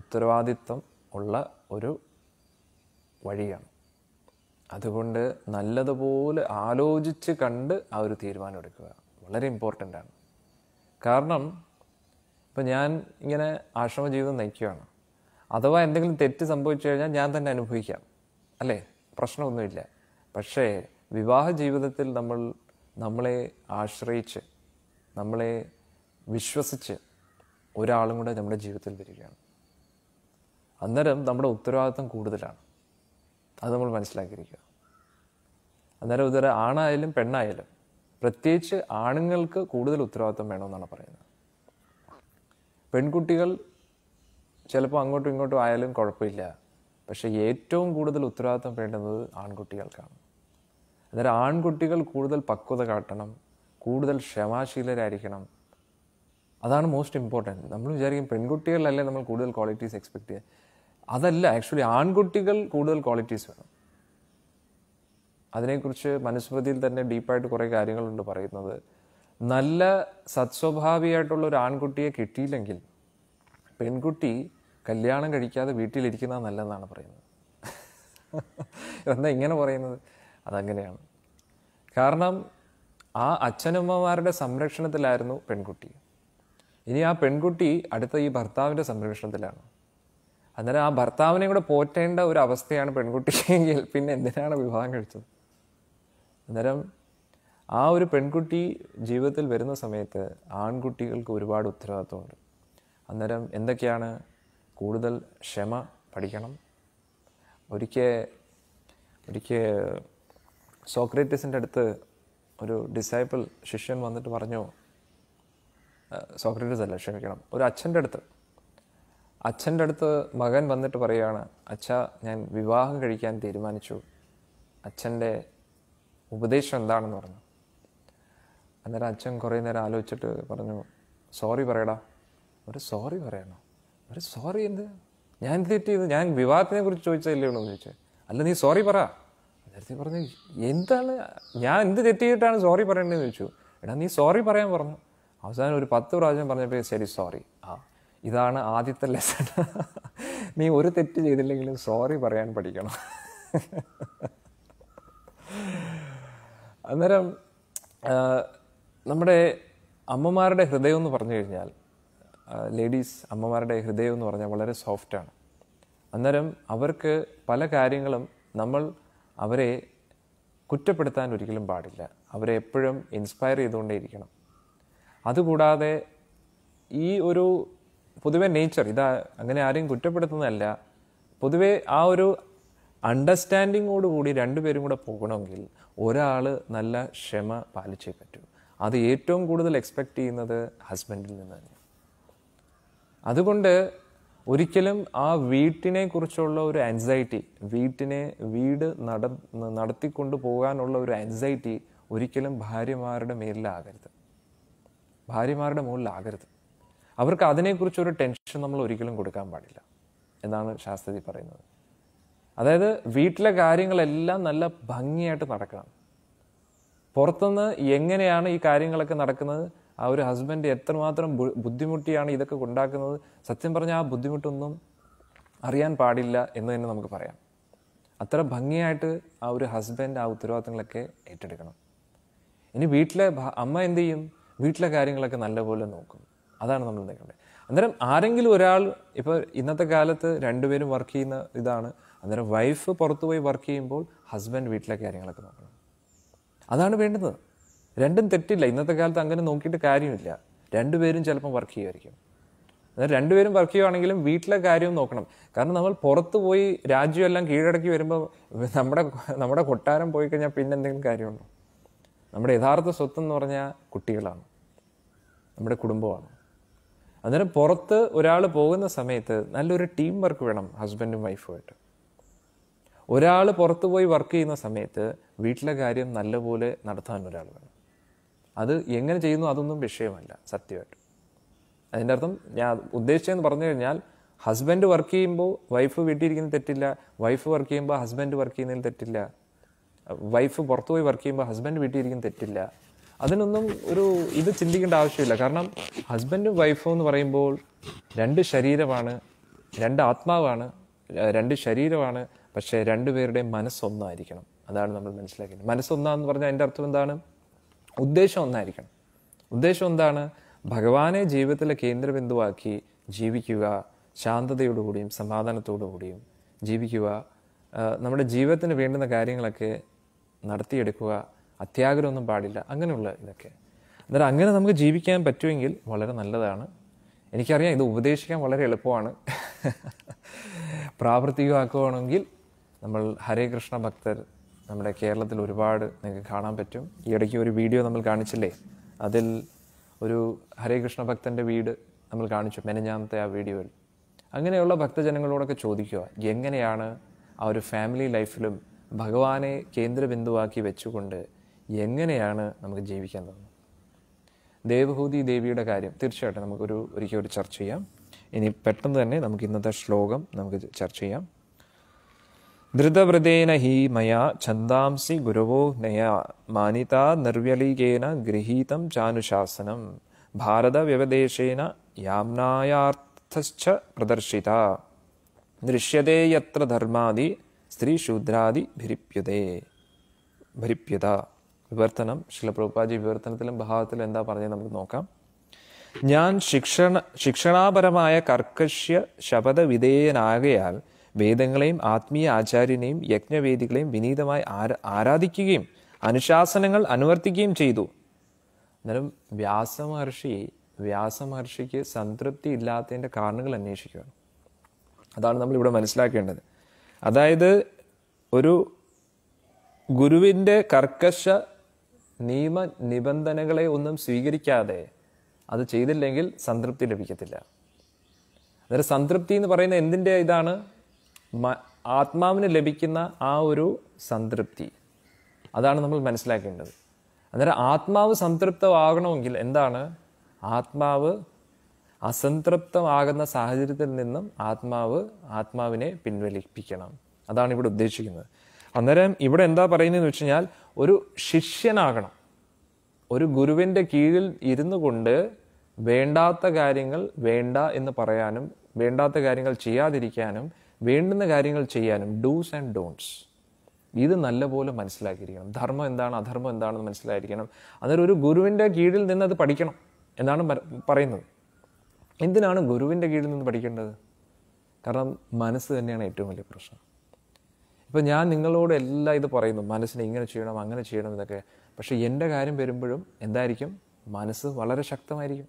ഉത്തരവാദിത്വം ഉള്ള ഒരു വഴിയാണ് അതുകൊണ്ട് നല്ലതുപോലെ ആലോചിച്ച് കണ്ട് ആ ഒരു തീരുമാനം എടുക്കുക വളരെ ഇമ്പോർട്ടൻ്റ് ആണ് കാരണം ഇപ്പം ഞാൻ ഇങ്ങനെ ആശ്രമ ജീവിതം നയിക്കുകയാണ് അഥവാ എന്തെങ്കിലും തെറ്റ് സംഭവിച്ചു കഴിഞ്ഞാൽ ഞാൻ തന്നെ അനുഭവിക്കാം അല്ലേ പ്രശ്നമൊന്നുമില്ല പക്ഷേ വിവാഹ ജീവിതത്തിൽ നമ്മൾ നമ്മളെ ആശ്രയിച്ച് നമ്മളെ വിശ്വസിച്ച് ഒരാളും കൂടെ നമ്മുടെ ജീവിതത്തിൽ വരികയാണ് അന്നേരം നമ്മുടെ ഉത്തരവാദിത്വം കൂടുതലാണ് അത് നമ്മൾ മനസ്സിലാക്കിയിരിക്കുക അന്നേരം ഇതര ആണായാലും പെണ്ണായാലും പ്രത്യേകിച്ച് ആണുങ്ങൾക്ക് കൂടുതൽ ഉത്തരവാദിത്വം വേണമെന്നാണ് പറയുന്നത് പെൺകുട്ടികൾ ചിലപ്പോൾ അങ്ങോട്ടും ഇങ്ങോട്ടും ആയാലും കുഴപ്പമില്ല പക്ഷേ ഏറ്റവും കൂടുതൽ ഉത്തരവാദിത്വം വേണ്ടുന്നത് ആൺകുട്ടികൾക്കാണ് അന്നേരം ആൺകുട്ടികൾ കൂടുതൽ പക്വത കാട്ടണം കൂടുതൽ ക്ഷമാശീലരായിരിക്കണം അതാണ് മോസ്റ്റ് ഇമ്പോർട്ടൻറ്റ് നമ്മൾ വിചാരിക്കും പെൺകുട്ടികളിലല്ലേ നമ്മൾ കൂടുതൽ ക്വാളിറ്റീസ് എക്സ്പെക്ട് ചെയ്യുക അതല്ല ആക്ച്വലി ആൺകുട്ടികൾ കൂടുതൽ ക്വാളിറ്റീസ് വേണം അതിനെക്കുറിച്ച് മനുസ്മൃതിയിൽ തന്നെ ഡീപ്പായിട്ട് കുറേ കാര്യങ്ങളുണ്ട് പറയുന്നത് നല്ല സത്സ്വഭാവിയായിട്ടുള്ള ഒരു ആൺകുട്ടിയെ കിട്ടിയില്ലെങ്കിൽ പെൺകുട്ടി കല്യാണം കഴിക്കാതെ വീട്ടിലിരിക്കുന്ന നല്ലതെന്നാണ് പറയുന്നത് (laughs) എന്താ ഇങ്ങനെ പറയുന്നത് അതങ്ങനെയാണ് കാരണം ആ അച്ഛനമ്മമാരുടെ സംരക്ഷണത്തിലായിരുന്നു പെൺകുട്ടി ഇനി ആ പെൺകുട്ടി അടുത്ത ഈ ഭർത്താവിൻ്റെ സംരക്ഷണത്തിലാണ് അന്നേരം ആ ഭർത്താവിനെ കൂടെ പോറ്റേണ്ട ഒരു അവസ്ഥയാണ് പെൺകുട്ടിക്കെങ്കിൽ പിന്നെ എന്തിനാണ് വിവാഹം കഴിച്ചത് അന്നേരം ആ ഒരു പെൺകുട്ടി ജീവിതത്തിൽ വരുന്ന സമയത്ത് ആൺകുട്ടികൾക്ക് ഒരുപാട് ഉത്തരവാദിത്വമുണ്ട് അന്നേരം എന്തൊക്കെയാണ് കൂടുതൽ ക്ഷമ പഠിക്കണം ഒരിക്കൽ ഒരിക്കൽ സോക്രേറ്റിസിൻ്റെ അടുത്ത് ഒരു ഡിസൈപ്പിൾ ശിഷ്യൻ വന്നിട്ട് പറഞ്ഞു സോക്രട്ടീസ് അല്ല ക്ഷമിക്കണം ഒരു അച്ഛൻ്റെ അടുത്ത് അച്ഛൻ്റെ അടുത്ത് മകൻ വന്നിട്ട് പറയുകയാണ് അച്ഛ ഞാൻ വിവാഹം കഴിക്കാൻ തീരുമാനിച്ചു അച്ഛൻ്റെ ഉപദേശം എന്താണെന്ന് പറഞ്ഞു അന്നേരം അച്ഛൻ കുറേ നേരം ആലോചിച്ചിട്ട് പറഞ്ഞു സോറി പറയടാ ഒരു സോറി പറയണോ ഒരു സോറി എന്ത് ഞാൻ എന്ത് തെറ്റ് ചെയ്തു ഞാൻ വിവാഹത്തിനെ കുറിച്ച് ചോദിച്ചതല്ലേ എന്ന് ചോദിച്ചത് അല്ല നീ സോറി പറ അന്നേരത്തിൽ പറഞ്ഞു എന്താണ് ഞാൻ എന്ത് തെറ്റ് ചെയ്തിട്ടാണ് സോറി പറയേണ്ടതെന്ന് ചോദിച്ചു എടാ നീ സോറി പറയാൻ പറഞ്ഞു അവസാനം ഒരു പത്ത് പ്രാവശ്യം പറഞ്ഞപ്പോൾ ശരി സോറി ആ ഇതാണ് ആദ്യത്തെ ലെസൺ നീ ഒരു തെറ്റ് ചെയ്തില്ലെങ്കിലും സോറി പറയാൻ പഠിക്കണം അന്നേരം നമ്മുടെ അമ്മമാരുടെ ഹൃദയം എന്ന് പറഞ്ഞു കഴിഞ്ഞാൽ ലേഡീസ് അമ്മമാരുടെ ഹൃദയം എന്ന് പറഞ്ഞാൽ വളരെ സോഫ്റ്റാണ് അന്നേരം അവർക്ക് പല കാര്യങ്ങളും നമ്മൾ അവരെ കുറ്റപ്പെടുത്താൻ ഒരിക്കലും പാടില്ല അവരെ എപ്പോഴും ഇൻസ്പയർ ചെയ്തുകൊണ്ടേയിരിക്കണം അതുകൂടാതെ ഈ ഒരു പൊതുവെ നേച്ചർ ഇതാ അങ്ങനെ ആരെയും കുറ്റപ്പെടുത്തുന്നതല്ല പൊതുവെ ആ ഒരു അണ്ടർസ്റ്റാൻഡിങ്ങോടുകൂടി രണ്ടുപേരും കൂടെ പോകണമെങ്കിൽ ഒരാൾ നല്ല ക്ഷമ പാലിച്ചേ പറ്റൂ അത് ഏറ്റവും കൂടുതൽ എക്സ്പെക്റ്റ് ചെയ്യുന്നത് ഹസ്ബൻഡിൽ നിന്ന് തന്നെ അതുകൊണ്ട് ഒരിക്കലും ആ വീട്ടിനെ കുറിച്ചുള്ള ഒരു ആൻസൈറ്റി വീട്ടിനെ വീട് നട നടത്തിക്കൊണ്ട് പോകാനുള്ള ഒരു ആൻസൈറ്റി ഒരിക്കലും ഭാര്യമാരുടെ മേലിലാകരുത് ഭാര്യമാരുടെ മുകളിലാകരുത് അവർക്ക് അതിനെക്കുറിച്ചൊരു ടെൻഷൻ നമ്മൾ ഒരിക്കലും കൊടുക്കാൻ പാടില്ല എന്നാണ് ശാസ്ത്രജി പറയുന്നത് അതായത് വീട്ടിലെ കാര്യങ്ങളെല്ലാം നല്ല ഭംഗിയായിട്ട് നടക്കണം പുറത്തുനിന്ന് എങ്ങനെയാണ് ഈ കാര്യങ്ങളൊക്കെ നടക്കുന്നത് ആ ഒരു ഹസ്ബൻഡ് എത്രമാത്രം ബുദ്ധിമുട്ടിയാണ് ഇതൊക്കെ ഉണ്ടാക്കുന്നത് സത്യം പറഞ്ഞാൽ ആ ബുദ്ധിമുട്ടൊന്നും അറിയാൻ പാടില്ല എന്ന് തന്നെ നമുക്ക് പറയാം അത്ര ഭംഗിയായിട്ട് ആ ഒരു ഹസ്ബൻഡ് ആ ഉത്തരവാദിത്തങ്ങളൊക്കെ ഏറ്റെടുക്കണം ഇനി വീട്ടിലെ അമ്മ എന്ത് ചെയ്യും വീട്ടിലെ കാര്യങ്ങളൊക്കെ നല്ലപോലെ നോക്കും അതാണ് നമ്മൾ നിൽക്കേണ്ടത് അന്നേരം ആരെങ്കിലും ഒരാൾ ഇപ്പോൾ ഇന്നത്തെ കാലത്ത് രണ്ടുപേരും വർക്ക് ചെയ്യുന്ന ഇതാണ് അന്നേരം വൈഫ് പുറത്തുപോയി പോയി വർക്ക് ചെയ്യുമ്പോൾ ഹസ്ബൻഡ് വീട്ടിലെ കാര്യങ്ങളൊക്കെ നോക്കണം അതാണ് വേണ്ടത് രണ്ടും തെറ്റില്ല ഇന്നത്തെ കാലത്ത് അങ്ങനെ നോക്കിയിട്ട് കാര്യമില്ല രണ്ടുപേരും ചിലപ്പം വർക്ക് ചെയ്യുമായിരിക്കും അന്നേരം രണ്ടുപേരും വർക്ക് ചെയ്യുവാണെങ്കിലും വീട്ടിലെ കാര്യവും നോക്കണം കാരണം നമ്മൾ പുറത്ത് പോയി രാജ്യമെല്ലാം കീഴടക്കി വരുമ്പോൾ നമ്മുടെ നമ്മുടെ കൊട്ടാരം പോയി കഴിഞ്ഞാൽ പിന്നെ എന്തെങ്കിലും കാര്യമുണ്ടോ നമ്മുടെ യഥാർത്ഥ സ്വത്ത് എന്ന് പറഞ്ഞാൽ കുട്ടികളാണ് നമ്മുടെ കുടുംബമാണ് അന്നേരം പുറത്ത് ഒരാൾ പോകുന്ന സമയത്ത് നല്ലൊരു ടീം വർക്ക് വേണം ഹസ്ബൻഡും വൈഫുമായിട്ട് ഒരാൾ പുറത്ത് പോയി വർക്ക് ചെയ്യുന്ന സമയത്ത് വീട്ടിലെ കാര്യം നല്ലപോലെ നടത്താൻ ഒരാൾ വേണം അത് എങ്ങനെ ചെയ്യുന്നു അതൊന്നും വിഷയമല്ല സത്യമായിട്ട് അതിൻ്റെ അർത്ഥം ഞാൻ ഉദ്ദേശിച്ചതെന്ന് പറഞ്ഞു കഴിഞ്ഞാൽ ഹസ്ബൻഡ് വർക്ക് ചെയ്യുമ്പോൾ വൈഫ് വീട്ടിലിരിക്കുന്ന തെറ്റില്ല വൈഫ് വർക്ക് ചെയ്യുമ്പോൾ ഹസ്ബൻഡ് വർക്ക് ചെയ്യുന്നതിൽ തെറ്റില്ല വൈഫ് പുറത്ത് പോയി വർക്ക് ചെയ്യുമ്പോൾ ഹസ്ബൻഡ് വീട്ടിലിരിക്കുന്ന തെറ്റില്ല അതിനൊന്നും ഒരു ഇത് ചിന്തിക്കേണ്ട ആവശ്യമില്ല കാരണം ഹസ്ബൻഡും വൈഫും എന്ന് പറയുമ്പോൾ രണ്ട് ശരീരമാണ് രണ്ട് ആത്മാവാണ് രണ്ട് ശരീരമാണ് പക്ഷേ രണ്ടുപേരുടെയും മനസ്സൊന്നായിരിക്കണം അതാണ് നമ്മൾ മനസ്സിലാക്കിയത് മനസ്സൊന്നാന്ന് പറഞ്ഞാൽ അതിൻ്റെ അർത്ഥം എന്താണ് ഉദ്ദേശം ഒന്നായിരിക്കണം ഉദ്ദേശം എന്താണ് ഭഗവാനെ ജീവിതത്തിലെ കേന്ദ്രബിന്ദുവാക്കി ജീവിക്കുക ശാന്തതയോടുകൂടിയും സമാധാനത്തോടുകൂടിയും ജീവിക്കുക നമ്മുടെ ജീവിതത്തിന് വേണ്ടുന്ന കാര്യങ്ങളൊക്കെ നടത്തിയെടുക്കുക അത്യാഗ്രഹമൊന്നും പാടില്ല അങ്ങനെയുള്ള ഇതൊക്കെ അന്നേരം അങ്ങനെ നമുക്ക് ജീവിക്കാൻ പറ്റുമെങ്കിൽ വളരെ നല്ലതാണ് എനിക്കറിയാം ഇത് ഉപദേശിക്കാൻ വളരെ എളുപ്പമാണ് പ്രാവർത്തികമാക്കുകയാണെങ്കിൽ നമ്മൾ ഹരേ കൃഷ്ണ ഭക്തർ നമ്മുടെ കേരളത്തിൽ ഒരുപാട് നിങ്ങൾക്ക് കാണാൻ പറ്റും ഈ ഇടയ്ക്ക് ഒരു വീഡിയോ നമ്മൾ കാണിച്ചില്ലേ അതിൽ ഒരു ഹരേ കൃഷ്ണ ഭക്തൻ്റെ വീട് നമ്മൾ കാണിച്ചു മെനഞ്ഞാമത്തെ ആ വീഡിയോയിൽ അങ്ങനെയുള്ള ഭക്തജനങ്ങളോടൊക്കെ ചോദിക്കുക എങ്ങനെയാണ് ആ ഒരു ഫാമിലി ലൈഫിലും ഭഗവാനെ കേന്ദ്രബിന്ദുവാക്കി വെച്ചുകൊണ്ട് എങ്ങനെയാണ് നമുക്ക് ജീവിക്കാൻ തോന്നുന്നത് ദേവഭൂതി ദേവിയുടെ കാര്യം തീർച്ചയായിട്ടും നമുക്കൊരു ഒരിക്കൽ ഒരു ചർച്ച ചെയ്യാം ഇനി പെട്ടെന്ന് തന്നെ നമുക്ക് ഇന്നത്തെ ശ്ലോകം നമുക്ക് ചർച്ച ചെയ്യാം ധൃതവൃതേന ഹി മയാ ഛന്ദാംസി ഗുരവോ നയാ മാനിത നിർവ്യലീകേന ഗൃഹീതം ചാനുശാസനം ഭാരത വ്യവദേശേന യാംനായാർത്ഥശ്ച പ്രദർശിത ദൃശ്യതേ യത്ര സ്ത്രീ സ്ത്രീശൂദ്രാദി ഭരിപ്യതേ ഭരിപ്യത വിവർത്തനം പ്രഭുപാജി വിവർത്തനത്തിലും ഭാവത്തിലും എന്താ പറഞ്ഞത് നമുക്ക് നോക്കാം ഞാൻ ശിക്ഷണ ശിക്ഷണാപരമായ കർക്കശ്യ ശപഥ വിധേയനാകയാൽ വേദങ്ങളെയും ആത്മീയ ആചാര്യനെയും യജ്ഞവേദികളെയും വിനീതമായി ആരാധിക്കുകയും അനുശാസനങ്ങൾ അനുവർത്തിക്കുകയും ചെയ്തു എന്നാലും വ്യാസമഹർഷി വ്യാസമഹർഷിക്ക് സംതൃപ്തി ഇല്ലാത്തതിൻ്റെ കാരണങ്ങൾ അന്വേഷിക്കുകയാണ് അതാണ് നമ്മൾ ഇവിടെ മനസ്സിലാക്കേണ്ടത് അതായത് ഒരു ഗുരുവിൻ്റെ കർക്കശ നിയമ നിബന്ധനകളെ ഒന്നും സ്വീകരിക്കാതെ അത് ചെയ്തില്ലെങ്കിൽ സംതൃപ്തി ലഭിക്കത്തില്ല അതായത് സംതൃപ്തി എന്ന് പറയുന്ന എന്തിൻ്റെ ഇതാണ് ആത്മാവിന് ലഭിക്കുന്ന ആ ഒരു സംതൃപ്തി അതാണ് നമ്മൾ മനസ്സിലാക്കേണ്ടത് അന്നേരം ആത്മാവ് സംതൃപ്തമാകണമെങ്കിൽ എന്താണ് ആത്മാവ് അസംതൃപ്തമാകുന്ന സാഹചര്യത്തിൽ നിന്നും ആത്മാവ് ആത്മാവിനെ പിൻവലിപ്പിക്കണം അതാണ് ഇവിടെ ഉദ്ദേശിക്കുന്നത് അന്നേരം ഇവിടെ എന്താ പറയുന്നതെന്ന് വെച്ച് കഴിഞ്ഞാൽ ഒരു ശിഷ്യനാകണം ഒരു ഗുരുവിൻ്റെ കീഴിൽ ഇരുന്നു കൊണ്ട് വേണ്ടാത്ത കാര്യങ്ങൾ വേണ്ട എന്ന് പറയാനും വേണ്ടാത്ത കാര്യങ്ങൾ ചെയ്യാതിരിക്കാനും വേണ്ടുന്ന കാര്യങ്ങൾ ചെയ്യാനും ഡൂസ് ആൻഡ് ഡോൺസ് ഇത് നല്ലപോലെ മനസ്സിലാക്കിയിരിക്കണം ധർമ്മം എന്താണ് അധർമ്മം എന്താണെന്ന് മനസ്സിലായിരിക്കണം അന്നേരം ഒരു ഗുരുവിൻ്റെ കീഴിൽ നിന്ന് അത് പഠിക്കണം എന്നാണ് പറയുന്നത് എന്തിനാണ് ഗുരുവിൻ്റെ കീഴിൽ നിന്ന് പഠിക്കേണ്ടത് കാരണം മനസ്സ് തന്നെയാണ് ഏറ്റവും വലിയ പ്രശ്നം ഇപ്പം ഞാൻ നിങ്ങളോട് എല്ലാം ഇത് പറയുന്നു മനസ്സിനെ ഇങ്ങനെ ചെയ്യണം അങ്ങനെ ചെയ്യണം എന്നൊക്കെ പക്ഷേ എൻ്റെ കാര്യം വരുമ്പോഴും എന്തായിരിക്കും മനസ്സ് വളരെ ശക്തമായിരിക്കും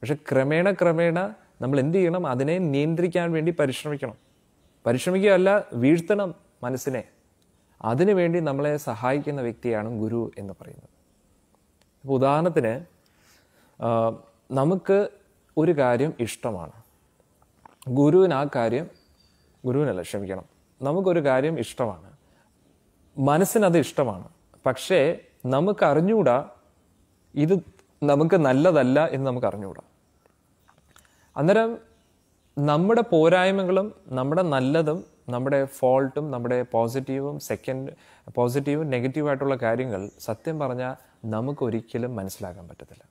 പക്ഷെ ക്രമേണ ക്രമേണ നമ്മൾ എന്ത് ചെയ്യണം അതിനെ നിയന്ത്രിക്കാൻ വേണ്ടി പരിശ്രമിക്കണം പരിശ്രമിക്കുകയല്ല വീഴ്ത്തണം മനസ്സിനെ അതിനുവേണ്ടി നമ്മളെ സഹായിക്കുന്ന വ്യക്തിയാണ് ഗുരു എന്ന് പറയുന്നത് അപ്പോൾ ഉദാഹരണത്തിന് നമുക്ക് ഒരു കാര്യം ഇഷ്ടമാണ് ഗുരുവിന് ആ കാര്യം ഗുരുവിനല്ല ക്ഷമിക്കണം നമുക്കൊരു കാര്യം ഇഷ്ടമാണ് മനസ്സിനത് ഇഷ്ടമാണ് പക്ഷേ നമുക്ക് അറിഞ്ഞുകൂടാ ഇത് നമുക്ക് നല്ലതല്ല എന്ന് നമുക്ക് അറിഞ്ഞുകൂടാ അന്നേരം നമ്മുടെ പോരായ്മകളും നമ്മുടെ നല്ലതും നമ്മുടെ ഫോൾട്ടും നമ്മുടെ പോസിറ്റീവും സെക്കൻഡ് പോസിറ്റീവും നെഗറ്റീവായിട്ടുള്ള കാര്യങ്ങൾ സത്യം പറഞ്ഞാൽ നമുക്കൊരിക്കലും മനസ്സിലാക്കാൻ പറ്റത്തില്ല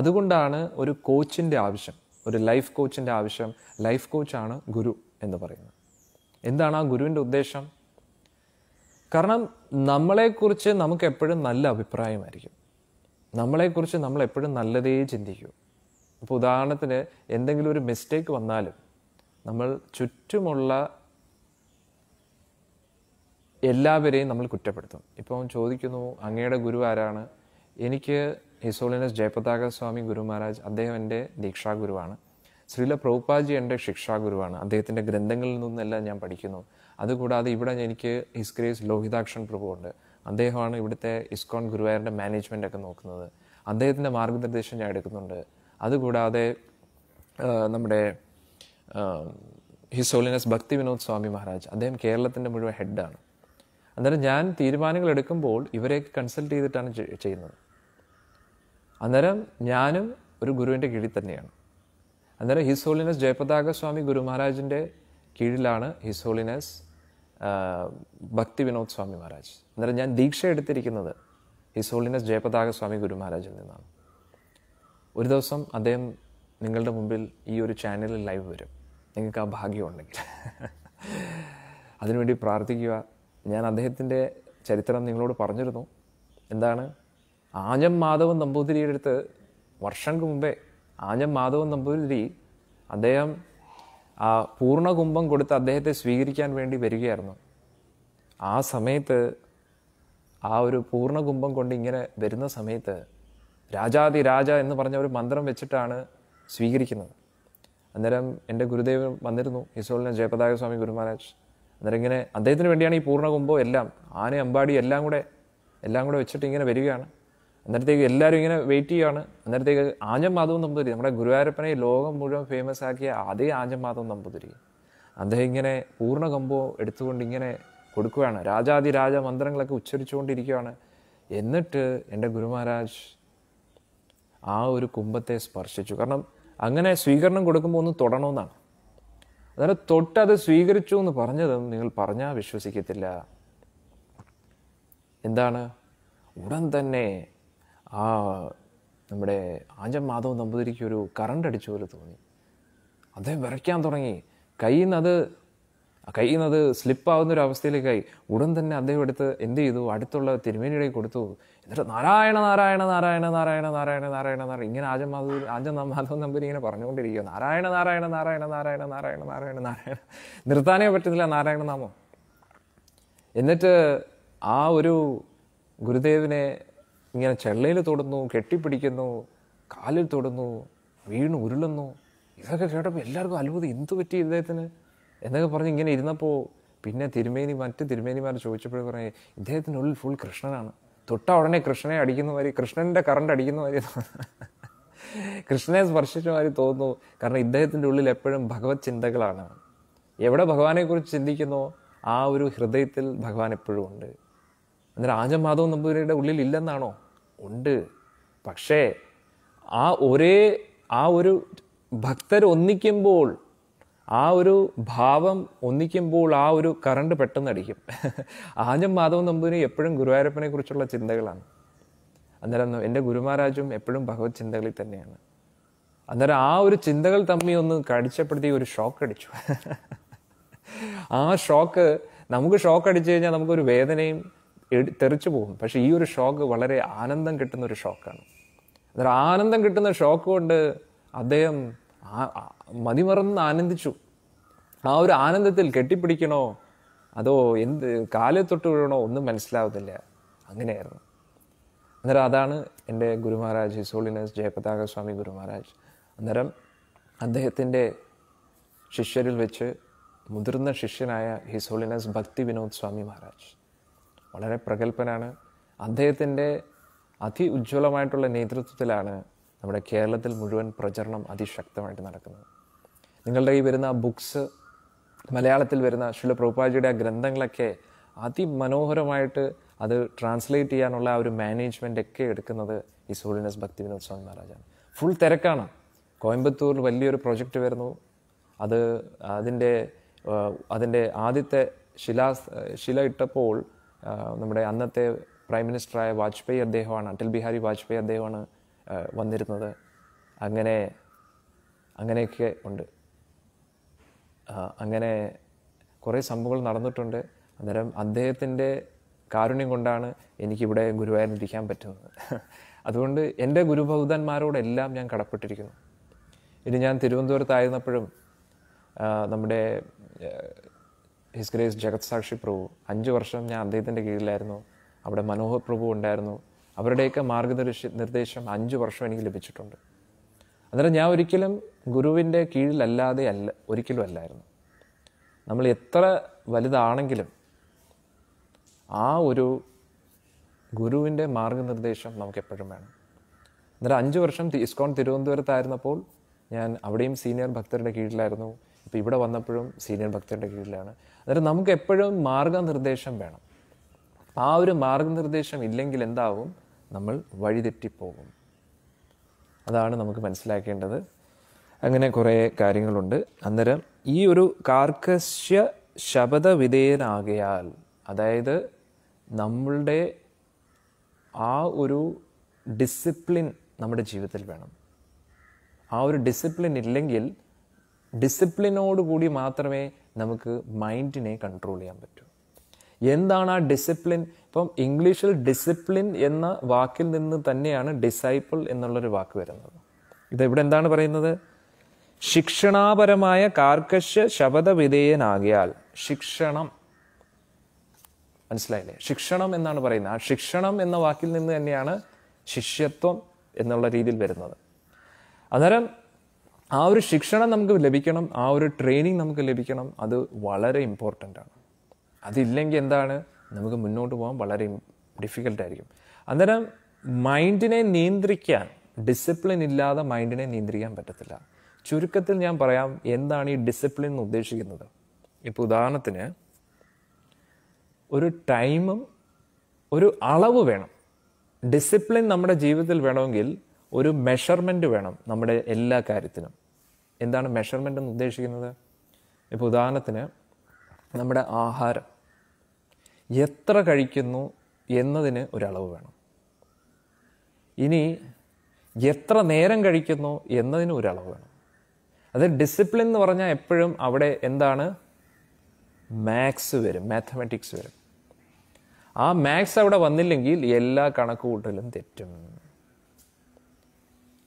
അതുകൊണ്ടാണ് ഒരു കോച്ചിൻ്റെ ആവശ്യം ഒരു ലൈഫ് കോച്ചിൻ്റെ ആവശ്യം ലൈഫ് കോച്ചാണ് ഗുരു എന്ന് പറയുന്നത് എന്താണ് ആ ഗുരുവിൻ്റെ ഉദ്ദേശം കാരണം നമ്മളെക്കുറിച്ച് നമുക്ക് എപ്പോഴും നല്ല അഭിപ്രായമായിരിക്കും നമ്മളെക്കുറിച്ച് നമ്മൾ എപ്പോഴും നല്ലതേ ചിന്തിക്കൂ അപ്പോൾ ഉദാഹരണത്തിന് എന്തെങ്കിലും ഒരു മിസ്റ്റേക്ക് വന്നാലും നമ്മൾ ചുറ്റുമുള്ള എല്ലാവരെയും നമ്മൾ കുറ്റപ്പെടുത്തും ഇപ്പോൾ ചോദിക്കുന്നു അങ്ങയുടെ ഗുരു ആരാണ് എനിക്ക് ഹിസോളിനസ് ജയപതാക സ്വാമി ഗുരു മഹാരാജ് അദ്ദേഹം എൻ്റെ ദീക്ഷാ ഗുരുവാണ് ശ്രീല പ്രഭുപാജി എൻ്റെ ശിക്ഷാഗുരുവാണ് അദ്ദേഹത്തിൻ്റെ ഗ്രന്ഥങ്ങളിൽ നിന്നെല്ലാം ഞാൻ പഠിക്കുന്നു അതുകൂടാതെ ഇവിടെ എനിക്ക് ഹിസ് ഗ്രേസ് ലോഹിതാക്ഷൻ ഉണ്ട് അദ്ദേഹമാണ് ഇവിടുത്തെ ഇസ്കോൺ ഗുരുവായൂരിൻ്റെ മാനേജ്മെൻ്റ് ഒക്കെ നോക്കുന്നത് അദ്ദേഹത്തിൻ്റെ മാർഗനിർദ്ദേശം ഞാൻ എടുക്കുന്നുണ്ട് അതുകൂടാതെ നമ്മുടെ ഹിസ് ഹോളിനസ് ഭക്തി വിനോദ് സ്വാമി മഹാരാജ് അദ്ദേഹം കേരളത്തിൻ്റെ മുഴുവൻ ഹെഡാണ് അന്നേരം ഞാൻ തീരുമാനങ്ങൾ എടുക്കുമ്പോൾ ഇവരെയൊക്കെ കൺസൾട്ട് ചെയ്തിട്ടാണ് ചെയ്യുന്നത് അന്നേരം ഞാനും ഒരു ഗുരുവിൻ്റെ കീഴിൽ തന്നെയാണ് അന്നേരം ഹിസ് ഹോളിനെസ് ജയപതാക സ്വാമി ഗുരു മഹാരാജിൻ്റെ കീഴിലാണ് ഹിസ് ഹോളിനെസ് ഭക്തി വിനോദ് സ്വാമി മഹാരാജ് അന്നേരം ഞാൻ ദീക്ഷ എടുത്തിരിക്കുന്നത് ഹിസ് ഹോളിനെസ് ജയപതാക സ്വാമി ഗുരു മഹാരാജിൽ നിന്നാണ് ഒരു ദിവസം അദ്ദേഹം നിങ്ങളുടെ മുമ്പിൽ ഈ ഒരു ചാനലിൽ ലൈവ് വരും നിങ്ങൾക്ക് ആ ഭാഗ്യം ഉണ്ടെങ്കിൽ (laughs) അതിനുവേണ്ടി പ്രാർത്ഥിക്കുക ഞാൻ അദ്ദേഹത്തിൻ്റെ ചരിത്രം നിങ്ങളോട് പറഞ്ഞിരുന്നു എന്താണ് ആഞ്ഞം മാധവൻ നമ്പൂതിരിയുടെ അടുത്ത് വർഷങ്ങൾക്ക് മുമ്പേ ആഞ്ഞം മാധവൻ നമ്പൂതിരി അദ്ദേഹം ആ കുംഭം കൊടുത്ത് അദ്ദേഹത്തെ സ്വീകരിക്കാൻ വേണ്ടി വരികയായിരുന്നു ആ സമയത്ത് ആ ഒരു കുംഭം കൊണ്ട് ഇങ്ങനെ വരുന്ന സമയത്ത് രാജാതി രാജ എന്ന് പറഞ്ഞ ഒരു മന്ത്രം വെച്ചിട്ടാണ് സ്വീകരിക്കുന്നത് അന്നേരം എൻ്റെ ഗുരുദേവൻ വന്നിരുന്നു ഇസോളിനെ ജയപതാക സ്വാമി ഗുരുമാരാജ് അന്നേരം ഇങ്ങനെ അദ്ദേഹത്തിന് വേണ്ടിയാണ് ഈ പൂർണ്ണകുംഭം എല്ലാം ആന അമ്പാടി എല്ലാം കൂടെ എല്ലാം കൂടെ വെച്ചിട്ട് ഇങ്ങനെ വരികയാണ് അന്നേരത്തേക്ക് എല്ലാവരും ഇങ്ങനെ വെയിറ്റ് ചെയ്യുകയാണ് അന്നേരത്തേക്ക് ആഞ്ഞം മാധവൻ നമ്പൂതിരി നമ്മുടെ ഗുരുവായൂരപ്പനെ ലോകം മുഴുവൻ ഫേമസ് ആക്കിയ അതേ ആഞ്ഞം മാധവൻ നമ്പൂതിരി അദ്ദേഹം ഇങ്ങനെ പൂർണ്ണ കമ്പോ എടുത്തുകൊണ്ട് ഇങ്ങനെ കൊടുക്കുകയാണ് രാജാതി രാജ മന്ത്രങ്ങളൊക്കെ ഉച്ചരിച്ചുകൊണ്ടിരിക്കുകയാണ് എന്നിട്ട് എൻ്റെ ഗുരുമഹാരാജ് ആ ഒരു കുംഭത്തെ സ്പർശിച്ചു കാരണം അങ്ങനെ സ്വീകരണം കൊടുക്കുമ്പോൾ ഒന്ന് തൊടണമെന്നാണ് അന്നേരം അത് സ്വീകരിച്ചു എന്ന് പറഞ്ഞതും നിങ്ങൾ പറഞ്ഞാൽ വിശ്വസിക്കത്തില്ല എന്താണ് ഉടൻ തന്നെ ആ നമ്മുടെ ആഞ്ചൻ മാധവ് നമ്പൂതിരിക്ക് ഒരു കറണ്ട് അടിച്ച പോലെ തോന്നി അദ്ദേഹം വരയ്ക്കാൻ തുടങ്ങി കയ്യിൽ നിന്ന് അത് കയ്യിൽ നിന്ന് അത് സ്ലിപ്പാവുന്ന ഒരു അവസ്ഥയിലേക്കായി ഉടൻ തന്നെ അദ്ദേഹം എടുത്ത് എന്ത് ചെയ്തു അടുത്തുള്ള തിരുമേനിയുടെ കൊടുത്തു എന്നിട്ട് നാരായണ നാരായണ നാരായണ നാരായണ നാരായണ നാരായണ നാരായണ ഇങ്ങനെ ആജം മാധവ് ആജൻ മാധവൻ നമ്പൂരി ഇങ്ങനെ പറഞ്ഞുകൊണ്ടിരിക്കുക നാരായണ നാരായണ നാരായണ നാരായണ നാരായണ നാരായണ നാരായണ നിർത്താനേ പറ്റുന്നില്ല നാരായണ നാമം എന്നിട്ട് ആ ഒരു ഗുരുദേവനെ ഇങ്ങനെ ചെള്ളയിൽ തൊടുന്നു കെട്ടിപ്പിടിക്കുന്നു കാലിൽ തൊടുന്നു വീണ് ഉരുളുന്നു ഇതൊക്കെ കേട്ടപ്പോൾ എല്ലാവർക്കും അത്ഭുതം എന്ത് പറ്റി ഇദ്ദേഹത്തിന് എന്നൊക്കെ പറഞ്ഞ് ഇങ്ങനെ ഇരുന്നപ്പോൾ പിന്നെ തിരുമേനി മറ്റ് തിരുമേനിമാർ ചോദിച്ചപ്പോഴും പറഞ്ഞ് ഇദ്ദേഹത്തിനുള്ളിൽ ഫുൾ കൃഷ്ണനാണ് തൊട്ട ഉടനെ കൃഷ്ണനെ അടിക്കുന്ന മാതിരി കൃഷ്ണൻ്റെ കറണ്ട് അടിക്കുന്ന മാതിരി കൃഷ്ണനെ സ്പർശിച്ച മാതിരി തോന്നുന്നു കാരണം ഇദ്ദേഹത്തിൻ്റെ ഉള്ളിൽ എപ്പോഴും ഭഗവത് ചിന്തകളാണ് എവിടെ ഭഗവാനെക്കുറിച്ച് ചിന്തിക്കുന്നോ ആ ഒരു ഹൃദയത്തിൽ ഭഗവാൻ എപ്പോഴും ഉണ്ട് രാജമാധവൻ നമ്പൂതിരിയുടെ ഉള്ളിൽ ഇല്ലെന്നാണോ ഉണ്ട് പക്ഷേ ആ ഒരേ ആ ഒരു ഭക്തർ ഒന്നിക്കുമ്പോൾ ആ ഒരു ഭാവം ഒന്നിക്കുമ്പോൾ ആ ഒരു കറണ്ട് പെട്ടെന്ന് അടിക്കും ആജം മാധവൻ നമ്പൂതിരി എപ്പോഴും ഗുരുവായൂരപ്പനെ കുറിച്ചുള്ള ചിന്തകളാണ് അന്നേരം എൻ്റെ ഗുരുമാരാജും എപ്പോഴും ഭഗവത് ചിന്തകളിൽ തന്നെയാണ് അന്നേരം ആ ഒരു ചിന്തകൾ തമ്മി ഒന്ന് കടിച്ചപ്പെടുത്തി ഒരു ഷോക്ക് അടിച്ചു ആ ഷോക്ക് നമുക്ക് ഷോക്ക് അടിച്ചു കഴിഞ്ഞാൽ നമുക്കൊരു വേദനയും തെറിച്ചു പോകും പക്ഷേ ഈ ഒരു ഷോക്ക് വളരെ ആനന്ദം കിട്ടുന്ന ഒരു ഷോക്കാണ് അന്നേരം ആനന്ദം കിട്ടുന്ന ഷോക്ക് കൊണ്ട് അദ്ദേഹം മതിമറന്ന് ആനന്ദിച്ചു ആ ഒരു ആനന്ദത്തിൽ കെട്ടിപ്പിടിക്കണോ അതോ എന്ത് കാലിൽ തൊട്ട് വീഴണോ ഒന്നും മനസ്സിലാവത്തില്ല അങ്ങനെയായിരുന്നു അന്നേരം അതാണ് എൻ്റെ ഗുരുമഹാരാജ് ഹിസോളിനസ് ജയപതാക സ്വാമി ഗുരുമഹാരാജ് അന്നേരം അദ്ദേഹത്തിൻ്റെ ശിഷ്യരിൽ വെച്ച് മുതിർന്ന ശിഷ്യനായ ഹിസോളിനസ് ഭക്തി വിനോദ് സ്വാമി മഹാരാജ് വളരെ പ്രഗത്ഭനാണ് അദ്ദേഹത്തിൻ്റെ അതി ഉജ്ജ്വലമായിട്ടുള്ള നേതൃത്വത്തിലാണ് നമ്മുടെ കേരളത്തിൽ മുഴുവൻ പ്രചരണം അതിശക്തമായിട്ട് നടക്കുന്നത് നിങ്ങളുടെ ഈ വരുന്ന ബുക്സ് മലയാളത്തിൽ വരുന്ന ശില പ്രഭുപാജിയുടെ ആ ഗ്രന്ഥങ്ങളൊക്കെ അതിമനോഹരമായിട്ട് അത് ട്രാൻസ്ലേറ്റ് ചെയ്യാനുള്ള ആ ഒരു മാനേജ്മെൻ്റ് ഒക്കെ എടുക്കുന്നത് ഈ സൂര്യനസ് ഭക്തി വിനോദ് സ്വാമി മഹാരാജാണ് ഫുൾ തിരക്കാണ് കോയമ്പത്തൂരിൽ വലിയൊരു പ്രൊജക്റ്റ് വരുന്നു അത് അതിൻ്റെ അതിൻ്റെ ആദ്യത്തെ ശിലാ ശില ഇട്ടപ്പോൾ നമ്മുടെ അന്നത്തെ പ്രൈം മിനിസ്റ്ററായ വാജ്പേയി അദ്ദേഹമാണ് അടൽ ബിഹാരി വാജ്പേയി അദ്ദേഹമാണ് വന്നിരുന്നത് അങ്ങനെ അങ്ങനെയൊക്കെ ഉണ്ട് അങ്ങനെ കുറേ സംഭവങ്ങൾ നടന്നിട്ടുണ്ട് അന്നേരം അദ്ദേഹത്തിൻ്റെ കാരുണ്യം കൊണ്ടാണ് എനിക്കിവിടെ ഗുരുവായൂരിലിരിക്കാൻ പറ്റുന്നത് അതുകൊണ്ട് എൻ്റെ ഗുരുഭൗതന്മാരോടെല്ലാം ഞാൻ കടപ്പെട്ടിരിക്കുന്നു ഇനി ഞാൻ തിരുവനന്തപുരത്തായിരുന്നപ്പോഴും നമ്മുടെ ഹിസ് ഗ്രേസ് ജഗത് സാക്ഷി പ്രഭു അഞ്ച് വർഷം ഞാൻ അദ്ദേഹത്തിൻ്റെ കീഴിലായിരുന്നു അവിടെ മനോഹർ പ്രഭു ഉണ്ടായിരുന്നു അവരുടെയൊക്കെ മാർഗനിർദേശ നിർദ്ദേശം അഞ്ച് വർഷം എനിക്ക് ലഭിച്ചിട്ടുണ്ട് അന്നേരം ഞാൻ ഒരിക്കലും ഗുരുവിൻ്റെ കീഴിലല്ലാതെ അല്ല ഒരിക്കലും അല്ലായിരുന്നു നമ്മൾ എത്ര വലുതാണെങ്കിലും ആ ഒരു ഗുരുവിൻ്റെ മാർഗനിർദ്ദേശം എപ്പോഴും വേണം അന്നേരം അഞ്ച് വർഷം ഇസ്കോൺ തിരുവനന്തപുരത്തായിരുന്നപ്പോൾ ഞാൻ അവിടെയും സീനിയർ ഭക്തരുടെ കീഴിലായിരുന്നു അപ്പോൾ ഇവിടെ വന്നപ്പോഴും സീനിയർ ഭക്തരുടെ കീഴിലാണ് അന്നേരം നമുക്ക് എപ്പോഴും മാർഗനിർദ്ദേശം വേണം ആ ഒരു മാർഗനിർദ്ദേശം ഇല്ലെങ്കിൽ എന്താവും നമ്മൾ വഴിതെറ്റിപ്പോകും അതാണ് നമുക്ക് മനസ്സിലാക്കേണ്ടത് അങ്ങനെ കുറേ കാര്യങ്ങളുണ്ട് അന്നേരം ഈ ഒരു കാർക്കശ്യ ശബദ അതായത് നമ്മളുടെ ആ ഒരു ഡിസിപ്ലിൻ നമ്മുടെ ജീവിതത്തിൽ വേണം ആ ഒരു ഡിസിപ്ലിൻ ഇല്ലെങ്കിൽ ഡിസിപ്ലിനോട് കൂടി മാത്രമേ നമുക്ക് മൈൻഡിനെ കൺട്രോൾ ചെയ്യാൻ പറ്റൂ എന്താണ് ആ ഡിസിപ്ലിൻ ഇപ്പം ഇംഗ്ലീഷിൽ ഡിസിപ്ലിൻ എന്ന വാക്കിൽ നിന്ന് തന്നെയാണ് ഡിസൈപ്പിൾ എന്നുള്ളൊരു വാക്ക് വരുന്നത് ഇതിവിടെ എന്താണ് പറയുന്നത് ശിക്ഷണാപരമായ കാർക്കശ്യ ശബദവിധേയനാകിയാൽ ശിക്ഷണം മനസ്സിലായില്ലേ ശിക്ഷണം എന്നാണ് പറയുന്നത് ആ ശിക്ഷണം എന്ന വാക്കിൽ നിന്ന് തന്നെയാണ് ശിഷ്യത്വം എന്നുള്ള രീതിയിൽ വരുന്നത് അന്നേരം ആ ഒരു ശിക്ഷണം നമുക്ക് ലഭിക്കണം ആ ഒരു ട്രെയിനിങ് നമുക്ക് ലഭിക്കണം അത് വളരെ ഇമ്പോർട്ടൻ്റ് ആണ് അതില്ലെങ്കിൽ എന്താണ് നമുക്ക് മുന്നോട്ട് പോകാൻ വളരെ ഡിഫിക്കൽട്ടായിരിക്കും അന്നേരം മൈൻഡിനെ നിയന്ത്രിക്കാൻ ഡിസിപ്ലിൻ ഇല്ലാതെ മൈൻഡിനെ നിയന്ത്രിക്കാൻ പറ്റത്തില്ല ചുരുക്കത്തിൽ ഞാൻ പറയാം എന്താണ് ഈ ഡിസിപ്ലിൻ എന്ന് ഉദ്ദേശിക്കുന്നത് ഇപ്പോൾ ഉദാഹരണത്തിന് ഒരു ടൈമും ഒരു അളവ് വേണം ഡിസിപ്ലിൻ നമ്മുടെ ജീവിതത്തിൽ വേണമെങ്കിൽ ഒരു മെഷർമെൻറ്റ് വേണം നമ്മുടെ എല്ലാ കാര്യത്തിനും എന്താണ് മെഷർമെൻ്റ് എന്ന് ഉദ്ദേശിക്കുന്നത് ഇപ്പോൾ ഉദാഹരണത്തിന് നമ്മുടെ ആഹാരം എത്ര കഴിക്കുന്നു എന്നതിന് ഒരളവ് വേണം ഇനി എത്ര നേരം കഴിക്കുന്നു എന്നതിന് ഒരളവ് വേണം അത് ഡിസിപ്ലിൻ എന്ന് പറഞ്ഞാൽ എപ്പോഴും അവിടെ എന്താണ് മാത്സ് വരും മാത്തമാറ്റിക്സ് വരും ആ മാത്സ് അവിടെ വന്നില്ലെങ്കിൽ എല്ലാ കണക്കുകൂട്ടലും തെറ്റും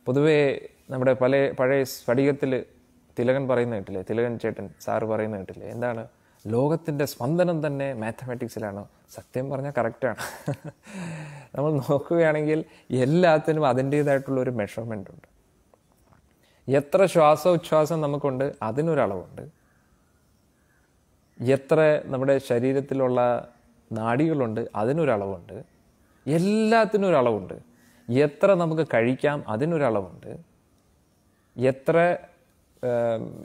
പൊതുവേ നമ്മുടെ പല പഴയ സ്ഫടികത്തിൽ തിലകൻ പറയുന്ന കേട്ടില്ലേ തിലകൻ ചേട്ടൻ സാറ് പറയുന്ന കേട്ടില്ലേ എന്താണ് ലോകത്തിൻ്റെ സ്പന്ദനം തന്നെ മാത്തമാറ്റിക്സിലാണ് സത്യം പറഞ്ഞാൽ കറക്റ്റാണ് നമ്മൾ നോക്കുകയാണെങ്കിൽ എല്ലാത്തിനും അതിൻ്റേതായിട്ടുള്ള ഒരു മെഷർമെൻ്റ് ഉണ്ട് എത്ര ശ്വാസോച്ഛ്വാസം നമുക്കുണ്ട് അതിനൊരളവുണ്ട് എത്ര നമ്മുടെ ശരീരത്തിലുള്ള നാടികളുണ്ട് അതിനൊരളവുണ്ട് എല്ലാത്തിനും ഒരളവുണ്ട് എത്ര നമുക്ക് കഴിക്കാം അതിനൊരളവുണ്ട് എത്ര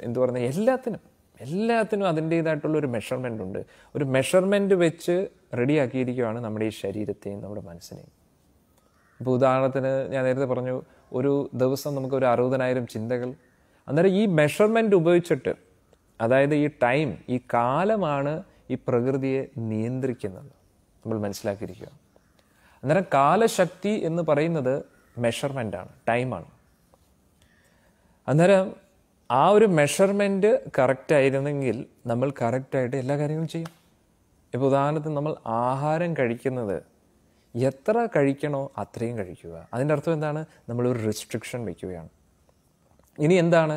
എന്തു പറയുന്നത് എല്ലാത്തിനും എല്ലാത്തിനും അതിൻ്റേതായിട്ടുള്ള ഒരു മെഷർമെൻ്റ് ഉണ്ട് ഒരു മെഷർമെൻ്റ് വെച്ച് റെഡിയാക്കിയിരിക്കുകയാണ് നമ്മുടെ ഈ ശരീരത്തെയും നമ്മുടെ മനസ്സിനെയും ഇപ്പോൾ ഉദാഹരണത്തിന് ഞാൻ നേരത്തെ പറഞ്ഞു ഒരു ദിവസം നമുക്ക് ഒരു അറുപതിനായിരം ചിന്തകൾ അന്നേരം ഈ മെഷർമെൻ്റ് ഉപയോഗിച്ചിട്ട് അതായത് ഈ ടൈം ഈ കാലമാണ് ഈ പ്രകൃതിയെ നിയന്ത്രിക്കുന്നത് നമ്മൾ മനസ്സിലാക്കിയിരിക്കുക അന്നേരം കാലശക്തി എന്ന് പറയുന്നത് മെഷർമെൻ്റാണ് ടൈമാണ് അന്നേരം ആ ഒരു മെഷർമെൻറ്റ് കറക്റ്റായിരുന്നെങ്കിൽ ആയിരുന്നെങ്കിൽ നമ്മൾ കറക്റ്റായിട്ട് എല്ലാ കാര്യങ്ങളും ചെയ്യും ഇപ്പോൾ ഉദാഹരണത്തിന് നമ്മൾ ആഹാരം കഴിക്കുന്നത് എത്ര കഴിക്കണോ അത്രയും കഴിക്കുക അതിൻ്റെ അർത്ഥം എന്താണ് നമ്മളൊരു റെസ്ട്രിക്ഷൻ വയ്ക്കുകയാണ് ഇനി എന്താണ്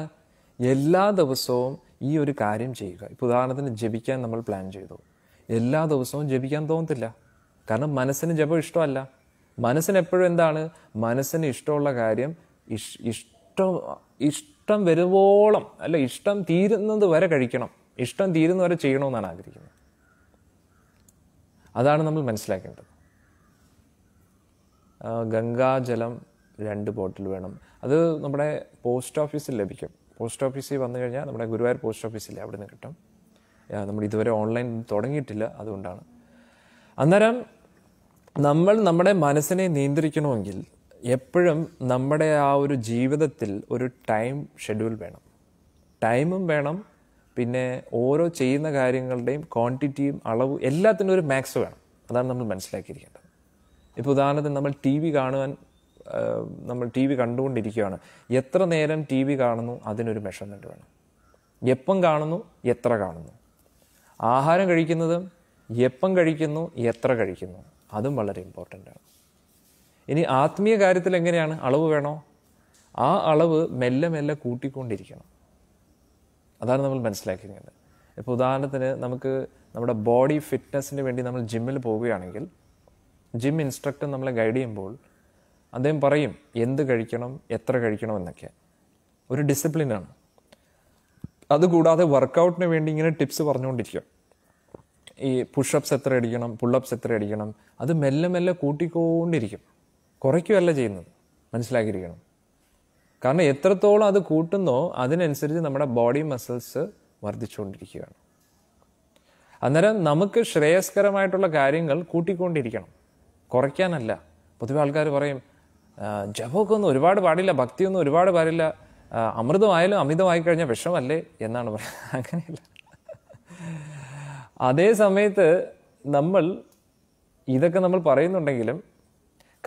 എല്ലാ ദിവസവും ഈ ഒരു കാര്യം ചെയ്യുക ഇപ്പോൾ ഉദാഹരണത്തിന് ജപിക്കാൻ നമ്മൾ പ്ലാൻ ചെയ്തു എല്ലാ ദിവസവും ജപിക്കാൻ തോന്നത്തില്ല കാരണം മനസ്സിന് ജപം ഇഷ്ടമല്ല മനസ്സിന് എപ്പോഴും എന്താണ് മനസ്സിന് ഇഷ്ടമുള്ള കാര്യം ഇഷ്ടം ഇഷ്ടം വരുവോളം അല്ല ഇഷ്ടം തീരുന്നത് വരെ കഴിക്കണം ഇഷ്ടം തീരുന്ന വരെ ചെയ്യണമെന്നാണ് ആഗ്രഹിക്കുന്നത് അതാണ് നമ്മൾ മനസ്സിലാക്കേണ്ടത് ഗംഗാജലം രണ്ട് ബോട്ടിൽ വേണം അത് നമ്മുടെ പോസ്റ്റ് ഓഫീസിൽ ലഭിക്കും പോസ്റ്റ് ഓഫീസിൽ വന്നു കഴിഞ്ഞാൽ നമ്മുടെ ഗുരുവായൂർ പോസ്റ്റ് ഓഫീസിൽ അവിടെ നിന്ന് കിട്ടും നമ്മൾ ഇതുവരെ ഓൺലൈൻ തുടങ്ങിയിട്ടില്ല അതുകൊണ്ടാണ് അന്നേരം നമ്മൾ നമ്മുടെ മനസ്സിനെ നിയന്ത്രിക്കണമെങ്കിൽ എപ്പോഴും നമ്മുടെ ആ ഒരു ജീവിതത്തിൽ ഒരു ടൈം ഷെഡ്യൂൾ വേണം ടൈമും വേണം പിന്നെ ഓരോ ചെയ്യുന്ന കാര്യങ്ങളുടെയും ക്വാണ്ടിറ്റിയും അളവും എല്ലാത്തിൻ്റെ ഒരു മാക്സ് വേണം അതാണ് നമ്മൾ മനസ്സിലാക്കിയിരിക്കേണ്ടത് ഇപ്പോൾ ഉദാഹരണത്തിന് നമ്മൾ ടി വി കാണുവാൻ നമ്മൾ ടി വി കണ്ടുകൊണ്ടിരിക്കുകയാണ് എത്ര നേരം ടി വി കാണുന്നു അതിനൊരു മെഷർമെൻറ്റ് വേണം എപ്പം കാണുന്നു എത്ര കാണുന്നു ആഹാരം കഴിക്കുന്നതും എപ്പം കഴിക്കുന്നു എത്ര കഴിക്കുന്നു അതും വളരെ ഇമ്പോർട്ടൻ്റ് ആണ് ഇനി ആത്മീയ കാര്യത്തിൽ എങ്ങനെയാണ് അളവ് വേണോ ആ അളവ് മെല്ലെ മെല്ലെ കൂട്ടിക്കൊണ്ടിരിക്കണം അതാണ് നമ്മൾ മനസ്സിലാക്കിയിരിക്കുന്നത് ഇപ്പോൾ ഉദാഹരണത്തിന് നമുക്ക് നമ്മുടെ ബോഡി ഫിറ്റ്നസ്സിന് വേണ്ടി നമ്മൾ ജിമ്മിൽ പോവുകയാണെങ്കിൽ ജിം ഇൻസ്ട്രക്ടർ നമ്മളെ ഗൈഡ് ചെയ്യുമ്പോൾ അദ്ദേഹം പറയും എന്ത് കഴിക്കണം എത്ര കഴിക്കണം എന്നൊക്കെ ഒരു ഡിസിപ്ലിനാണ് അതുകൂടാതെ വർക്കൗട്ടിന് വേണ്ടി ഇങ്ങനെ ടിപ്സ് പറഞ്ഞുകൊണ്ടിരിക്കുക ഈ പുഷപ്സ് എത്ര അടിക്കണം പുള്ളപ്സ് എത്ര അടിക്കണം അത് മെല്ലെ മെല്ലെ കൂട്ടിക്കൊണ്ടിരിക്കും കുറയ്ക്കുകയല്ല ചെയ്യുന്നത് മനസ്സിലാക്കിയിരിക്കണം കാരണം എത്രത്തോളം അത് കൂട്ടുന്നോ അതിനനുസരിച്ച് നമ്മുടെ ബോഡി മസിൽസ് വർദ്ധിച്ചുകൊണ്ടിരിക്കുകയാണ് അന്നേരം നമുക്ക് ശ്രേയസ്കരമായിട്ടുള്ള കാര്യങ്ങൾ കൂട്ടിക്കൊണ്ടിരിക്കണം കുറയ്ക്കാനല്ല പൊതുവെ ആൾക്കാർ പറയും ജപമൊക്കെ ഒന്നും ഒരുപാട് പാടില്ല ഭക്തിയൊന്നും ഒരുപാട് പാടില്ല അമൃതമായാലും അമിതമായി കഴിഞ്ഞാൽ വിഷമല്ലേ എന്നാണ് പറയുന്നത് (laughs) അങ്ങനെയല്ല അതേ സമയത്ത് നമ്മൾ ഇതൊക്കെ നമ്മൾ പറയുന്നുണ്ടെങ്കിലും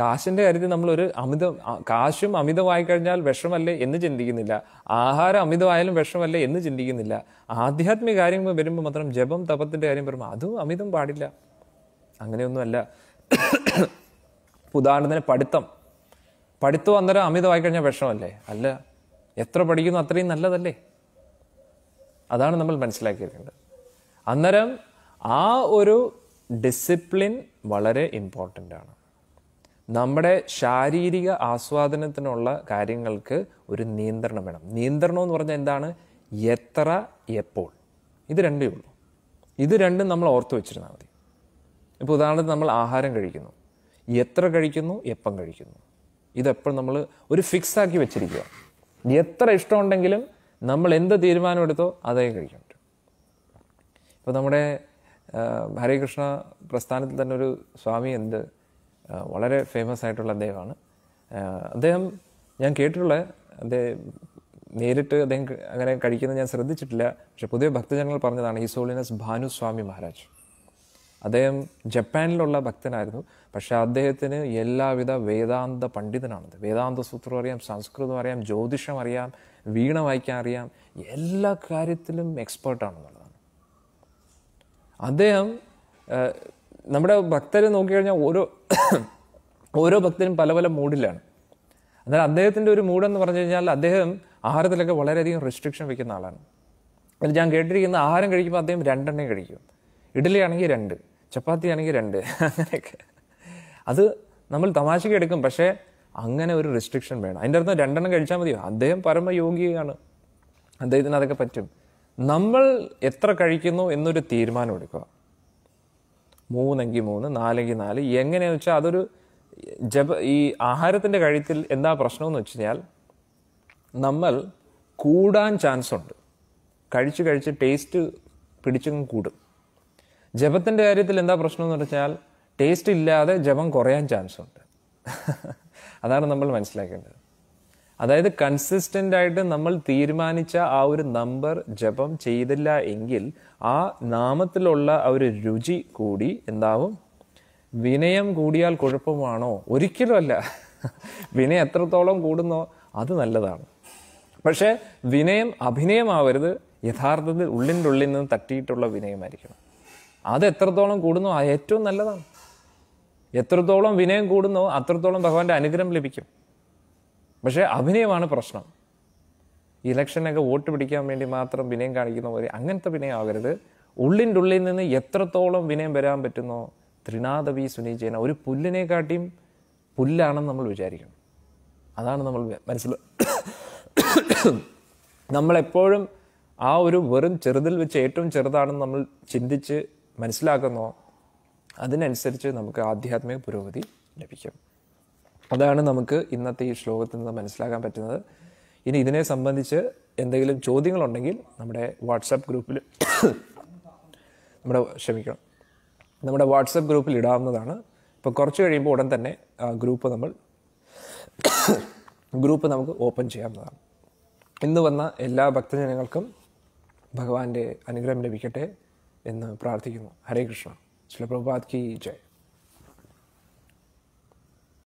കാശിൻ്റെ കാര്യത്തിൽ നമ്മളൊരു അമിത കാശും അമിതമായി കഴിഞ്ഞാൽ വിഷമല്ലേ എന്ന് ചിന്തിക്കുന്നില്ല ആഹാരം അമിതമായാലും വിഷമല്ലേ എന്ന് ചിന്തിക്കുന്നില്ല ആധ്യാത്മിക കാര്യങ്ങൾ വരുമ്പോൾ മാത്രം ജപം തപത്തിന്റെ കാര്യം വരുമ്പോൾ അതും അമിതം പാടില്ല അങ്ങനെയൊന്നുമല്ല ഉദാഹരണത്തിന് പഠിത്തം പഠിത്തം അന്നേരം അമിതമായി കഴിഞ്ഞാൽ വിഷമല്ലേ അല്ല എത്ര പഠിക്കുന്നു അത്രയും നല്ലതല്ലേ അതാണ് നമ്മൾ മനസ്സിലാക്കിയിരിക്കേണ്ടത് അന്നേരം ആ ഒരു ഡിസിപ്ലിൻ വളരെ ഇമ്പോർട്ടൻ്റ് ആണ് നമ്മുടെ ശാരീരിക ആസ്വാദനത്തിനുള്ള കാര്യങ്ങൾക്ക് ഒരു നിയന്ത്രണം വേണം നിയന്ത്രണം എന്ന് പറഞ്ഞാൽ എന്താണ് എത്ര എപ്പോൾ ഇത് രണ്ടേ ഉള്ളൂ ഇത് രണ്ടും നമ്മൾ ഓർത്തു വെച്ചിരുന്നാൽ മതി ഇപ്പോൾ ഉദാഹരണത്തിന് നമ്മൾ ആഹാരം കഴിക്കുന്നു എത്ര കഴിക്കുന്നു എപ്പം കഴിക്കുന്നു ഇതെപ്പോഴും നമ്മൾ ഒരു ഫിക്സ് ആക്കി വെച്ചിരിക്കുക എത്ര ഇഷ്ടമുണ്ടെങ്കിലും നമ്മൾ എന്ത് തീരുമാനം എടുത്തോ അതേ കഴിക്കാൻ ഇപ്പോൾ നമ്മുടെ ഹരേകൃഷ്ണ പ്രസ്ഥാനത്തിൽ തന്നെ ഒരു സ്വാമി എന്ത് വളരെ ഫേമസ് ആയിട്ടുള്ള അദ്ദേഹമാണ് അദ്ദേഹം ഞാൻ കേട്ടിട്ടുള്ള അദ്ദേഹം നേരിട്ട് അദ്ദേഹം അങ്ങനെ കഴിക്കുന്നത് ഞാൻ ശ്രദ്ധിച്ചിട്ടില്ല പക്ഷെ പുതിയ ഭക്തജനങ്ങൾ പറഞ്ഞതാണ് ഈസോളിനസ് ഭാനുസ്വാമി മഹാരാജ് അദ്ദേഹം ജപ്പാനിലുള്ള ഭക്തനായിരുന്നു പക്ഷേ അദ്ദേഹത്തിന് എല്ലാവിധ വേദാന്ത പണ്ഡിതനാണത് വേദാന്ത സൂത്രം അറിയാം സംസ്കൃതം അറിയാം ജ്യോതിഷം അറിയാം വീണ വായിക്കാൻ അറിയാം എല്ലാ കാര്യത്തിലും എക്സ്പേർട്ടാണെന്നുള്ളതാണ് അദ്ദേഹം നമ്മുടെ ഭക്തരെ നോക്കിക്കഴിഞ്ഞാൽ ഓരോ (coughs) ഓരോ ഭക്തരും പല പല മൂഡിലാണ് എന്നാൽ അദ്ദേഹത്തിൻ്റെ ഒരു മൂഡെന്ന് പറഞ്ഞു കഴിഞ്ഞാൽ അദ്ദേഹം ആഹാരത്തിലൊക്കെ വളരെയധികം റെസ്ട്രിക്ഷൻ വെക്കുന്ന ആളാണ് അതിൽ ഞാൻ കേട്ടിരിക്കുന്ന ആഹാരം കഴിക്കുമ്പോൾ അദ്ദേഹം രണ്ടെണ്ണേ കഴിക്കും ഇഡ്ഡലി ആണെങ്കിൽ രണ്ട് ചപ്പാത്തി ആണെങ്കിൽ രണ്ട് അങ്ങനെയൊക്കെ അത് നമ്മൾ തമാശയ്ക്ക് എടുക്കും പക്ഷേ അങ്ങനെ ഒരു റെസ്ട്രിക്ഷൻ വേണം അതിൻ്റെ അർത്ഥം രണ്ടെണ്ണം കഴിച്ചാൽ മതിയോ അദ്ദേഹം പരമയോഗിയാണ് അദ്ദേഹത്തിന് അതൊക്കെ പറ്റും നമ്മൾ എത്ര കഴിക്കുന്നു എന്നൊരു തീരുമാനം എടുക്കുക മൂന്നെങ്കിൽ മൂന്ന് നാലെങ്കിൽ നാല് എങ്ങനെയാണെന്ന് വെച്ചാൽ അതൊരു ജപ ഈ ആഹാരത്തിൻ്റെ കഴുത്തിൽ എന്താ പ്രശ്നം എന്ന് വെച്ച് കഴിഞ്ഞാൽ നമ്മൾ കൂടാൻ ചാൻസ് ഉണ്ട് കഴിച്ച് കഴിച്ച് ടേസ്റ്റ് പിടിച്ചും കൂടും ജപത്തിൻ്റെ കാര്യത്തിൽ എന്താ പ്രശ്നം എന്ന് വെച്ചാൽ ടേസ്റ്റ് ഇല്ലാതെ ജപം കുറയാൻ ചാൻസ് ഉണ്ട് (laughs) അതാണ് നമ്മൾ മനസ്സിലാക്കേണ്ടത് അതായത് കൺസിസ്റ്റൻ്റ് ആയിട്ട് നമ്മൾ തീരുമാനിച്ച ആ ഒരു നമ്പർ ജപം ചെയ്തില്ല എങ്കിൽ ആ നാമത്തിലുള്ള ആ ഒരു രുചി കൂടി എന്താവും വിനയം കൂടിയാൽ കുഴപ്പമാണോ അല്ല വിനയം എത്രത്തോളം കൂടുന്നോ അത് നല്ലതാണ് പക്ഷേ വിനയം അഭിനയമാവരുത് യഥാർത്ഥത്തിൽ ഉള്ളിൻ്റെ ഉള്ളിൽ നിന്ന് തട്ടിയിട്ടുള്ള വിനയമായിരിക്കണം അത് എത്രത്തോളം കൂടുന്നോ ഏറ്റവും നല്ലതാണ് എത്രത്തോളം വിനയം കൂടുന്നോ അത്രത്തോളം ഭഗവാന്റെ അനുഗ്രഹം ലഭിക്കും പക്ഷേ അഭിനയമാണ് പ്രശ്നം ഇലക്ഷനൊക്കെ വോട്ട് പിടിക്കാൻ വേണ്ടി മാത്രം വിനയം കാണിക്കുന്ന പോലെ അങ്ങനത്തെ വിനയം ആകരുത് ഉള്ളിൻ്റെ ഉള്ളിൽ നിന്ന് എത്രത്തോളം വിനയം വരാൻ പറ്റുന്നോ ത്രിനാഥവി സുനീചേന ഒരു പുല്ലിനെ കാട്ടിയും പുല്ലാണെന്ന് നമ്മൾ വിചാരിക്കണം അതാണ് നമ്മൾ മനസ്സിൽ നമ്മളെപ്പോഴും ആ ഒരു വെറും ചെറുതിൽ വെച്ച് ഏറ്റവും ചെറുതാണെന്ന് നമ്മൾ ചിന്തിച്ച് മനസ്സിലാക്കുന്നോ അതിനനുസരിച്ച് നമുക്ക് ആധ്യാത്മിക പുരോഗതി ലഭിക്കും അതാണ് നമുക്ക് ഇന്നത്തെ ഈ ശ്ലോകത്തിൽ നിന്ന് മനസ്സിലാക്കാൻ പറ്റുന്നത് ഇനി ഇതിനെ സംബന്ധിച്ച് എന്തെങ്കിലും ചോദ്യങ്ങളുണ്ടെങ്കിൽ നമ്മുടെ വാട്സപ്പ് ഗ്രൂപ്പിൽ (coughs) നമ്മുടെ ക്ഷമിക്കണം നമ്മുടെ വാട്സപ്പ് ഗ്രൂപ്പിൽ ഇടാവുന്നതാണ് ഇപ്പോൾ കുറച്ച് കഴിയുമ്പോൾ ഉടൻ തന്നെ ഗ്രൂപ്പ് നമ്മൾ (coughs) ഗ്രൂപ്പ് നമുക്ക് ഓപ്പൺ ചെയ്യാവുന്നതാണ് ഇന്ന് വന്ന എല്ലാ ഭക്തജനങ്ങൾക്കും ഭഗവാന്റെ അനുഗ്രഹം ലഭിക്കട്ടെ എന്ന് പ്രാർത്ഥിക്കുന്നു ഹരേ കൃഷ്ണ ശ്രീ പ്രഭാത് കി ജയ്